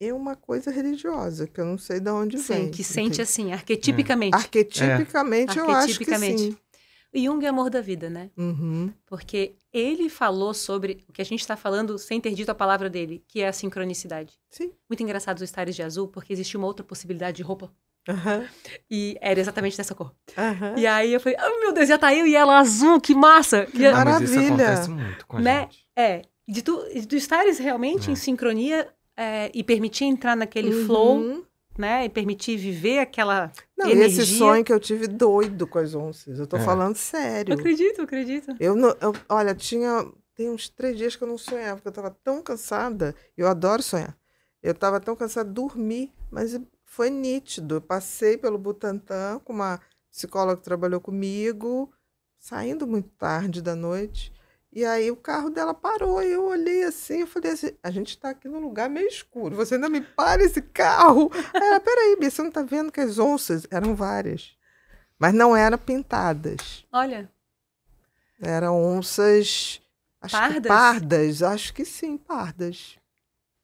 é, uma coisa religiosa que eu não sei de onde sim, vem. Sim, que sente entende? assim, arquetipicamente. É. Arquetipicamente, eu acho que sim. Jung é amor da vida, né? Uhum. Porque ele falou sobre o que a gente está falando sem ter dito a palavra dele, que é a sincronicidade. Sim. Muito engraçado os estares de azul, porque existe uma outra possibilidade de roupa Uhum. E era exatamente dessa cor. Uhum. E aí eu falei, oh, meu Deus, já tá eu e ela azul, que massa! Que e maravilha! isso acontece muito com a né? gente. É, de tu, de tu estares realmente é. em sincronia é, e permitir entrar naquele uhum. flow, né? E permitir viver aquela Não, energia. esse sonho que eu tive doido com as onças. Eu tô é. falando sério. Eu acredito, eu acredito. Eu, não, eu, olha, tinha... Tem uns três dias que eu não sonhava, porque eu tava tão cansada. Eu adoro sonhar. Eu tava tão cansada de dormir, mas foi nítido. Eu passei pelo Butantã com uma psicóloga que trabalhou comigo, saindo muito tarde da noite. E aí o carro dela parou e eu olhei assim, eu falei assim, a gente está aqui num lugar meio escuro, você ainda me para esse carro? Ela, peraí, Bia, você não está vendo que as onças eram várias, mas não eram pintadas. Olha. Eram onças... Acho pardas? pardas, acho que sim, pardas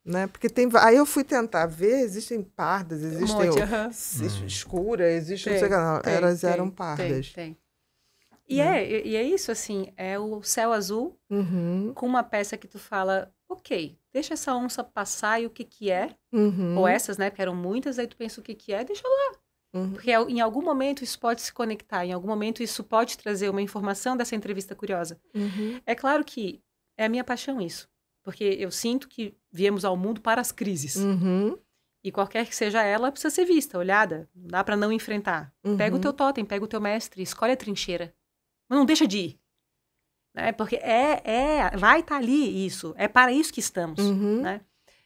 né? Porque tem. Aí eu fui tentar ver, existem pardas, existem um monte, uh -huh. escuras, existem. Tem, não sei, não, elas tem, eram pardas. Tem, tem. E, né? é, e é isso, assim, é o céu azul uhum. com uma peça que tu fala, ok, deixa essa onça passar e o que que é, uhum. ou essas, né, que eram muitas, aí tu pensa o que que é, deixa lá. Uhum. Porque é, em algum momento isso pode se conectar, em algum momento isso pode trazer uma informação dessa entrevista curiosa. Uhum. É claro que é a minha paixão isso. Porque eu sinto que viemos ao mundo para as crises. Uhum. E qualquer que seja ela, precisa ser vista, olhada. Não dá para não enfrentar. Uhum. Pega o uhum. teu totem, pega o teu mestre, escolhe a trincheira. Mas não deixa de ir. Né? Porque é, é, vai estar tá ali isso. É para isso que estamos. Uhum. Né?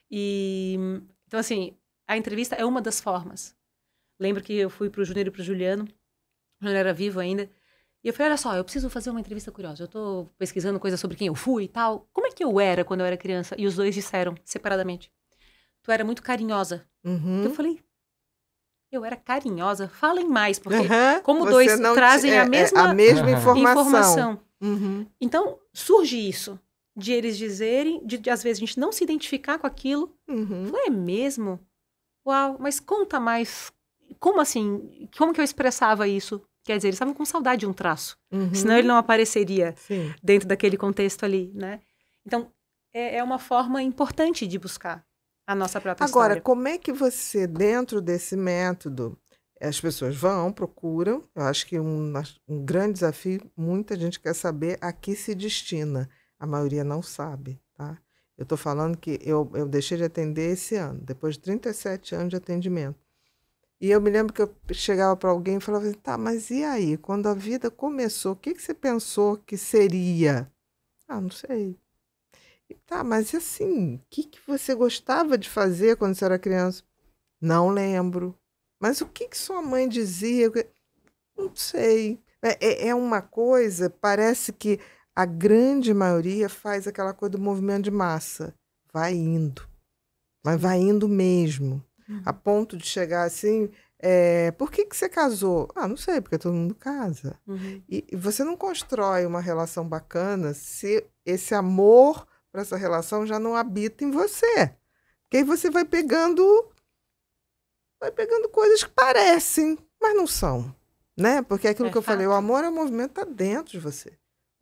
E, então, assim, a entrevista é uma das formas. Lembro que eu fui para o Júnior e para o Juliano. O Júnior era vivo ainda. E eu falei, olha só, eu preciso fazer uma entrevista curiosa. Eu estou pesquisando coisas sobre quem eu fui e tal. Como é que eu era quando eu era criança? E os dois disseram, separadamente. Tu era muito carinhosa. Uhum. Eu falei, eu era carinhosa. Falem mais, porque uhum. como Você dois trazem te... a mesma, é, é a mesma informação. informação. Uhum. Então, surge isso. De eles dizerem, de, de, às vezes a gente não se identificar com aquilo. Uhum. Falei, é mesmo? Uau, mas conta mais. Como assim? Como que eu expressava isso? Quer dizer, eles estavam com saudade de um traço, uhum. senão ele não apareceria Sim. dentro daquele contexto ali, né? Então, é, é, uma forma importante de buscar a nossa própria Agora, história. como é que você, dentro desse método, as pessoas vão, procuram, eu acho que um, um grande desafio, muita gente quer saber a que se destina, a maioria não sabe, tá? Eu estou falando que eu, eu deixei de atender esse ano, depois de 37 anos de atendimento. E eu me lembro que eu chegava para alguém e falava assim, tá, mas e aí? Quando a vida começou, o que, que você pensou que seria? Ah, não sei. E, tá, mas assim, o que, que você gostava de fazer quando você era criança? Não lembro. Mas o que, que sua mãe dizia? Não sei. É, é, é uma coisa, parece que a grande maioria faz aquela coisa do movimento de massa. Vai indo. Mas vai indo mesmo. A ponto de chegar assim, é, por que, que você casou? Ah, não sei, porque todo mundo casa. Uhum. E, e, você não constrói uma relação bacana se esse amor para essa relação já não habita em você. Porque aí você vai pegando vai pegando coisas que parecem, mas não são, né? Porque é aquilo é que eu fato. falei, o amor é um movimento tá dentro de você.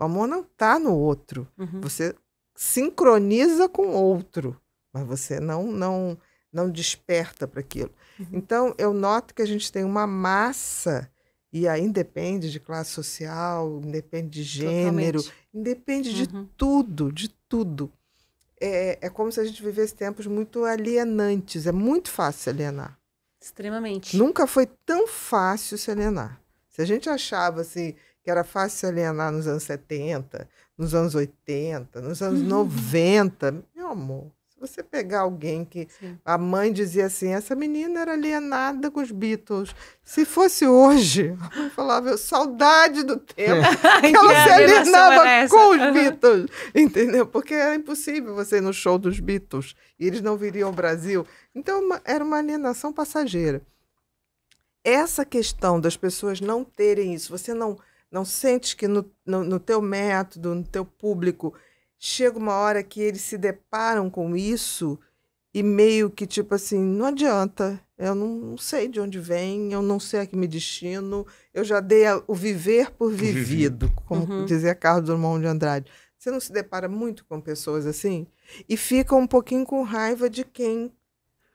O amor não tá no outro. Uhum. Você sincroniza com o outro, mas você não não não desperta para aquilo. Uhum. Então, eu noto que a gente tem uma massa, e aí independe de classe social, independe de gênero, Totalmente. independe uhum. de tudo, de tudo. É, é como se a gente vivesse tempos muito alienantes. É muito fácil se alienar. Extremamente. Nunca foi tão fácil se alienar. Se a gente achava assim, que era fácil se alienar nos anos 70, nos anos 80, nos anos uhum. 90, meu amor, se você pegar alguém que Sim. a mãe dizia assim, essa menina era alienada com os Beatles. Se fosse hoje, a mãe falava, eu, saudade do tempo é. que ela se alienava com os Beatles. Entendeu? Porque era impossível você ir no show dos Beatles e eles não viriam ao Brasil. Então uma, era uma alienação passageira. Essa questão das pessoas não terem isso, você não não sente que no, no, no teu método, no teu público, chega uma hora que eles se deparam com isso e meio que tipo assim, não adianta, eu não, não sei de onde vem, eu não sei a que me destino, eu já dei a, o viver por vivido, como uhum. dizia Carlos Drummond de Andrade. Você não se depara muito com pessoas assim? E fica um pouquinho com raiva de quem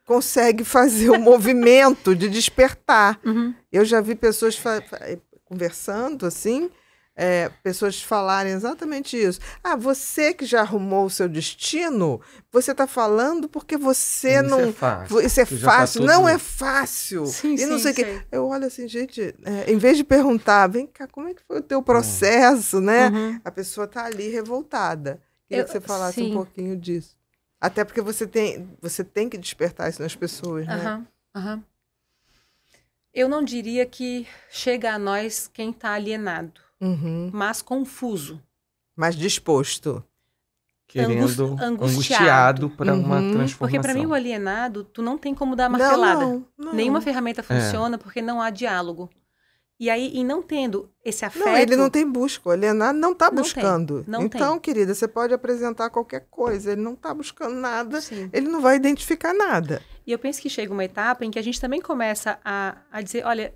consegue fazer o movimento de despertar. Uhum. Eu já vi pessoas eh, conversando assim, é, pessoas falarem exatamente isso. Ah, você que já arrumou o seu destino, você está falando porque você isso é não. É fácil, isso é tá fácil. Tá não é fácil. Sim, e não sim, sei o quê. Eu olho assim, gente, é, em vez de perguntar, vem cá, como é que foi o teu é. processo, né? Uhum. A pessoa está ali revoltada. Queria eu, que você falasse sim. um pouquinho disso. Até porque você tem, você tem que despertar isso nas pessoas, né? Uhum. Eu não diria que chega a nós quem está alienado uhum. mas confuso. Mas disposto. Querendo, angustiado, para uhum. uma transformação. Porque para mim, o alienado, tu não tem como dar uma martelada. Não, não, não. Nenhuma ferramenta é. funciona é. porque não há diálogo. E aí, e não tendo esse afeto... Não, ele não tem busca. O alienado não está buscando. Tem, não então, tem. querida, você pode apresentar qualquer coisa. Ele não está buscando nada. Sim. Ele não vai identificar nada. E eu penso que chega uma etapa em que a gente também começa a, a dizer, olha,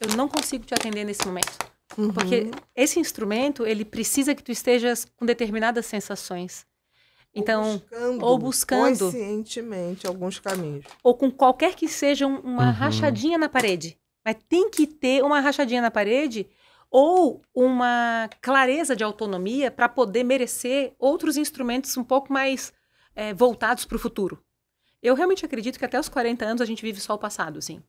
eu não consigo te atender nesse momento. Uhum. Porque esse instrumento, ele precisa que tu estejas com determinadas sensações. Então, ou buscando, ou buscando conscientemente alguns caminhos. Ou com qualquer que seja uma uhum. rachadinha na parede. Mas tem que ter uma rachadinha na parede ou uma clareza de autonomia para poder merecer outros instrumentos um pouco mais é, voltados para o futuro. Eu realmente acredito que até os 40 anos a gente vive só o passado, sim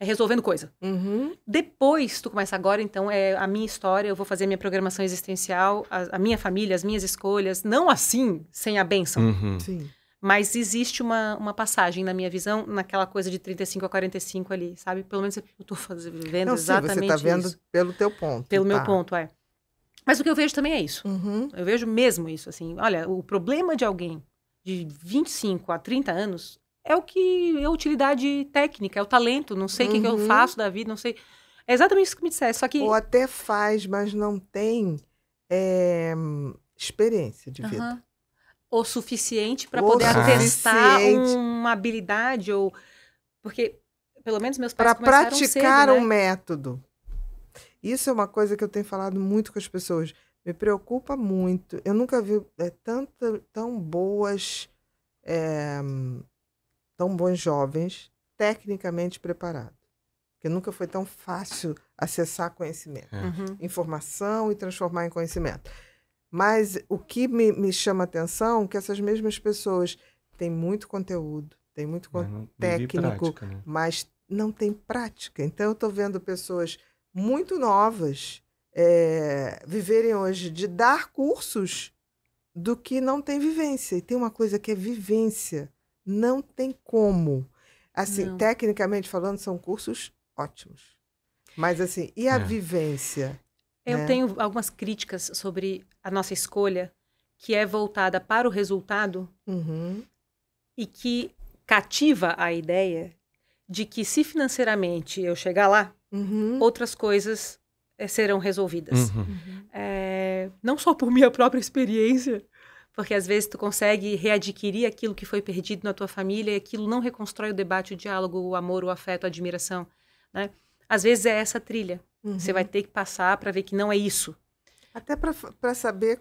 é resolvendo coisa. Uhum. Depois tu começa agora, então, é a minha história, eu vou fazer a minha programação existencial, a, a minha família, as minhas escolhas. Não assim, sem a bênção. Uhum. Sim. Mas existe uma, uma passagem, na minha visão, naquela coisa de 35 a 45 ali, sabe? Pelo menos eu estou vendo Não, exatamente sim, você está vendo isso. pelo teu ponto. Pelo tá. meu ponto, é. Mas o que eu vejo também é isso. Uhum. Eu vejo mesmo isso, assim. Olha, o problema de alguém de 25 a 30 anos é o que é utilidade técnica, é o talento, não sei o uhum. que, que, eu uhum. faço da vida, não sei. É exatamente isso que me disseste, só que... Ou até faz, mas não tem é, experiência de uhum. vida. O suficiente para poder atestar uma habilidade ou... Porque, pelo menos, meus pais Para praticar cedo, né? um né? método. Isso é uma coisa que eu tenho falado muito com as pessoas. Me preocupa muito. Eu nunca vi é, tanta, tão boas... É, tão bons jovens tecnicamente preparados. Porque nunca foi tão fácil acessar conhecimento, é. uhum. informação e transformar em conhecimento. Mas o que me, me chama atenção é que essas mesmas pessoas têm muito conteúdo, têm muito mas é, não, técnico, prática, né? mas não tem prática. Então, eu estou vendo pessoas muito novas é, viverem hoje de dar cursos do que não tem vivência. E tem uma coisa que é vivência. Não tem como. Assim, não. tecnicamente falando, são cursos ótimos. Mas assim, e a é. vivência? Eu né? tenho algumas críticas sobre a nossa escolha, que é voltada para o resultado uhum. e que cativa a ideia de que se financeiramente eu chegar lá, uhum. outras coisas eh, serão resolvidas. Uhum. É, não só por minha própria experiência, porque às vezes tu consegue readquirir aquilo que foi perdido na tua família e aquilo não reconstrói o debate, o diálogo, o amor, o afeto, a admiração, né? Às vezes é essa trilha. Uhum. Você vai uhum. ter que passar para ver que não é isso. Até para saber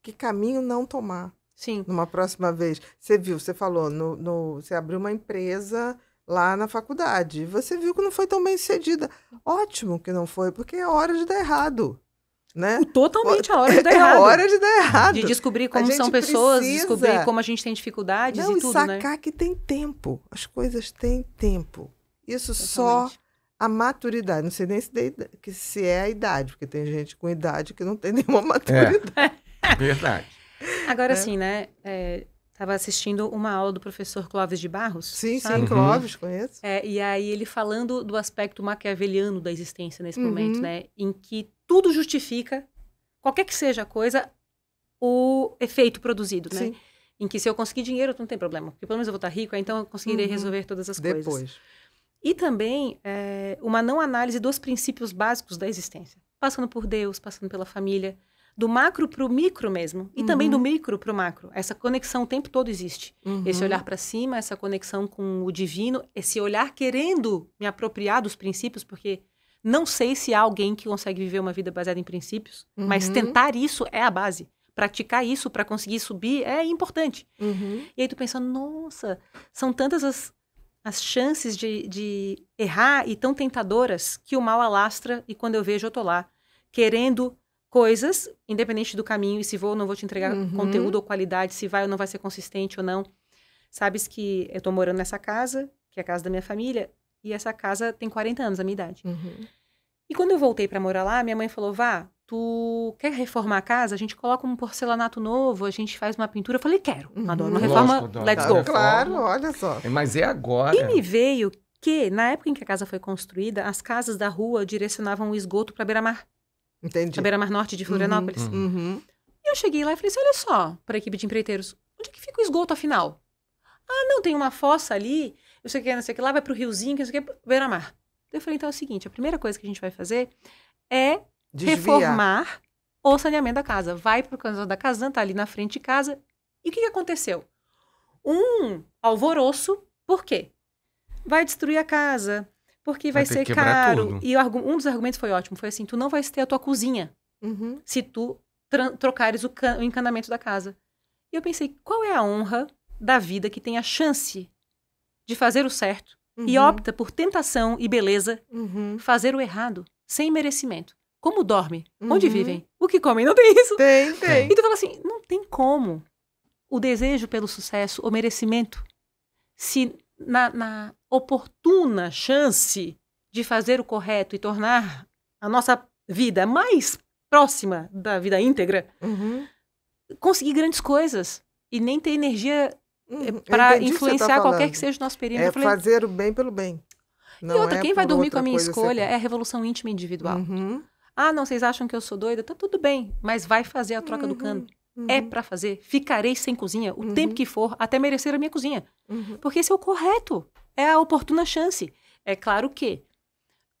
que caminho não tomar. Sim. Numa próxima vez. Você viu, você falou, no, no, você abriu uma empresa lá na faculdade. Você viu que não foi tão bem sucedida. Ótimo que não foi, porque é hora de dar errado. Né? Totalmente a hora de dar é errado. É a hora de dar errado. De descobrir como são pessoas, precisa... descobrir como a gente tem dificuldades Não, e tudo, e sacar né? que tem tempo. As coisas têm tempo. Isso Totalmente. só a maturidade. Não sei nem se, de, se, é a idade, porque tem gente com idade que não tem nenhuma é. maturidade. É. Verdade. Agora, é. sim, né? É, Estava assistindo uma aula do professor Clóvis de Barros. Sim, sabe? sim, Clóvis, conheço. É, e aí ele falando do aspecto maquiaveliano da existência nesse uhum. momento, né? Em que tudo justifica, qualquer que seja a coisa, o efeito produzido, né? Sim. Em que se eu conseguir dinheiro, não tem problema. Porque pelo menos eu vou estar rico, então eu conseguirei uhum. resolver todas as Depois. coisas. Depois. E também é, uma não análise dos princípios básicos da existência. Passando por Deus, passando pela família, do macro para o micro mesmo e uhum. também do uhum. micro para o macro. Essa conexão o tempo todo existe. Uhum. Esse olhar para cima, essa conexão com o divino, esse olhar querendo me apropriar dos princípios, porque não sei se há alguém que consegue viver uma vida baseada em princípios, uhum. mas tentar isso é a base. Praticar isso para conseguir subir é importante. Uhum. E aí tu pensa, nossa, são tantas as, as chances de, de errar e tão tentadoras que o mal alastra e quando eu vejo eu tô lá querendo coisas, independente do caminho, e se vou ou não vou te entregar uhum. conteúdo ou qualidade, se vai ou não vai ser consistente ou não. Sabes que eu tô morando nessa casa, que é a casa da minha família, e essa casa tem 40 anos, a minha idade. Uhum. E quando eu voltei para morar lá, minha mãe falou: vá, tu quer reformar a casa? A gente coloca um porcelanato novo, a gente faz uma pintura. Eu falei: quero, uhum. adoro. Uma reforma, Lógico, let's go. Claro, olha só. Mas é agora. E me veio que, na época em que a casa foi construída, as casas da rua direcionavam o esgoto para beira-mar. Entendi. Na beira-mar norte de Florianópolis. Uhum, uhum. E eu cheguei lá e falei assim, olha só, para a equipe de empreiteiros, onde é que fica o esgoto afinal? Ah, não, tem uma fossa ali, não sei o que, não sei o que lá, vai para o riozinho, não sei o que, beira-mar. Eu falei, então é o seguinte, a primeira coisa que a gente vai fazer é reformar o saneamento da casa. Vai para o canal da Casan, tá ali na frente de casa. E o que, que aconteceu? Um alvoroço, por quê? Vai destruir a casa, porque vai, vai ser caro. Tudo. E um dos argumentos foi ótimo, foi assim, tu não vais ter a tua cozinha uhum. se tu trocares o, o encanamento da casa. E eu pensei, qual é a honra da vida que tem a chance de fazer o certo uhum. e opta por tentação e beleza uhum. fazer o errado sem merecimento? Como dorme? Onde uhum. vivem? O que comem? Não tem isso? Tem, tem. E tu fala assim, não tem como o desejo pelo sucesso, o merecimento, se na, na oportuna chance de fazer o correto e tornar a nossa vida mais próxima da vida íntegra, uhum. conseguir grandes coisas e nem ter energia uhum. Eh, para tá influenciar tá qualquer que seja o nosso período. É falei, fazer o bem pelo bem. Não e outra, é quem vai dormir com a minha escolha é a revolução íntima individual. Uhum. Ah, não, vocês acham que eu sou doida? Tá tudo bem, mas vai fazer a troca do uhum. cano. É uhum. É para fazer. Ficarei sem cozinha o uhum. tempo que for até merecer a minha cozinha. Uhum. Porque esse é o correto. É a oportuna chance. É claro que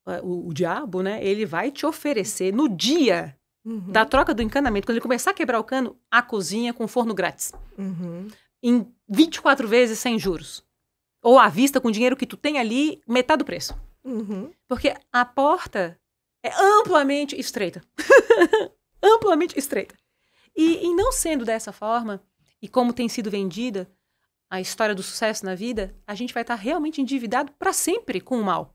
eh, o, o diabo, né? Ele vai te oferecer no dia uhum. da troca do encanamento, quando ele começar a quebrar o cano, a cozinha com forno grátis. Uhum. Em 24 vezes sem juros. Ou à vista com o dinheiro que tu tem ali, metade do preço. Uhum. Porque a porta é amplamente estreita. amplamente estreita. E, e não sendo dessa forma, e como tem sido vendida a história do sucesso na vida, a gente vai estar realmente endividado para sempre com o mal.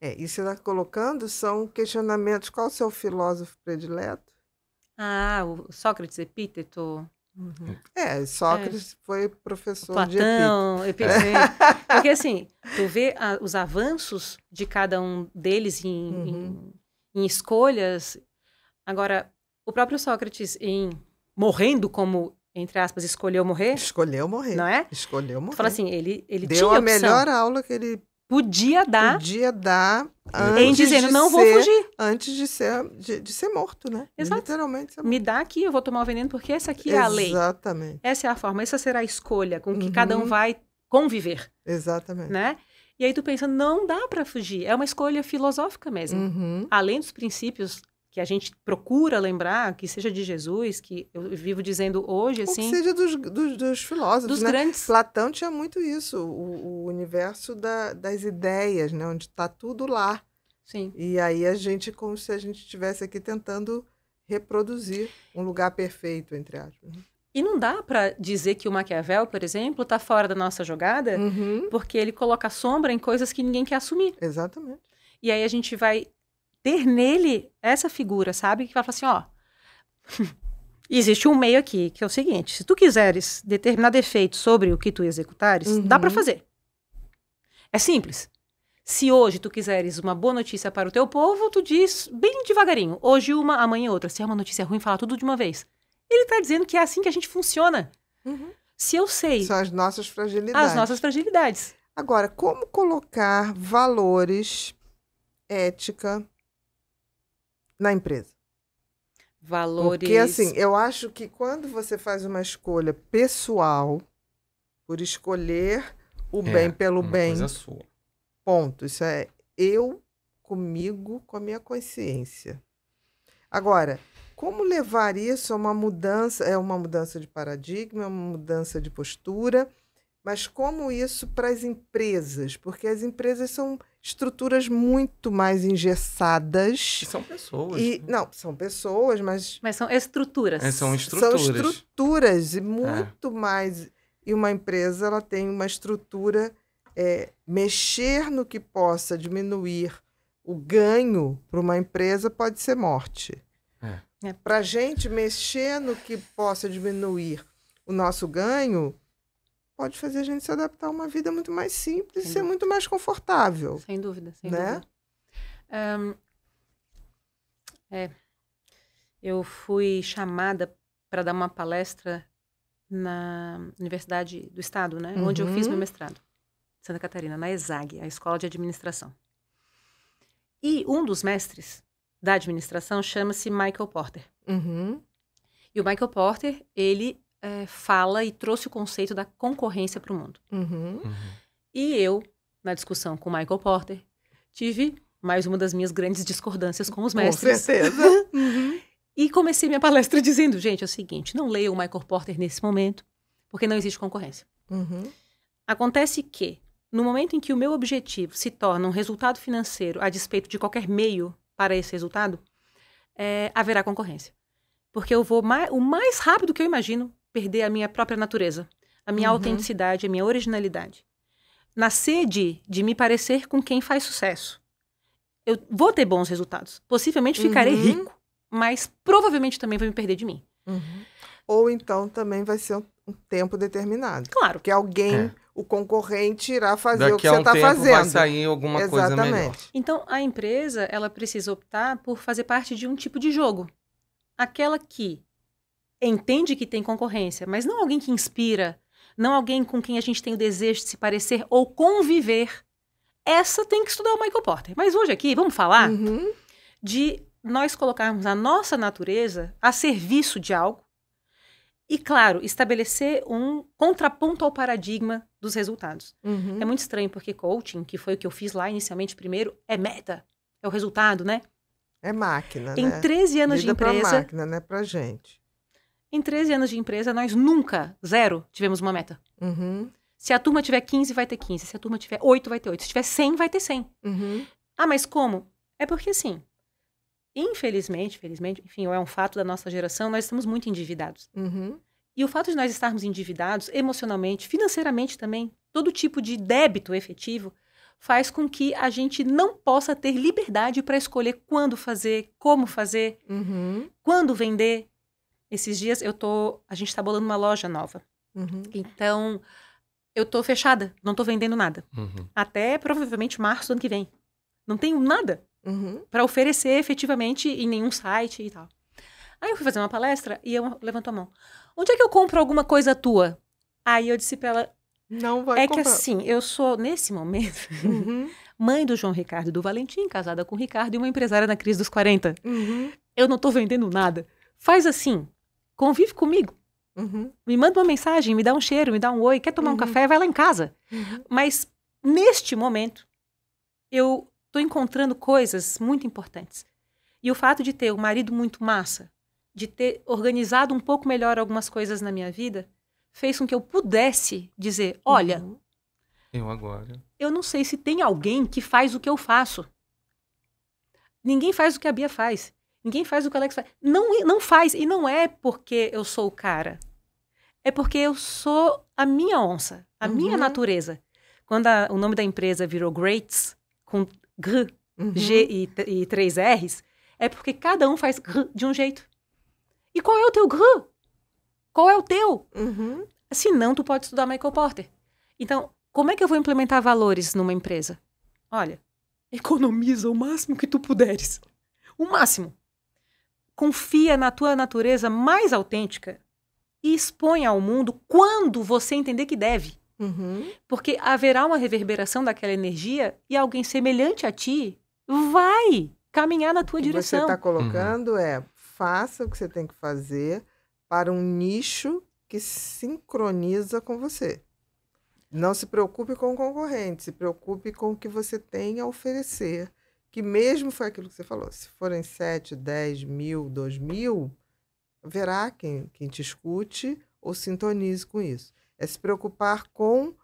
É, e você está colocando são questionamentos. Qual o seu filósofo predileto? Ah, o Sócrates Epíteto. Uhum. É, Sócrates é. foi professor Platão, de Epíteto. Epíteto. Porque assim, tu vê a, os avanços de cada um deles em, uhum. em, em escolhas. Agora, o próprio Sócrates, em morrendo como entre aspas, escolheu morrer? Escolheu morrer. Não é? Escolheu morrer. Fala assim, ele, ele Deu a melhor aula que ele podia dar. Podia dar em dizendo, não ser, vou fugir. Antes de ser, de, de ser morto, né? Exato. Literalmente. Morto. Me dá aqui, eu vou tomar o veneno, porque essa aqui é Exatamente. a lei. Exatamente. Essa é a forma, essa será a escolha com que uhum. cada um vai conviver. Exatamente. Né? E aí tu pensa, não dá para fugir. É uma escolha filosófica mesmo. Uhum. Além dos princípios que a gente procura lembrar, que seja de Jesus, que eu vivo dizendo hoje, assim... Ou que assim, seja dos, dos, dos filósofos, Dos né? grandes. Platão tinha muito isso, o, o universo da, das ideias, né? Onde está tudo lá. Sim. E aí a gente, como se a gente estivesse aqui tentando reproduzir um lugar perfeito, entre aspas. Né? E não dá para dizer que o Maquiavel, por exemplo, está fora da nossa jogada, uhum. porque ele coloca sombra em coisas que ninguém quer assumir. Exatamente. E aí a gente vai ter nele essa figura, sabe? Que vai falar assim, ó, existe um meio aqui, que é o seguinte, se tu quiseres determinar defeito sobre o que tu executares, uhum. dá para fazer. É simples. Se hoje tu quiseres uma boa notícia para o teu povo, tu diz bem devagarinho, hoje uma, amanhã outra. Se é uma notícia ruim, fala tudo de uma vez. Ele tá dizendo que é assim que a gente funciona. Uhum. Se eu sei... São as nossas fragilidades. As nossas fragilidades. Agora, como colocar valores, ética, na empresa. Valores. Porque, assim, eu acho que quando você faz uma escolha pessoal, por escolher o é, bem pelo bem. Coisa sua. Ponto. Isso é eu comigo, com a minha consciência. Agora, como levar isso a uma mudança? É uma mudança de paradigma, é uma mudança de postura mas como isso para as empresas? Porque as empresas são estruturas muito mais engessadas. E são pessoas. E, né? não, são pessoas, mas. Mas são estruturas. É, são estruturas. São estruturas e é. muito é. mais. E uma empresa ela tem uma estrutura é, mexer no que possa diminuir o ganho para uma empresa pode ser morte. É. É. Para a gente mexer no que possa diminuir o nosso ganho pode fazer a gente se adaptar a uma vida muito mais simples sem e ser dúvida. muito mais confortável. Sem dúvida, sem né? dúvida. Um, é, eu fui chamada para dar uma palestra na Universidade do Estado, né? Uhum. Onde eu fiz meu uhum. mestrado. Santa Catarina, na ESAG, a Escola de Administração. E um dos mestres da administração chama-se Michael Porter. Uhum. E o Michael Porter, ele é, fala e trouxe o conceito da concorrência para o mundo. Uhum. Uhum. E eu, na discussão com Michael Porter, tive mais uma das minhas grandes discordâncias com os mestres. Com certeza. uhum. E comecei minha palestra dizendo, gente, é o seguinte, não leia o Michael Porter nesse momento, porque não existe concorrência. Uhum. Acontece que, no momento em que o meu objetivo se torna um resultado financeiro a despeito de qualquer meio para esse resultado, é, haverá concorrência. Porque eu vou mais, o mais rápido que eu imagino perder a minha própria natureza, a minha uhum. autenticidade, a minha originalidade. Na sede de me parecer com quem faz sucesso. Eu vou ter bons resultados. Possivelmente ficarei uhum. rico, mas provavelmente também vou me perder de mim. Uhum. Ou então também vai ser um tempo determinado. Claro. Que alguém, é. o concorrente, irá fazer Daqui o que você está um tá fazendo. Vai sair alguma Exatamente. coisa melhor. Então a empresa ela precisa optar por fazer parte de um tipo de jogo, aquela que entende que tem concorrência, mas não alguém que inspira, não alguém com quem a gente tem o desejo de se parecer ou conviver. Essa tem que estudar o Michael Porter. Mas hoje aqui vamos falar uhum. de nós colocarmos a nossa natureza a serviço de algo e, claro, estabelecer um contraponto ao paradigma dos resultados. Uhum. É muito estranho, porque coaching, que foi o que eu fiz lá inicialmente primeiro, é meta, é o resultado, né? É máquina, em né? Em 13 anos Lida de empresa... É máquina, né? Pra gente. Em 13 anos de empresa, nós nunca, zero, tivemos uma meta. Uhum. Se a turma tiver 15, vai ter 15. Se a turma tiver 8, vai ter 8. Se tiver 100, vai ter 100. Uhum. Ah, mas como? É porque assim, infelizmente, felizmente, enfim, é um fato da nossa geração, nós estamos muito endividados. Uhum. E o fato de nós estarmos endividados emocionalmente, financeiramente também, todo tipo de débito efetivo, faz com que a gente não possa ter liberdade para escolher quando fazer, como fazer, uhum. quando vender, esses dias eu tô. A gente tá bolando uma loja nova. Uhum. Então, eu tô fechada, não tô vendendo nada. Uhum. Até provavelmente março do ano que vem. Não tenho nada uhum. para oferecer efetivamente em nenhum site e tal. Aí eu fui fazer uma palestra e eu levanto a mão. Onde é que eu compro alguma coisa tua? Aí eu disse pra ela. Não vai É comprar. que assim, eu sou, nesse momento, uhum. mãe do João Ricardo e do Valentim, casada com o Ricardo e uma empresária na crise dos 40. Uhum. Eu não tô vendendo nada. Faz assim, convive comigo. Uhum. Me manda uma mensagem, me dá um cheiro, me dá um oi, quer tomar uhum. um café, vai lá em casa. Uhum. Mas neste momento, eu estou encontrando coisas muito importantes. E o fato de ter um marido muito massa, de ter organizado um pouco melhor algumas coisas na minha vida, fez com que eu pudesse dizer: olha, uhum. eu agora. Eu não sei se tem alguém que faz o que eu faço. Ninguém faz o que a Bia faz. Ninguém faz o que o Alex faz. Não, não faz. E não é porque eu sou o cara. É porque eu sou a minha onça, a uhum. minha natureza. Quando a, o nome da empresa virou Greats, com G, uhum. G e, e três R's, é porque cada um faz G de um jeito. E qual é o teu G? Qual é o teu? Uhum. Se não, tu pode estudar Michael Porter. Então, como é que eu vou implementar valores numa empresa? Olha, economiza o máximo que tu puderes. O máximo confia na tua natureza mais autêntica e exponha ao mundo quando você entender que deve. Uhum. Porque haverá uma reverberação daquela energia e alguém semelhante a ti vai caminhar na tua o direção. Você está colocando uhum. é faça o que você tem que fazer para um nicho que sincroniza com você. Não se preocupe com o concorrente, se preocupe com o que você tem a oferecer que mesmo foi aquilo que você falou, se forem 7, 10 mil, 2 mil, verá quem, quem te escute ou sintonize com isso. É se preocupar com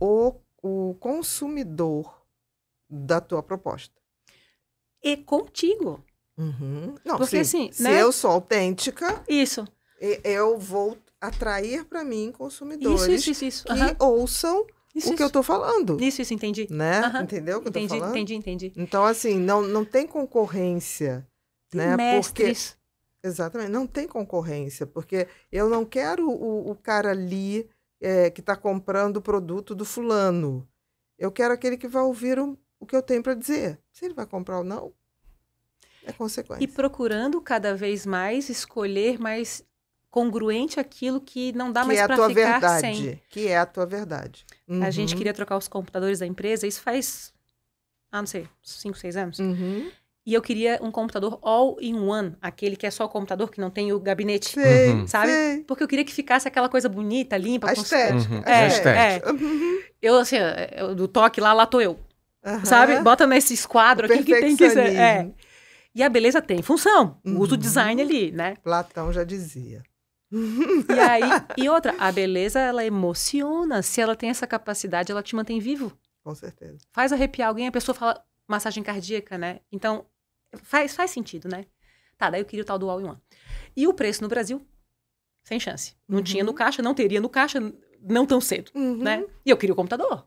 o, o consumidor da tua proposta. E contigo. Uhum. Não, Porque sim, assim, se né? eu sou autêntica, isso. eu vou atrair para mim consumidores isso, isso, isso, que uhum. ouçam isso, o que isso. eu tô falando. Isso, isso, entendi. Né? Entendeu o que entendi, eu tô falando? Entendi, entendi. Então, assim, não, não tem concorrência, tem né? Mestres. Porque... Exatamente, não tem concorrência, porque eu não quero o, o cara ali é, que está comprando o produto do fulano. Eu quero aquele que vai ouvir o, o que eu tenho para dizer. Se ele vai comprar ou não, é consequência. E procurando cada vez mais escolher mais congruente aquilo que não dá que mais é para ficar verdade, sem. Que é a tua verdade. Uhum. A gente uhum. queria trocar os computadores da empresa, isso faz, ah, não sei, cinco, seis anos. Uhum. E eu queria um computador all-in-one, aquele que é só o computador, que não tem o gabinete, sim, uhum. sabe? Sim. Porque eu queria que ficasse aquela coisa bonita, limpa. A estética. Uhum. É, estética. É. Uhum. Eu, assim, eu, do toque lá, lá tô eu. Uhum. Sabe? Bota nesse esquadro o aqui que tem que ser. É. E a beleza tem função, usa o uhum. design ali, né? Platão já dizia e aí, e outra, a beleza, ela emociona. Se ela tem essa capacidade, ela te mantém vivo. Com certeza. Faz arrepiar alguém, a pessoa fala massagem cardíaca, né? Então, faz, faz sentido, né? Tá, daí eu queria o tal do All in One. E o preço no Brasil? Sem chance. Não uhum. tinha no caixa, não teria no caixa, não tão cedo, né? uhum. né? E eu queria o computador.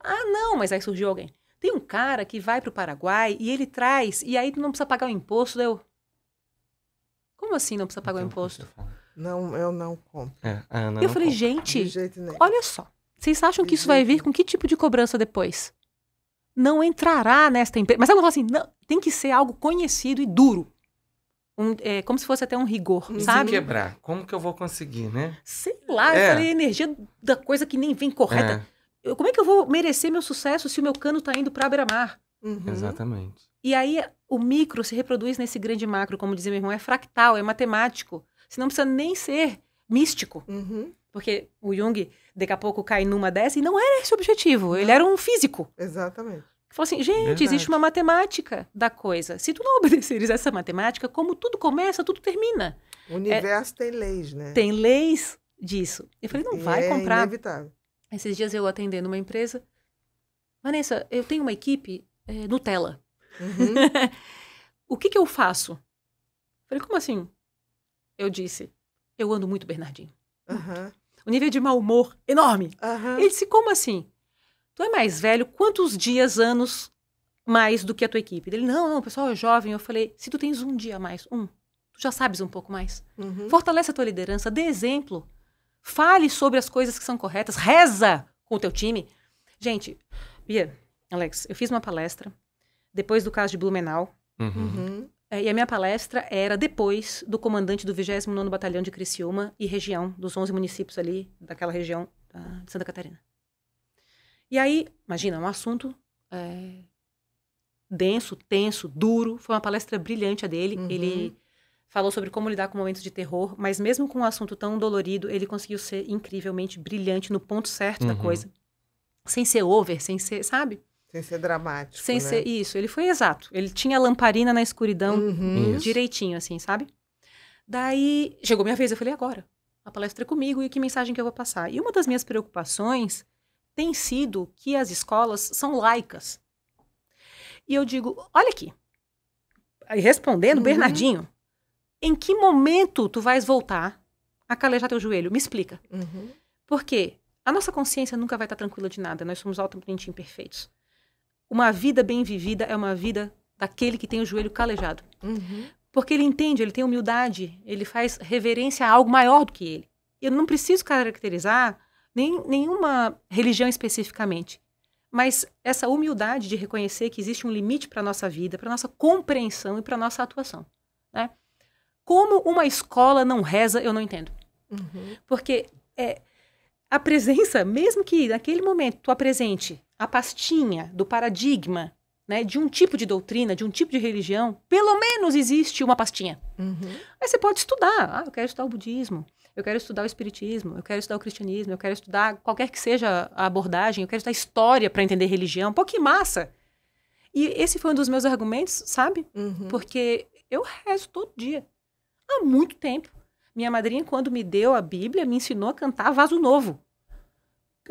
Ah, não, mas aí surgiu alguém. Tem um cara que vai pro Paraguai e ele traz, e aí não precisa pagar o imposto, daí eu... Como assim não precisa pagar então, o imposto? Não, eu não compro. É, a Ana eu falei, compra. gente, olha só. Vocês acham que isso vai vir com que tipo de cobrança depois? Não entrará nesta empresa. Mas ela falou assim: não, tem que ser algo conhecido e duro. Um, é, como se fosse até um rigor, e uhum. sabe? Se quebrar, como que eu vou conseguir, né? Sei lá, é. eu falei, energia da coisa que nem vem correta. É. Eu, como é que eu vou merecer meu sucesso se o meu cano tá indo pra beira-mar? Uhum. Exatamente. E aí o micro se reproduz nesse grande macro, como dizia meu irmão, é fractal, é matemático. Você não precisa nem ser místico. Uhum. Porque o Jung, daqui a pouco, cai numa dessa e não era esse o objetivo. Ele era um físico. Exatamente. Falou assim, gente, Verdade. existe uma matemática da coisa. Se tu não obedeceres essa matemática, como tudo começa, tudo termina. O universo é, tem leis, né? Tem leis disso. Eu falei, não e vai é comprar. Inevitável. Esses dias eu atendendo uma empresa. Vanessa, eu tenho uma equipe é, Nutella. Uhum. o que, que eu faço? falei, como assim? eu disse: Eu ando muito, Bernardinho. Uhum. O nível de mau humor enorme. Uhum. Ele disse: Como assim? Tu é mais velho, quantos dias, anos mais do que a tua equipe? Ele: Não, não, o pessoal é jovem. Eu falei: Se tu tens um dia a mais, um, tu já sabes um pouco mais. Uhum. Fortalece a tua liderança, dê exemplo. Fale sobre as coisas que são corretas, reza com o teu time. Gente, Bia, Alex, eu fiz uma palestra depois do caso de Blumenau. Uhum. Uhum. É, e a minha palestra era depois do comandante do 29º Batalhão de Criciúma e região, dos 11 municípios ali daquela região da, ah, de Santa Catarina. E aí, imagina, é um assunto é, denso, tenso, duro. Foi uma palestra brilhante a dele. Uhum. Ele falou sobre como lidar com momentos de terror, mas mesmo com um assunto tão dolorido, ele conseguiu ser incrivelmente brilhante no ponto certo uhum. da coisa. Sem ser over, sem ser, sabe? Sem ser dramático. Sem né? ser isso. Ele foi exato. Ele tinha a lamparina na escuridão uhum. direitinho, assim, sabe? Daí chegou minha vez, eu falei, agora. A palestra é comigo e que mensagem que eu vou passar. E uma das minhas preocupações tem sido que as escolas são laicas. E eu digo, olha aqui. Aí respondendo, uhum. Bernardinho, em que momento tu vais voltar a calejar teu joelho? Me explica. Uhum. Porque a nossa consciência nunca vai estar tranquila de nada, nós somos altamente imperfeitos uma vida bem vivida é uma vida daquele que tem o joelho calejado. Uhum. Porque ele entende, ele tem humildade, ele faz reverência a algo maior do que ele. Eu não preciso caracterizar nem, nenhuma religião especificamente, mas essa humildade de reconhecer que existe um limite para a nossa vida, para a nossa compreensão e para a nossa atuação. Né? Como uma escola não reza, eu não entendo. Uhum. Porque é, a presença, mesmo que naquele momento tu apresente a pastinha do paradigma né, de um tipo de doutrina, de um tipo de religião, pelo menos existe uma pastinha. Uhum. Aí você pode estudar. Ah, eu quero estudar o budismo, eu quero estudar o espiritismo, eu quero estudar o cristianismo, eu quero estudar qualquer que seja a abordagem, eu quero estudar história para entender religião. Pô, que massa! E esse foi um dos meus argumentos, sabe? Uhum. Porque eu rezo todo dia, há muito tempo. Minha madrinha, quando me deu a Bíblia, me ensinou a cantar Vaso Novo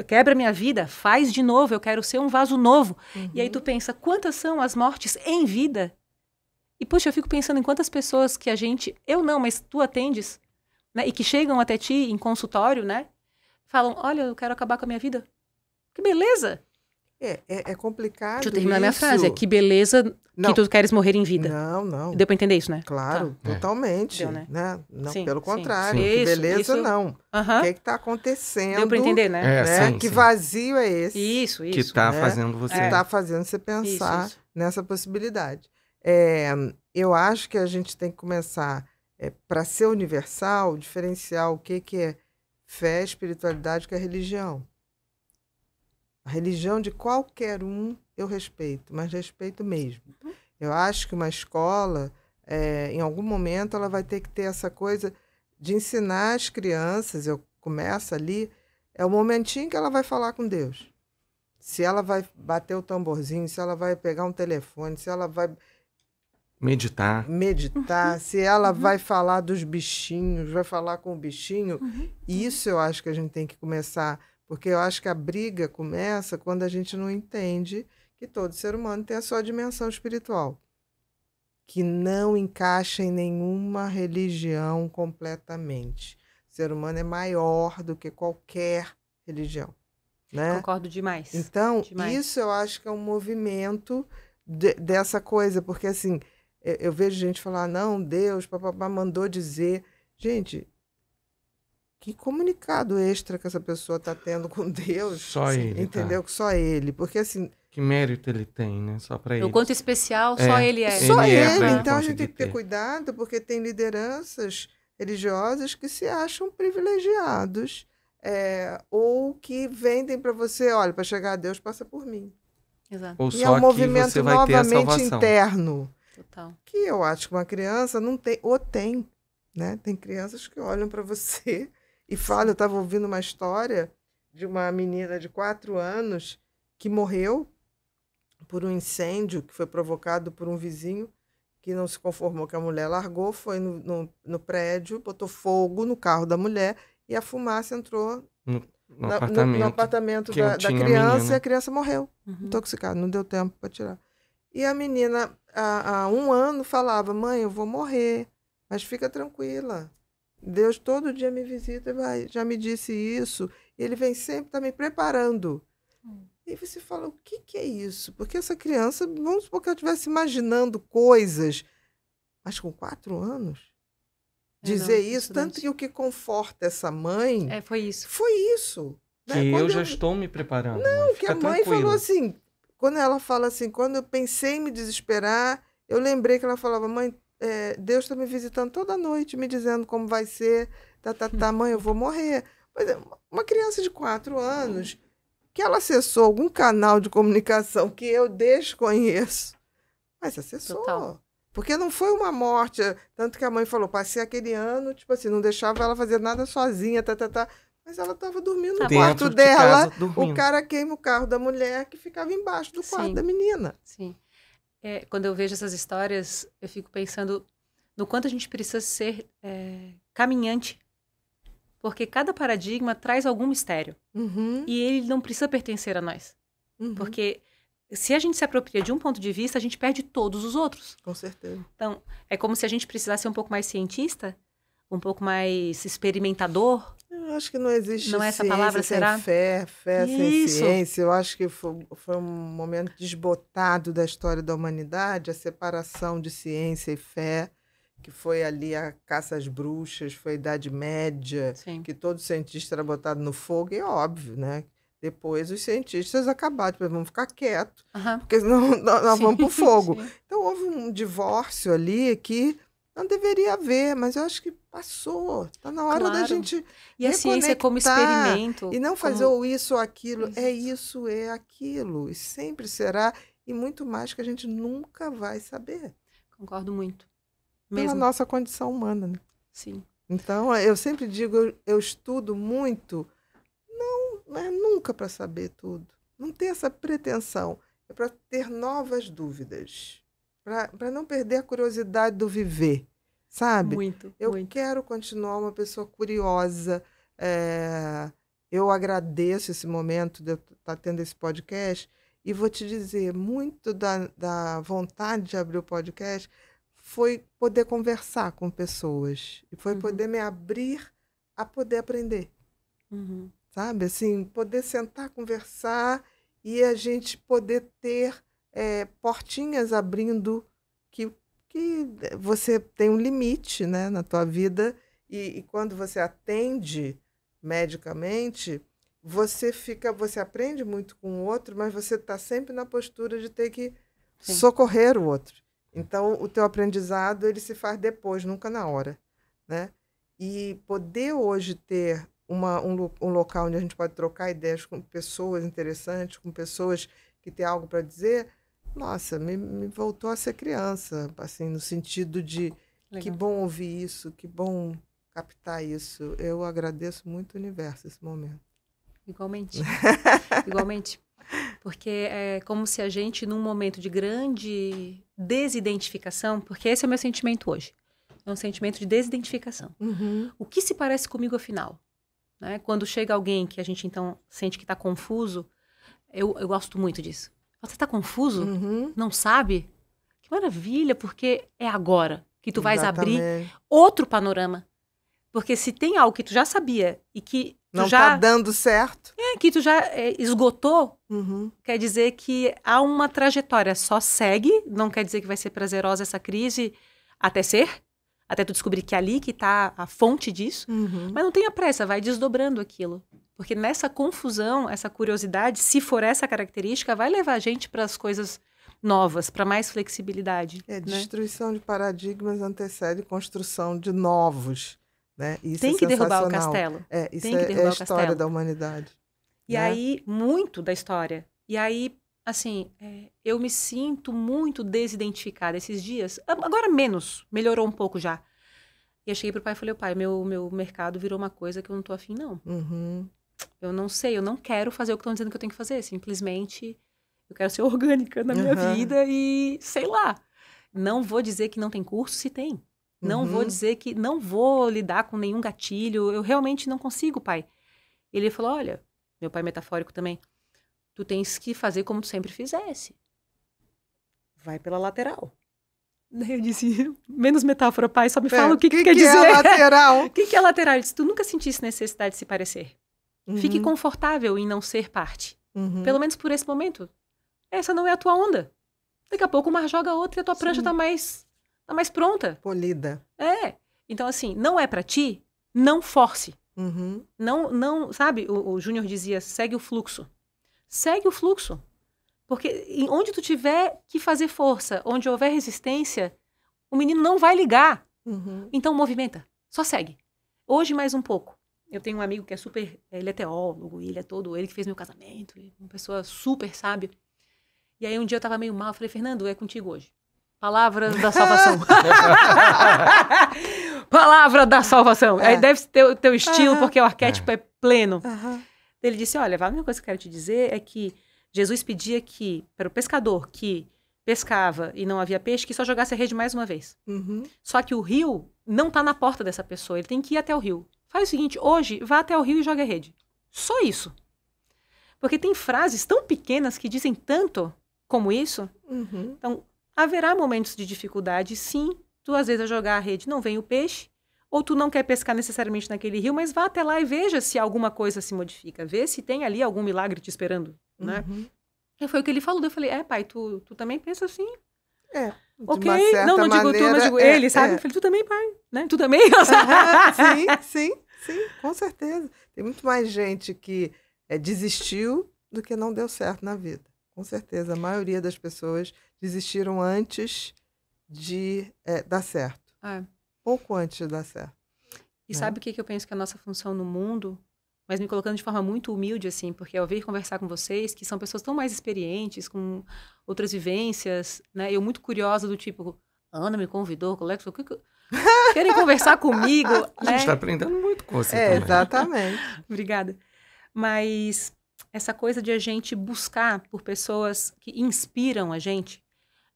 quebra minha vida, faz de novo, eu quero ser um vaso novo. Uhum. E aí tu uhum. pensa, quantas são as mortes em vida? E puxa, eu fico pensando em quantas pessoas que a gente, eu não, mas tu atendes, né? E que chegam até ti em consultório, né? Falam, olha, eu quero acabar com a minha vida. Que beleza! É, é, é, complicado. Deixa eu terminar isso. minha frase. É que beleza não. que tu queres morrer em vida. Não, não. Deu para entender isso, né? Claro, tá. totalmente. Deu, né? né? Não, sim, pelo contrário. Sim. Que beleza, isso, isso... não. Uh -huh. O que, é que tá acontecendo? Deu para entender, né? É, né? Sim, que vazio é esse? Isso, isso. Que tá né? fazendo você. Que tá fazendo você pensar isso, nessa possibilidade. É, eu acho que a gente tem que começar, é, para ser universal, diferenciar o que, que é fé, espiritualidade, que é religião. A religião de qualquer um eu respeito, mas respeito mesmo. Uhum. Eu acho que uma escola, é, em algum momento, ela vai ter que ter essa coisa de ensinar as crianças. Eu começo ali, é o momentinho que ela vai falar com Deus. Se ela vai bater o tamborzinho, se ela vai pegar um telefone, se ela vai meditar. Meditar, uhum. se ela uhum. vai falar dos bichinhos, vai falar com o bichinho. Uhum. Isso eu acho que a gente tem que começar porque eu acho que a briga começa quando a gente não entende que todo ser humano tem a sua dimensão espiritual, que não encaixa em nenhuma religião completamente. O ser humano é maior do que qualquer religião. Né? Concordo demais. Então, demais. isso eu acho que é um movimento de, dessa coisa, porque assim, eu, eu vejo gente falar, não, Deus, papapá, mandou dizer. Gente, que comunicado extra que essa pessoa está tendo com Deus. Só assim, ele. Tá. Entendeu? Tá. Que só ele. Porque assim. Que mérito ele tem, né? Só para ele. O quanto especial é, só ele é. Só é, ele, é então a gente tem que ter, cuidado, porque tem lideranças religiosas que se acham privilegiados é, ou que vendem para você, olha, para chegar a Deus passa por mim. Exato. Ou e é só é um movimento novamente interno. Total. Que eu acho que uma criança não tem, ou tem, né? Tem crianças que olham para você e fala, eu estava ouvindo uma história de uma menina de quatro anos que morreu por um incêndio que foi provocado por um vizinho que não se conformou que a mulher largou, foi no, no, no prédio, botou fogo no carro da mulher e a fumaça entrou no, no na, apartamento, apartamento da, da, criança a e a criança morreu, uhum. intoxicada, não deu tempo para tirar. E a menina, há um ano, falava: Mãe, eu vou morrer, mas fica tranquila, Deus todo dia me visita e vai, já me disse isso. ele vem sempre tá me preparando. Hum. E você fala, o que, que é isso? Porque essa criança, vamos supor que ela estivesse imaginando coisas, mas com quatro anos, é, dizer não, isso, tanto que o que conforta essa mãe... É, foi isso. Foi isso. Né? Que eu, eu já estou me preparando. Não, que a mãe tranquilo. falou assim, quando ela fala assim, quando eu pensei em me desesperar, eu lembrei que ela falava, mãe, é, Deus está me visitando toda noite, me dizendo como vai ser, tá, tá, tá, mãe, eu vou morrer. Mas é, uma criança de quatro anos, que ela acessou algum canal de comunicação que eu desconheço, mas acessou. Total. Porque não foi uma morte, tanto que a mãe falou, passei aquele ano, tipo assim, não deixava ela fazer nada sozinha, tá, tá, tá. Mas ela estava dormindo no quarto de dela. Casa, o cara queima o carro da mulher que ficava embaixo do quarto Sim. da menina. Sim é, quando eu vejo essas histórias, eu fico pensando no quanto a gente precisa ser é, caminhante. Porque cada paradigma traz algum mistério. Uhum. E ele não precisa pertencer a nós. Uhum. Porque se a gente se apropria de um ponto de vista, a gente perde todos os outros. Com certeza. Então, é como se a gente precisasse ser um pouco mais cientista um pouco mais experimentador? Eu acho que não existe não é essa palavra, será? fé, fé sem ciência. Eu acho que foi, foi um momento desbotado da história da humanidade, a separação de ciência e fé, que foi ali a caça às bruxas, foi a Idade Média, Sim. que todo cientista era botado no fogo, e é óbvio, né? Depois os cientistas acabaram, tipo, vamos ficar quietos, uh -huh. porque senão nós, nós vamos para o fogo. Sim. Então houve um divórcio ali que não deveria haver, mas eu acho que passou. Está na hora claro. da gente. E a ciência como experimento. E não fazer como... ou isso ou aquilo. É isso, é aquilo. E sempre será. E muito mais que a gente nunca vai saber. Concordo muito. Mesmo. Pela nossa condição humana. Né? Sim. Então, eu sempre digo, eu, eu estudo muito, não, não é nunca para saber tudo. Não tem essa pretensão. É para ter novas dúvidas para não perder a curiosidade do viver, sabe? Muito. Eu muito. quero continuar uma pessoa curiosa. É, eu agradeço esse momento de eu estar tá tendo esse podcast e vou te dizer, muito da, da vontade de abrir o podcast foi poder conversar com pessoas e foi uhum. poder me abrir a poder aprender. Uhum. Sabe? Assim, poder sentar, conversar e a gente poder ter é, portinhas abrindo que, que você tem um limite né, na tua vida e, e quando você atende medicamente, você fica, você aprende muito com o outro, mas você está sempre na postura de ter que Sim. socorrer o outro. Então, o teu aprendizado ele se faz depois, nunca na hora, né? E poder hoje ter uma, um, um local onde a gente pode trocar ideias com pessoas interessantes, com pessoas que têm algo para dizer, nossa, me, me voltou a ser criança, assim, no sentido de Legal. que bom ouvir isso, que bom captar isso. Eu agradeço muito o universo esse momento. Igualmente. Igualmente. Porque é como se a gente, num momento de grande desidentificação, porque esse é o meu sentimento hoje, é um sentimento de desidentificação. Uhum. O que se parece comigo afinal? Né? Quando chega alguém que a gente então sente que está confuso, eu, eu gosto muito disso. Você está confuso? Uhum. Não sabe? Que maravilha, porque é agora que tu vais Exatamente. abrir outro panorama. Porque se tem algo que tu já sabia e que não já, tá dando certo. É, que tu já é, esgotou, uhum. quer dizer que há uma trajetória, só segue, não quer dizer que vai ser prazerosa essa crise até ser, até tu descobrir que é ali que tá a fonte disso, uhum. mas não tenha pressa, vai desdobrando aquilo. Porque nessa confusão, essa curiosidade, se for essa característica, vai levar a gente para as coisas novas, para mais flexibilidade. É, né? destruição de paradigmas antecede construção de novos. Né? Isso Tem é que derrubar o castelo. É, isso Tem que é, é a história castelo. da humanidade. E né? aí, muito da história. E aí, assim, é, eu me sinto muito desidentificada esses dias. Agora menos, melhorou um pouco já. E eu cheguei pro pai e falei, pai, meu, meu mercado virou uma coisa que eu não tô afim, não. Uhum. Eu não sei, eu não quero fazer o que estão dizendo que eu tenho que fazer. Simplesmente eu quero ser orgânica na minha uhum. vida e sei lá. Não vou dizer que não tem curso se tem. Não uhum. vou dizer que não vou lidar com nenhum gatilho. Eu realmente não consigo, pai. Ele falou: olha, meu pai é metafórico também, tu tens que fazer como tu sempre fizesse. Vai pela lateral. Daí eu disse, menos metáfora, pai, só me é, fala o que, que, que, quer que é dizer. O que, que é lateral? O que, que é lateral? Ele disse, tu nunca sentisse necessidade de se parecer. Uhum. Fique confortável em não ser parte. Uhum. Pelo menos por esse momento. Essa não é a tua onda. Daqui a pouco o mar joga outra e a tua Sim. prancha tá mais, tá mais pronta. Polida. É. Então, assim, não é para ti, não force. Uhum. Não, não, sabe? O, o Júnior dizia, segue o fluxo. Segue o fluxo. Porque onde tu tiver que fazer força, onde houver resistência, o menino não vai ligar. Uhum. Então, movimenta. Só segue. Hoje mais um pouco. Eu tenho um amigo que é super. Ele é teólogo, ele é todo. Ele que fez meu casamento, é uma pessoa super sábia. E aí um dia eu tava meio mal, eu falei, Fernando, é contigo hoje. Palavra da salvação. Palavra da salvação. É. Aí deve ser o teu estilo, uhum. porque o arquétipo é, é pleno. Uhum. Ele disse: Olha, a única coisa que eu quero te dizer é que Jesus pedia que, para o pescador que pescava e não havia peixe, que só jogasse a rede mais uma vez. Uhum. Só que o rio não está na porta dessa pessoa, ele tem que ir até o rio. Faz o seguinte, hoje vá até o rio e jogue a rede. Só isso. Porque tem frases tão pequenas que dizem tanto como isso. Uhum. Então, haverá momentos de dificuldade, sim. Tu, às vezes, a jogar a rede não vem o peixe, ou tu não quer pescar necessariamente naquele rio, mas vá até lá e veja se alguma coisa se modifica. Vê se tem ali algum milagre te esperando, né? Uhum. E foi o que ele falou. Eu falei, é, pai, tu, tu também pensa assim? É. ok, não, não digo maneira, tu, mas digo é, ele, sabe? É. Eu falei, tu também, pai, né? Tu também? Uhum, sim, sim. Sim, com certeza. Tem muito mais gente que é, desistiu do que não deu certo na vida. Com certeza, a maioria das pessoas desistiram antes de é, dar certo. É. Pouco antes de dar certo. E né? sabe o que, eu penso que é a nossa função no mundo? Mas me colocando de forma muito humilde, assim, porque ao vir conversar com vocês, que são pessoas tão mais experientes, com outras vivências, né? Eu muito curiosa do tipo, Ana me convidou, colega, o que, que querem conversar comigo. A gente está né? é... aprendendo muito com você é, também. Exatamente. Obrigada. Mas essa coisa de a gente buscar por pessoas que inspiram a gente,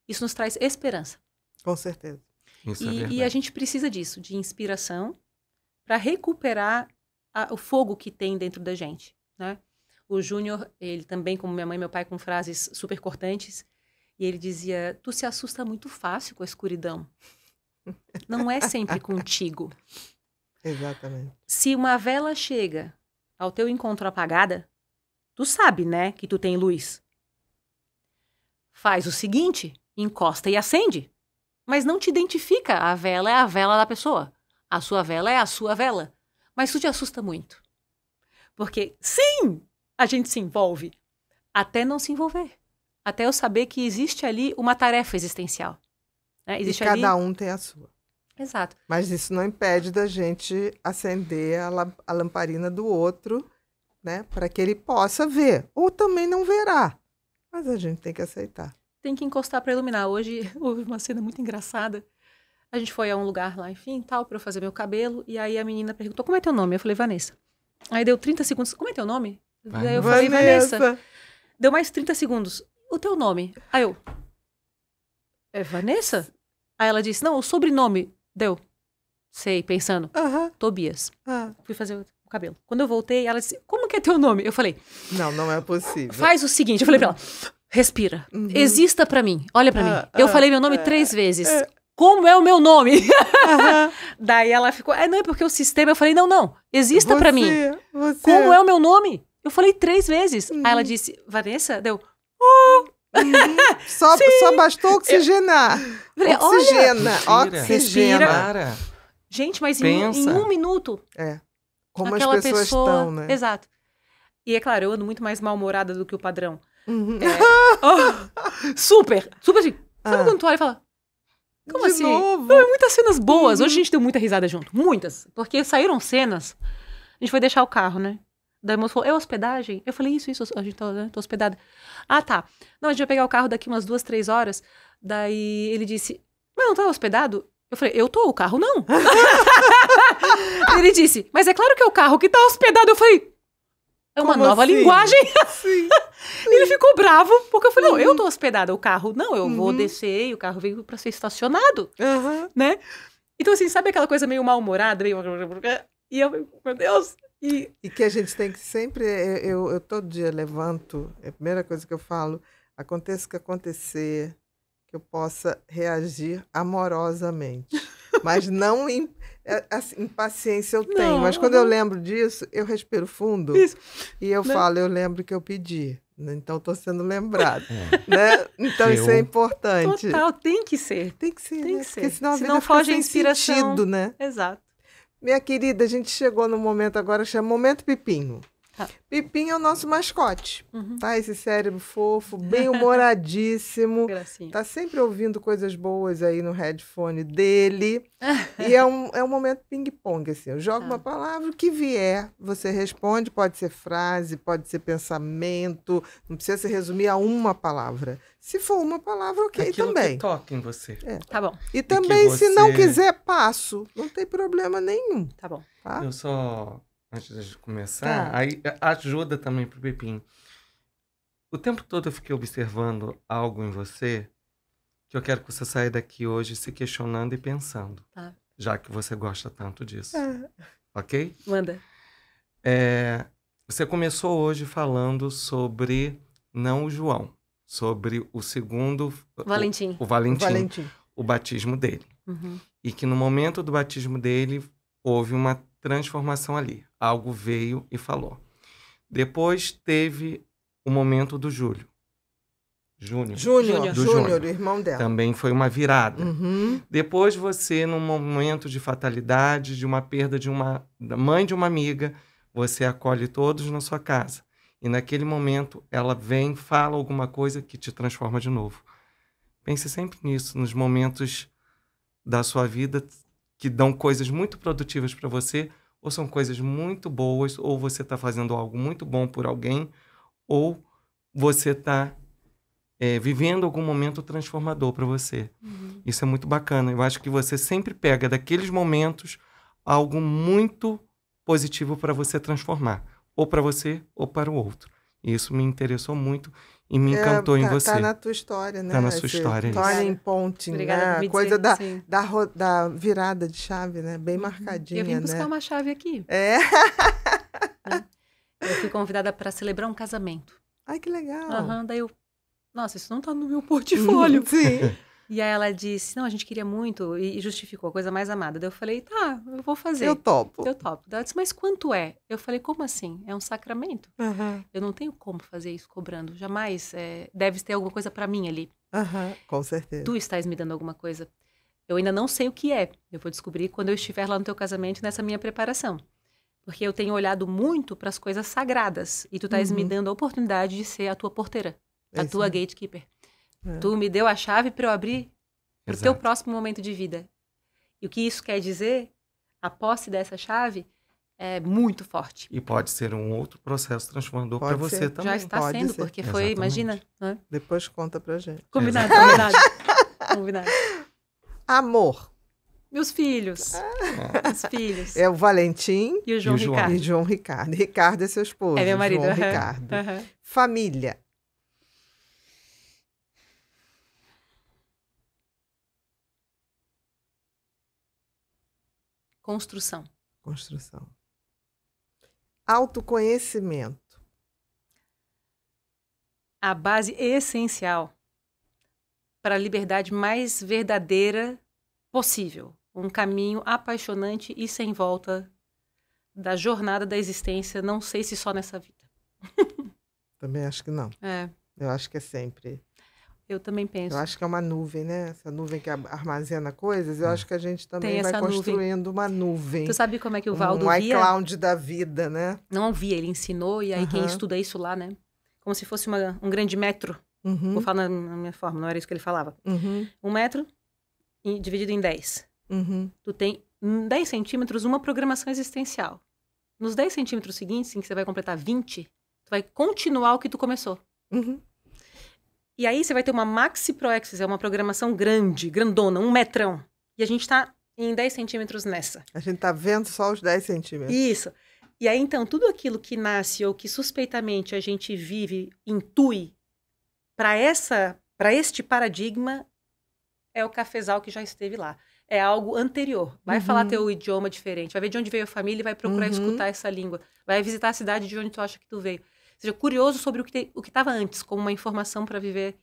isso nos traz esperança. Com certeza. E, é e, a gente precisa disso, de inspiração, para recuperar a, o fogo que tem dentro da gente, né? O Júnior, ele também, como minha mãe e meu pai, com frases super cortantes, e ele dizia: Tu se assusta muito fácil com a escuridão. Não é sempre contigo. Exatamente. Se uma vela chega ao teu encontro apagada, tu sabe, né, que tu tem luz. Faz o seguinte, encosta e acende. Mas não te identifica, a vela é a vela da pessoa. A sua vela é a sua vela. Mas isso te assusta muito. Porque sim, a gente se envolve até não se envolver. Até eu saber que existe ali uma tarefa existencial. Né? Existe e cada ali... um tem a sua. Exato. Mas isso não impede da gente acender a, la a lamparina do outro, né? Para que ele possa ver. Ou também não verá. Mas a gente tem que aceitar. Tem que encostar para iluminar. Hoje houve uma cena muito engraçada. A gente foi a um lugar lá, enfim, tal, para eu fazer meu cabelo. E aí a menina perguntou: Como é teu nome? Eu falei: Vanessa. Aí deu 30 segundos. Como é teu nome? Vai. Aí eu falei: Vanessa. Vanessa. Deu mais 30 segundos. O teu nome? Aí eu. É Vanessa? Aí ela disse: Não, o sobrenome. Deu. Sei, pensando. Uh -huh. Tobias. Uh ah. -huh. Fui fazer o cabelo. Quando eu voltei, ela disse: Como que é teu nome? Eu falei: Não, não é possível. Faz o seguinte: eu falei pra ela: Respira. Uhum. Exista para mim. Olha para mim. Ah, eu ah, falei meu nome três vezes. Como é o meu nome? Daí ela ficou: É, não, é porque o sistema. Eu falei: Não, não. Exista para mim. Você. Como é. é o meu nome? Eu falei três vezes. Aí ela uhum. disse: Vanessa? Deu. Oh, Uhum. Só, só bastou oxigenar. Eu... Oxigena, oxigena. Gente, mas em, em, um minuto. É. Como as pessoas pessoa... estão, né? Exato. E é claro, eu ando muito mais mal-humorada do que o padrão. Uhum. É... oh, super! Super assim. Sabe ah. quando tu olha e fala. Como De assim? Novo? Não, é muitas cenas boas. Uhum. Hoje a uhum. gente deu muita risada junto. Muitas. Porque saíram cenas. A gente foi deixar o carro, né? Daí o moço falou, é hospedagem? Eu falei, isso, isso, a gente tá, né, tô hospedada. Ah, tá. Não, a gente vai pegar o carro daqui umas duas, três horas. Daí ele disse, mas não tá hospedado? Eu falei, eu tô, o carro não. ele disse, mas é claro que é o carro que tá hospedado. Eu falei, é uma Como nova assim? linguagem. Sim, Ele ficou bravo, porque eu falei, não, uhum. eu tô uhum. hospedada, o carro não, eu uhum. vou descer e o carro veio para ser estacionado, uhum. né? Então, assim, sabe aquela coisa meio mal-humorada, meio... E eu, meu Deus, e... e que a gente tem que sempre, é, é, eu, eu todo dia levanto, é a primeira coisa que eu falo, aconteça o que acontecer, que eu possa reagir amorosamente. Mas não em, é, assim, impaciência eu tenho. Não, mas quando não. eu lembro disso, eu respiro fundo Isso. e eu não. Né? falo, eu lembro que eu pedi. Né, então estou sendo lembrado, é. né? Então eu... isso é importante. Total, tem que ser. Tem que ser, tem né? que ser. Porque senão a vida senão a inspiração. sentido, né? Exato. Minha querida, a gente chegou no momento agora, chama Momento Pipinho. Ah. Pipim é o nosso mascote, uhum. tá? Esse cérebro fofo, bem humoradíssimo. Gracinha. Tá sempre ouvindo coisas boas aí no headphone dele. e é um, é um momento ping-pong, assim. Eu jogo tá. uma palavra, o que vier, você responde. Pode ser frase, pode ser pensamento. Não precisa se resumir a uma palavra. Se for uma palavra, ok Aquilo também. Que toca em você. É. Tá bom. E também, e você... se não quiser, passo. Não tem problema nenhum. Tá bom. Tá? Eu só antes de começar, tá. aí ajuda também pro Pepim. O tempo todo eu fiquei observando algo em você que eu quero que você saia daqui hoje se questionando e pensando. Tá. Já que você gosta tanto disso. Ah. Ok? Manda. É, você começou hoje falando sobre não o João, sobre o segundo. Valentim. O, o Valentim. O, Valentim. o batismo dele. Uhum. E que no momento do batismo dele houve uma transformação ali algo veio e falou. Depois teve o momento do Júlio. Júnior. Júnior, do Júnior, irmão dela. Também foi uma virada. Uhum. Depois você, num momento de fatalidade, de uma perda de uma da mãe de uma amiga, você acolhe todos na sua casa. E naquele momento ela vem, fala alguma coisa que te transforma de novo. Pense sempre nisso, nos momentos da sua vida que dão coisas muito produtivas para você, ou são coisas muito boas, ou você está fazendo algo muito bom por alguém, ou você está é, vivendo algum momento transformador para você. Uhum. Isso é muito bacana. Eu acho que você sempre pega daqueles momentos algo muito positivo para você transformar, ou para você ou para o outro. E isso me interessou muito e me é, encantou é, tá, em tá você. Tá na tua história, tá né? Tá na sua Esse história. em Ponte né, Obrigada né? coisa da, da, da virada de chave, né? Bem marcadinha, uhum. Eu vim buscar né? uma chave aqui. É. Ah, eu fui convidada para celebrar um casamento. Ai, que legal. Aham, daí eu... Nossa, isso não tá no meu portfólio. Uhum. sim. E aí ela disse: Não, a gente queria muito, e justificou a coisa mais amada. Daí eu falei: Tá, eu vou fazer. Eu topo. Eu topo. Daí ela disse: Mas quanto é? Eu falei: Como assim? É um sacramento. Uhum. Eu não tenho como fazer isso cobrando. Jamais. É, deves ter alguma coisa para mim ali. Uhum. Com certeza. Tu estás me dando alguma coisa. Eu ainda não sei o que é. Eu vou descobrir quando eu estiver lá no teu casamento, nessa minha preparação. Porque eu tenho olhado muito para as coisas sagradas. E tu estás uhum. me dando a oportunidade de ser a tua porteira, a tua gatekeeper. É. Tu me deu a chave para eu abrir o teu próximo momento de vida. E o que isso quer dizer? A posse dessa chave é muito forte. E pode ser um outro processo transformador para você ser. também. Já está pode sendo, ser. porque foi, Exatamente. imagina. Né? Depois conta pra gente. Combinado, combinado. combinado. Amor. Meus filhos. Os ah. filhos. É o Valentim e o João e o Ricardo. João. E João Ricardo. Ricardo é seu esposo. É meu marido. João Ricardo. Uhum. Família. Construção. Construção. Autoconhecimento. A base essencial para a liberdade mais verdadeira possível. Um caminho apaixonante e sem volta da jornada da existência, não sei se só nessa vida. Também acho que não. É. Eu acho que é sempre. Eu também penso. Eu acho que é uma nuvem, né? Essa nuvem que armazena coisas. Eu é. acho que a gente também vai construindo nuvem. uma nuvem. Tu sabe como é que o Valdo um, via? Um iCloud da vida, né? Não via, ele ensinou e aí uhum. quem estuda isso lá, né? Como se fosse uma, um grande metro. Uhum. Vou falar na, minha forma, não era isso que ele falava. Uhum. Um metro dividido em 10. Uhum. Tu tem 10 hum, centímetros uma programação existencial. Nos 10 centímetros seguintes, em que você vai completar 20, tu vai continuar o que tu começou. Uhum. E aí você vai ter uma maxi proexis, é uma programação grande, grandona, um metrão. E a gente está em 10 centímetros nessa. A gente está vendo só os 10 centímetros. Isso. E aí, então, tudo aquilo que nasce ou que suspeitamente a gente vive, intui, para essa, para este paradigma, é o cafezal que já esteve lá. É algo anterior. Vai uhum. falar teu idioma diferente, vai ver de onde veio a família e vai procurar uhum. escutar essa língua. Vai visitar a cidade de onde tu acha que tu veio seja, curioso sobre o que estava antes, como uma informação para viver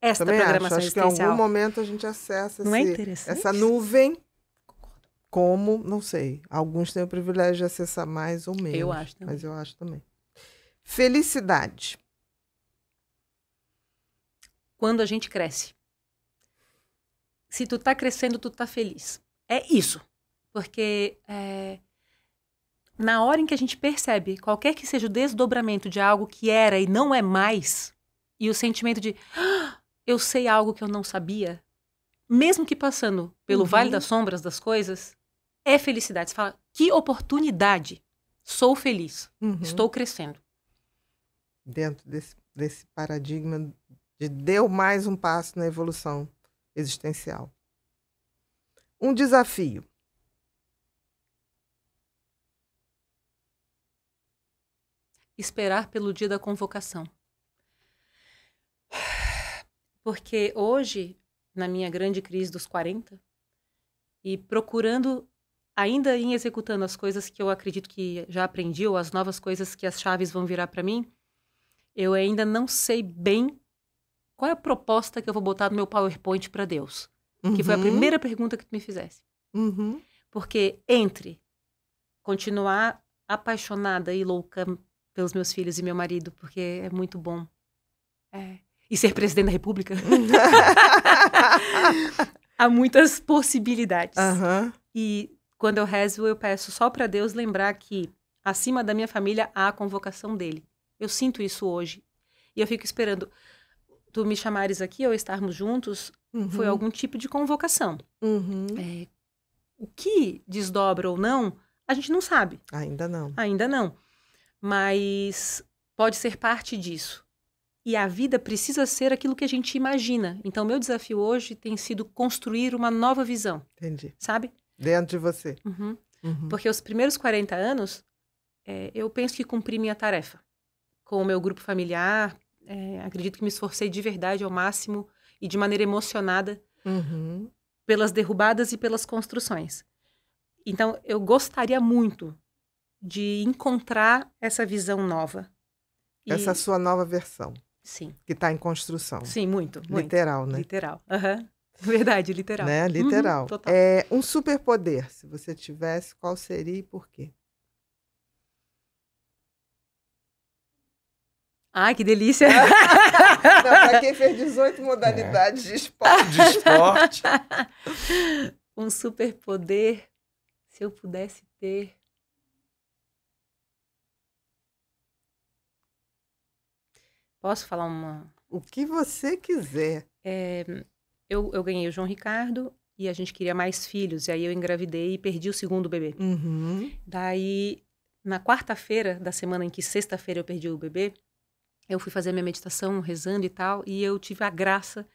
esta Também programação acho, acho que em algum momento a gente acessa é esse, é essa nuvem como, não sei, alguns têm o privilégio de acessar mais ou menos. Eu acho também. Mas eu acho também. Felicidade. Quando a gente cresce. Se tu tá crescendo, tu tá feliz. É isso. Porque é, na hora em que a gente percebe qualquer que seja o desdobramento de algo que era e não é mais, e o sentimento de ah, eu sei algo que eu não sabia, mesmo que passando pelo uhum. vale das sombras das coisas, é felicidade. Você fala, que oportunidade! Sou feliz, uhum. estou crescendo. Dentro desse, desse paradigma de deu mais um passo na evolução existencial. Um desafio. esperar pelo dia da convocação. Porque hoje, na minha grande crise dos 40, e procurando ainda ir executando as coisas que eu acredito que já aprendi ou as novas coisas que as chaves vão virar para mim, eu ainda não sei bem qual é a proposta que eu vou botar no meu PowerPoint para Deus. Uhum. Que foi a uhum. primeira pergunta que tu me fizesse. Uhum. Porque entre continuar apaixonada e louca pelos meus filhos e meu marido, porque é muito bom. É. E ser presidente da República. Há muitas possibilidades. Uhum. E quando eu rezo, eu peço só para Deus lembrar que acima da minha família há a convocação dele. Eu sinto isso hoje. E eu fico esperando tu me chamares aqui ou estarmos juntos, uhum. foi algum tipo de convocação. Uhum. É, o que desdobra ou não, a gente não sabe. Ainda não. Ainda não mas pode ser parte disso. E a vida precisa ser aquilo que a gente imagina. Então, meu desafio hoje tem sido construir uma nova visão. Entendi. Sabe? Dentro de você. Uhum. Uhum. Porque os primeiros 40 anos, é, eu penso que cumpri minha tarefa. Com o meu grupo familiar, é, acredito que me esforcei de verdade ao máximo e de maneira emocionada uhum. pelas derrubadas e pelas construções. Então, eu gostaria muito de encontrar essa visão nova. E... Essa sua nova versão. Sim. Que está em construção. Sim, muito. Literal, muito. né? Literal. Uhum. Verdade, literal. Né? Uhum, literal. Uhum, total. É um superpoder, se você tivesse, qual seria e por quê? Ai, que delícia! para quem fez 18 modalidades é. de esporte. De esporte. um superpoder, se eu pudesse ter. Posso falar uma. O que você quiser. É, eu, eu ganhei o João Ricardo e a gente queria mais filhos. E aí eu engravidei e perdi o segundo bebê. Uhum. Daí, na quarta-feira da semana em que sexta-feira eu perdi o bebê, eu fui fazer minha meditação, rezando e tal, e eu tive a graça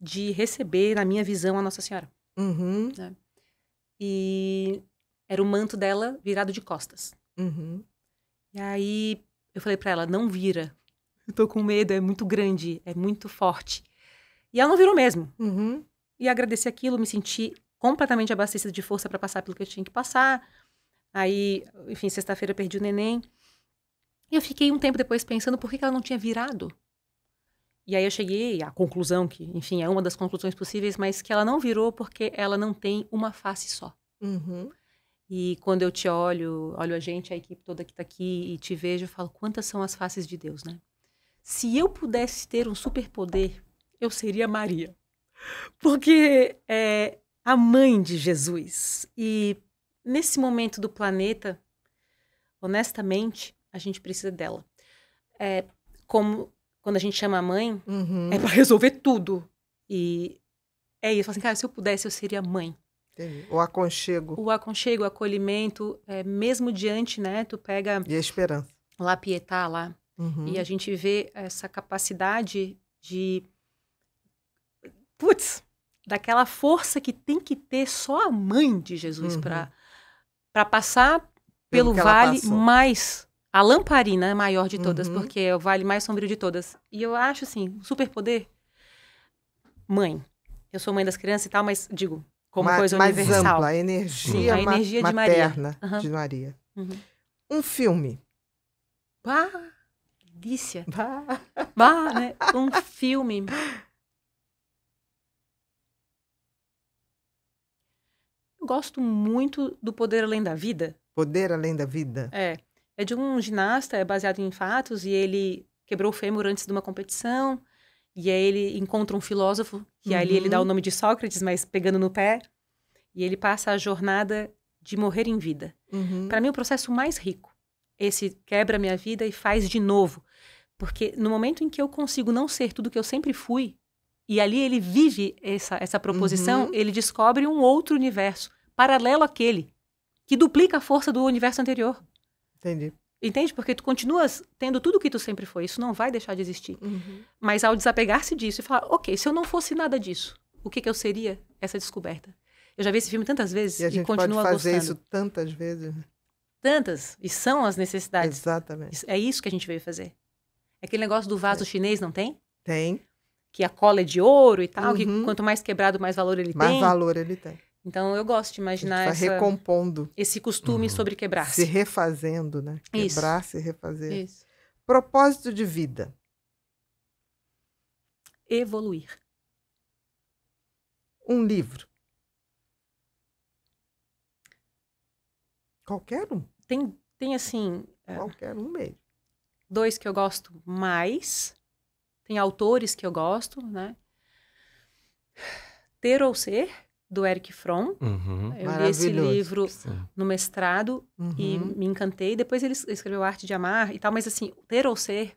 de receber, na minha visão, a Nossa Senhora. Uhum. Né? E era o manto dela virado de costas. Uhum. E aí eu falei para ela, não vira, eu tô com medo, é muito grande, é muito forte. E ela não virou mesmo. Uhum. E agradeci aquilo, me senti completamente abastecida de força para passar pelo que eu tinha que passar. Aí, enfim, sexta-feira perdi o neném. E eu fiquei um tempo depois pensando por que, ela não tinha virado. E aí eu cheguei à conclusão que, enfim, é uma das conclusões possíveis, mas que ela não virou porque ela não tem uma face só. Uhum. E quando eu te olho, olho a gente, a equipe toda que está aqui e te vejo, eu falo quantas são as faces de Deus, né? se eu pudesse ter um superpoder, eu seria Maria. Porque é a mãe de Jesus. E nesse momento do planeta, honestamente, a gente precisa dela. É, como quando a gente chama a mãe, uhum. é para resolver tudo. E é isso. Assim, cara, se eu pudesse, eu seria mãe. O aconchego. O aconchego, o acolhimento, é, mesmo diante, né? Tu pega. E a esperança. Lá Pietá, lá, Uhum. E a gente vê essa capacidade de. Putz, daquela força que tem que ter só a mãe de Jesus uhum. para passar pelo, vale mais. A lamparina é maior de todas, uhum. porque é o vale mais sombrio de todas. E eu acho, assim, um superpoder. Mãe. Eu sou mãe das crianças e tal, mas digo, como Ma coisa mais universal. Ampla, a energia, uhum. a energia ma de materna Maria. Uhum. de Maria. Uhum. Um filme. Ah, delícia. Bah. bah, né? Um filme. Eu gosto muito do Poder Além da Vida. Poder Além da Vida? É. É de um ginasta, é baseado em fatos, e ele quebrou o fêmur antes de uma competição. E aí ele encontra um filósofo, e uhum. aí ele dá o uhum. nome de Sócrates, mas pegando no pé. E ele passa a jornada de morrer em vida. Uhum. Para mim, o processo mais rico esse quebra minha vida e faz de novo. Porque no momento em que eu consigo não ser tudo que eu sempre fui, e ali ele vive essa, essa proposição, uhum. ele descobre um outro universo, paralelo àquele, que duplica a força do universo anterior. Entendi. Entende? Porque tu continuas tendo tudo o que tu sempre foi. Isso não vai deixar de existir. Uhum. Mas ao desapegar-se disso e falar, ok, se eu não fosse nada disso, o que, que eu seria? Essa descoberta. Eu já vi esse filme tantas vezes e, a gente e continua pode fazer gostando. isso tantas vezes. Né? tantas, e são as necessidades. Exatamente. É isso que a gente veio fazer. é Aquele negócio do vaso é. chinês, não tem? Tem. Que a cola é de ouro e tal, uhum. que quanto mais quebrado, mais valor ele mais tem. Mais valor ele tem. Então eu gosto de imaginar essa, recompondo esse costume uhum. sobre quebrar -se. se refazendo, né? Quebrar se refazer. Isso. Propósito de vida. Evoluir. Um livro. Qualquer um. Tem, tem assim. É, Qualquer um mesmo. Dois que eu gosto mais. Tem autores que eu gosto, né? Ter ou Ser, do Eric Fromm. Uhum. Eu li esse livro no mestrado uhum. e me encantei. Depois ele escreveu Arte de Amar e tal, mas assim, Ter ou Ser,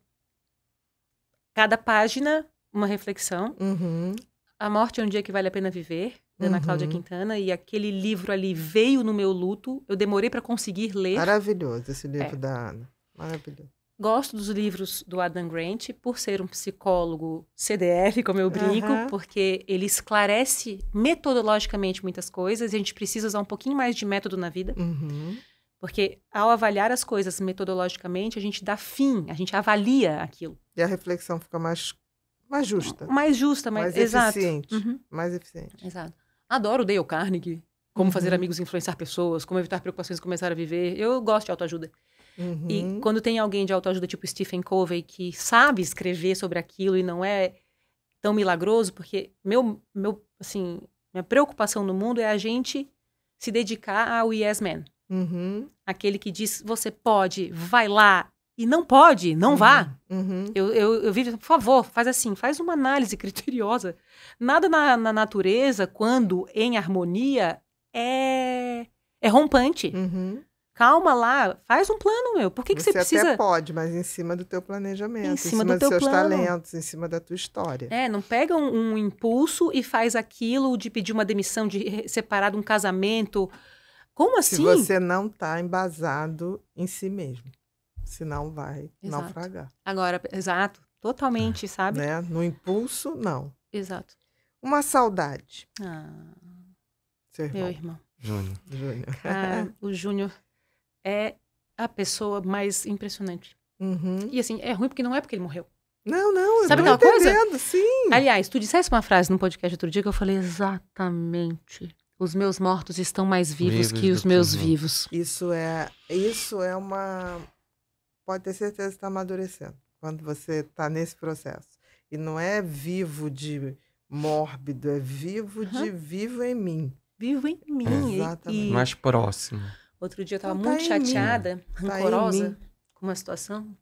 cada página, uma reflexão. Uhum. A morte é um dia que vale a pena viver da Ana Cláudia uhum. Quintana, e aquele livro ali veio no meu luto. Eu demorei para conseguir ler. Maravilhoso esse livro é. da Ana. Maravilhoso. Gosto dos livros do Adam Grant por ser um psicólogo CDF, como eu brinco, uhum. porque ele esclarece metodologicamente muitas coisas e a gente precisa usar um pouquinho mais de método na vida. Uhum. Porque ao avaliar as coisas metodologicamente, a gente dá fim, a gente avalia aquilo. E a reflexão fica mais, mais justa. Mais justa, mais, mais eficiente. Uhum. Mais eficiente. Exato. Adoro Dale Carnegie. Como uhum. fazer amigos influenciar pessoas, como evitar preocupações e começar a viver. Eu gosto de autoajuda. Uhum. E quando tem alguém de autoajuda, tipo Stephen Covey, que sabe escrever sobre aquilo e não é tão milagroso, porque meu, meu, assim, minha preocupação no mundo é a gente se dedicar ao yes man. Uhum. Aquele que diz, você pode, vai lá, e não pode, não uhum, vá. Uhum. Eu, eu, eu vivo, por favor, faz assim, faz uma análise criteriosa. Nada na, na natureza, quando em harmonia, é, é rompante. Uhum. Calma lá, faz um plano, meu. Por que, que você, você precisa... Você pode, mas em cima do teu planejamento, em cima, em cima do dos seus plano. talentos, em cima da tua história. É, não pega um, um impulso e faz aquilo de pedir uma demissão, de separar de um casamento... Como assim? Se você não está embasado em si mesmo. Senão vai exato. naufragar. Agora, exato, totalmente, sabe? Né? No impulso, não. Exato. Uma saudade. Ah, Seu irmão. Meu irmão. Júnior. Júnior. Ah, o Júnior é a pessoa mais impressionante. Uhum. E assim, é ruim porque não é porque ele morreu. Não, não, eu Sabe não aquela entendendo, coisa? sim. Aliás, tu dissesse uma frase no podcast outro dia que eu falei exatamente. Os meus mortos estão mais vivos, vivos que os meus vivos. Isso é, isso é uma pode ter certeza que está amadurecendo quando você está nesse processo. E não é vivo de mórbido, é vivo uhum. de vivo em mim. Vivo em mim. Exatamente. E... Mais próximo. Outro dia eu estava então tá muito chateada, tá rancorosa, tá com uma situação.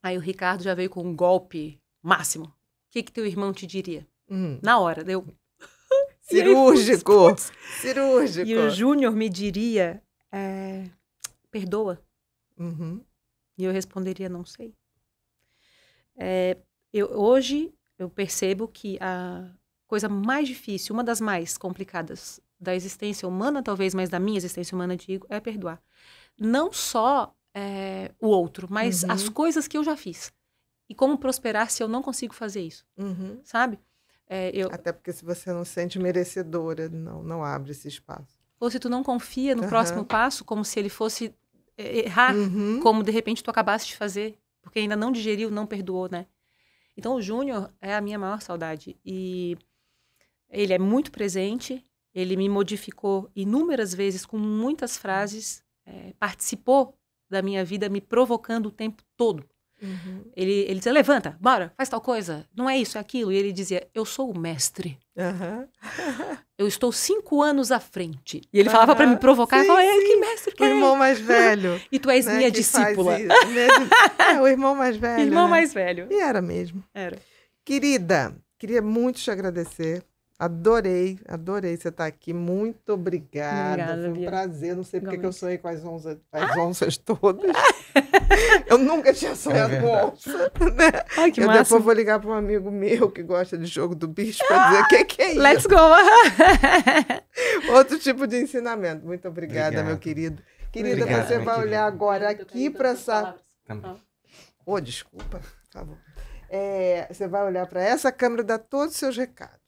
Aí o Ricardo já veio com um golpe máximo. O que, que teu irmão te diria? Hum. Na hora, deu. Cirúrgico! e aí, putz, putz. Cirúrgico! E o Júnior me diria: é, perdoa. Uhum. E eu responderia: não sei. É, eu, hoje eu percebo que a coisa mais difícil, uma das mais complicadas da existência humana, talvez, mas da minha existência humana, digo, é perdoar. Não só é, o outro, mas uhum. as coisas que eu já fiz. E como prosperar se eu não consigo fazer isso, uhum. sabe? É, eu... Até porque se você não se sente merecedora, não, não abre esse espaço. Ou se tu não confia no uhum. próximo passo, como se ele fosse errar uhum. como de repente tu acabaste de fazer, porque ainda não digeriu, não perdoou, né? Então o Júnior é a minha maior saudade e ele é muito presente, ele me modificou inúmeras vezes com muitas frases, é, participou da minha vida me provocando o tempo todo. Uhum. Ele, ele dizia, levanta, bora, faz tal coisa, não é isso, é aquilo. E ele dizia, eu sou o mestre. Uhum. eu estou cinco anos à frente. E ele uhum. falava para me provocar, sim, eu falava, que mestre que O é? irmão mais velho. e tu és né, minha discípula. é, o irmão mais velho. Irmão né? mais velho. E era mesmo. Era. Querida, queria muito te agradecer Adorei, adorei você estar tá aqui. Muito obrigada. obrigada Foi um Bia. prazer. Não sei porque que eu sonhei com as onças, as onças todas. eu nunca tinha é sonhado é com onça. Né? Ai, que eu massa. depois vou ligar para um amigo meu que gosta de jogo do bicho para dizer o que, que, é isso. Let's go! Outro tipo de ensinamento. Muito obrigada, Obrigado. meu querido. Querida, Obrigado, você vai olhar agora aqui para essa. Tá. Ô, oh, desculpa, Tá bom. É, você vai olhar para essa câmera e dar todos os seus recados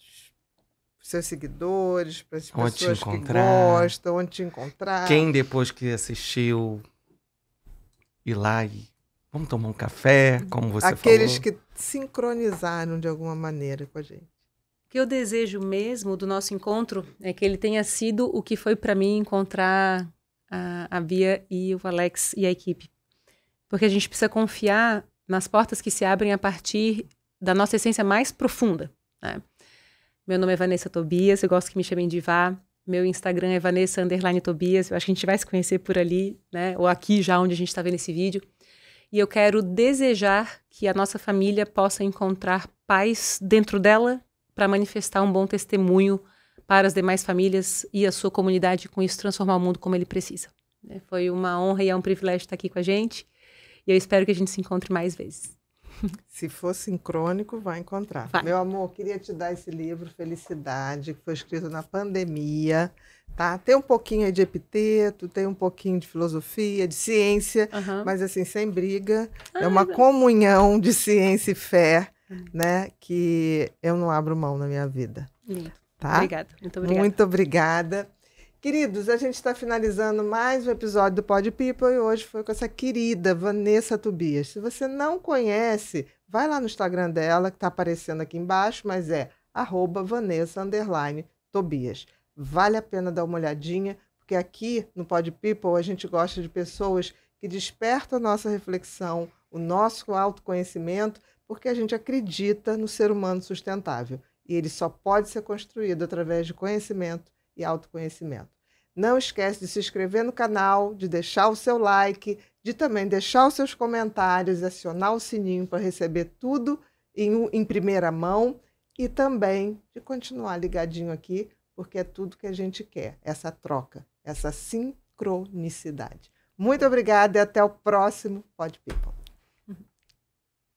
seus seguidores, para as onde pessoas que gostam, onde te encontrar. Quem depois que assistiu ir lá e vamos tomar um café, como você Aqueles falou. Aqueles que sincronizaram de alguma maneira com a gente. O que eu desejo mesmo do nosso encontro é que ele tenha sido o que foi para mim encontrar a, a Bia e o Alex e a equipe. Porque a gente precisa confiar nas portas que se abrem a partir da nossa essência mais profunda. Né? Meu nome é Vanessa Tobias, eu gosto que me chamem de Vá. Meu Instagram é Vanessa Underline Tobias. Eu acho que a gente vai se conhecer por ali, né? Ou aqui já onde a gente está vendo esse vídeo. E eu quero desejar que a nossa família possa encontrar paz dentro dela para manifestar um bom testemunho para as demais famílias e a sua comunidade com isso transformar o mundo como ele precisa. Né. Foi uma honra e é um privilégio estar aqui com a gente. E eu espero que a gente se encontre mais vezes. Se for sincrônico, vai encontrar. Vai. Meu amor, queria te dar esse livro, Felicidade, que foi escrito na pandemia. Tá? Tem um pouquinho de epiteto, tem um pouquinho de filosofia, de ciência, uhum. mas assim, sem briga. Ah, é uma comunhão de ciência e fé, hum. né? Que eu não abro mão na minha vida. Lindo. Tá? Obrigada. Muito obrigada. Muito obrigada. Queridos, a gente está finalizando mais um episódio do Pod People e hoje foi com essa querida Vanessa Tobias. Se você não conhece, vai lá no Instagram dela, que está aparecendo aqui embaixo, mas é arroba Vanessa underline Tobias. Vale a pena dar uma olhadinha, porque aqui no Pod People a gente gosta de pessoas que despertam a nossa reflexão, o nosso autoconhecimento, porque a gente acredita no ser humano sustentável. E ele só pode ser construído através de conhecimento e autoconhecimento. Não esquece de se inscrever no canal, de deixar o seu like, de também deixar os seus comentários, acionar o sininho para receber tudo em, em primeira mão e também de continuar ligadinho aqui, porque é tudo que a gente quer, essa troca, essa sincronicidade. Muito obrigada e até o próximo Pod People.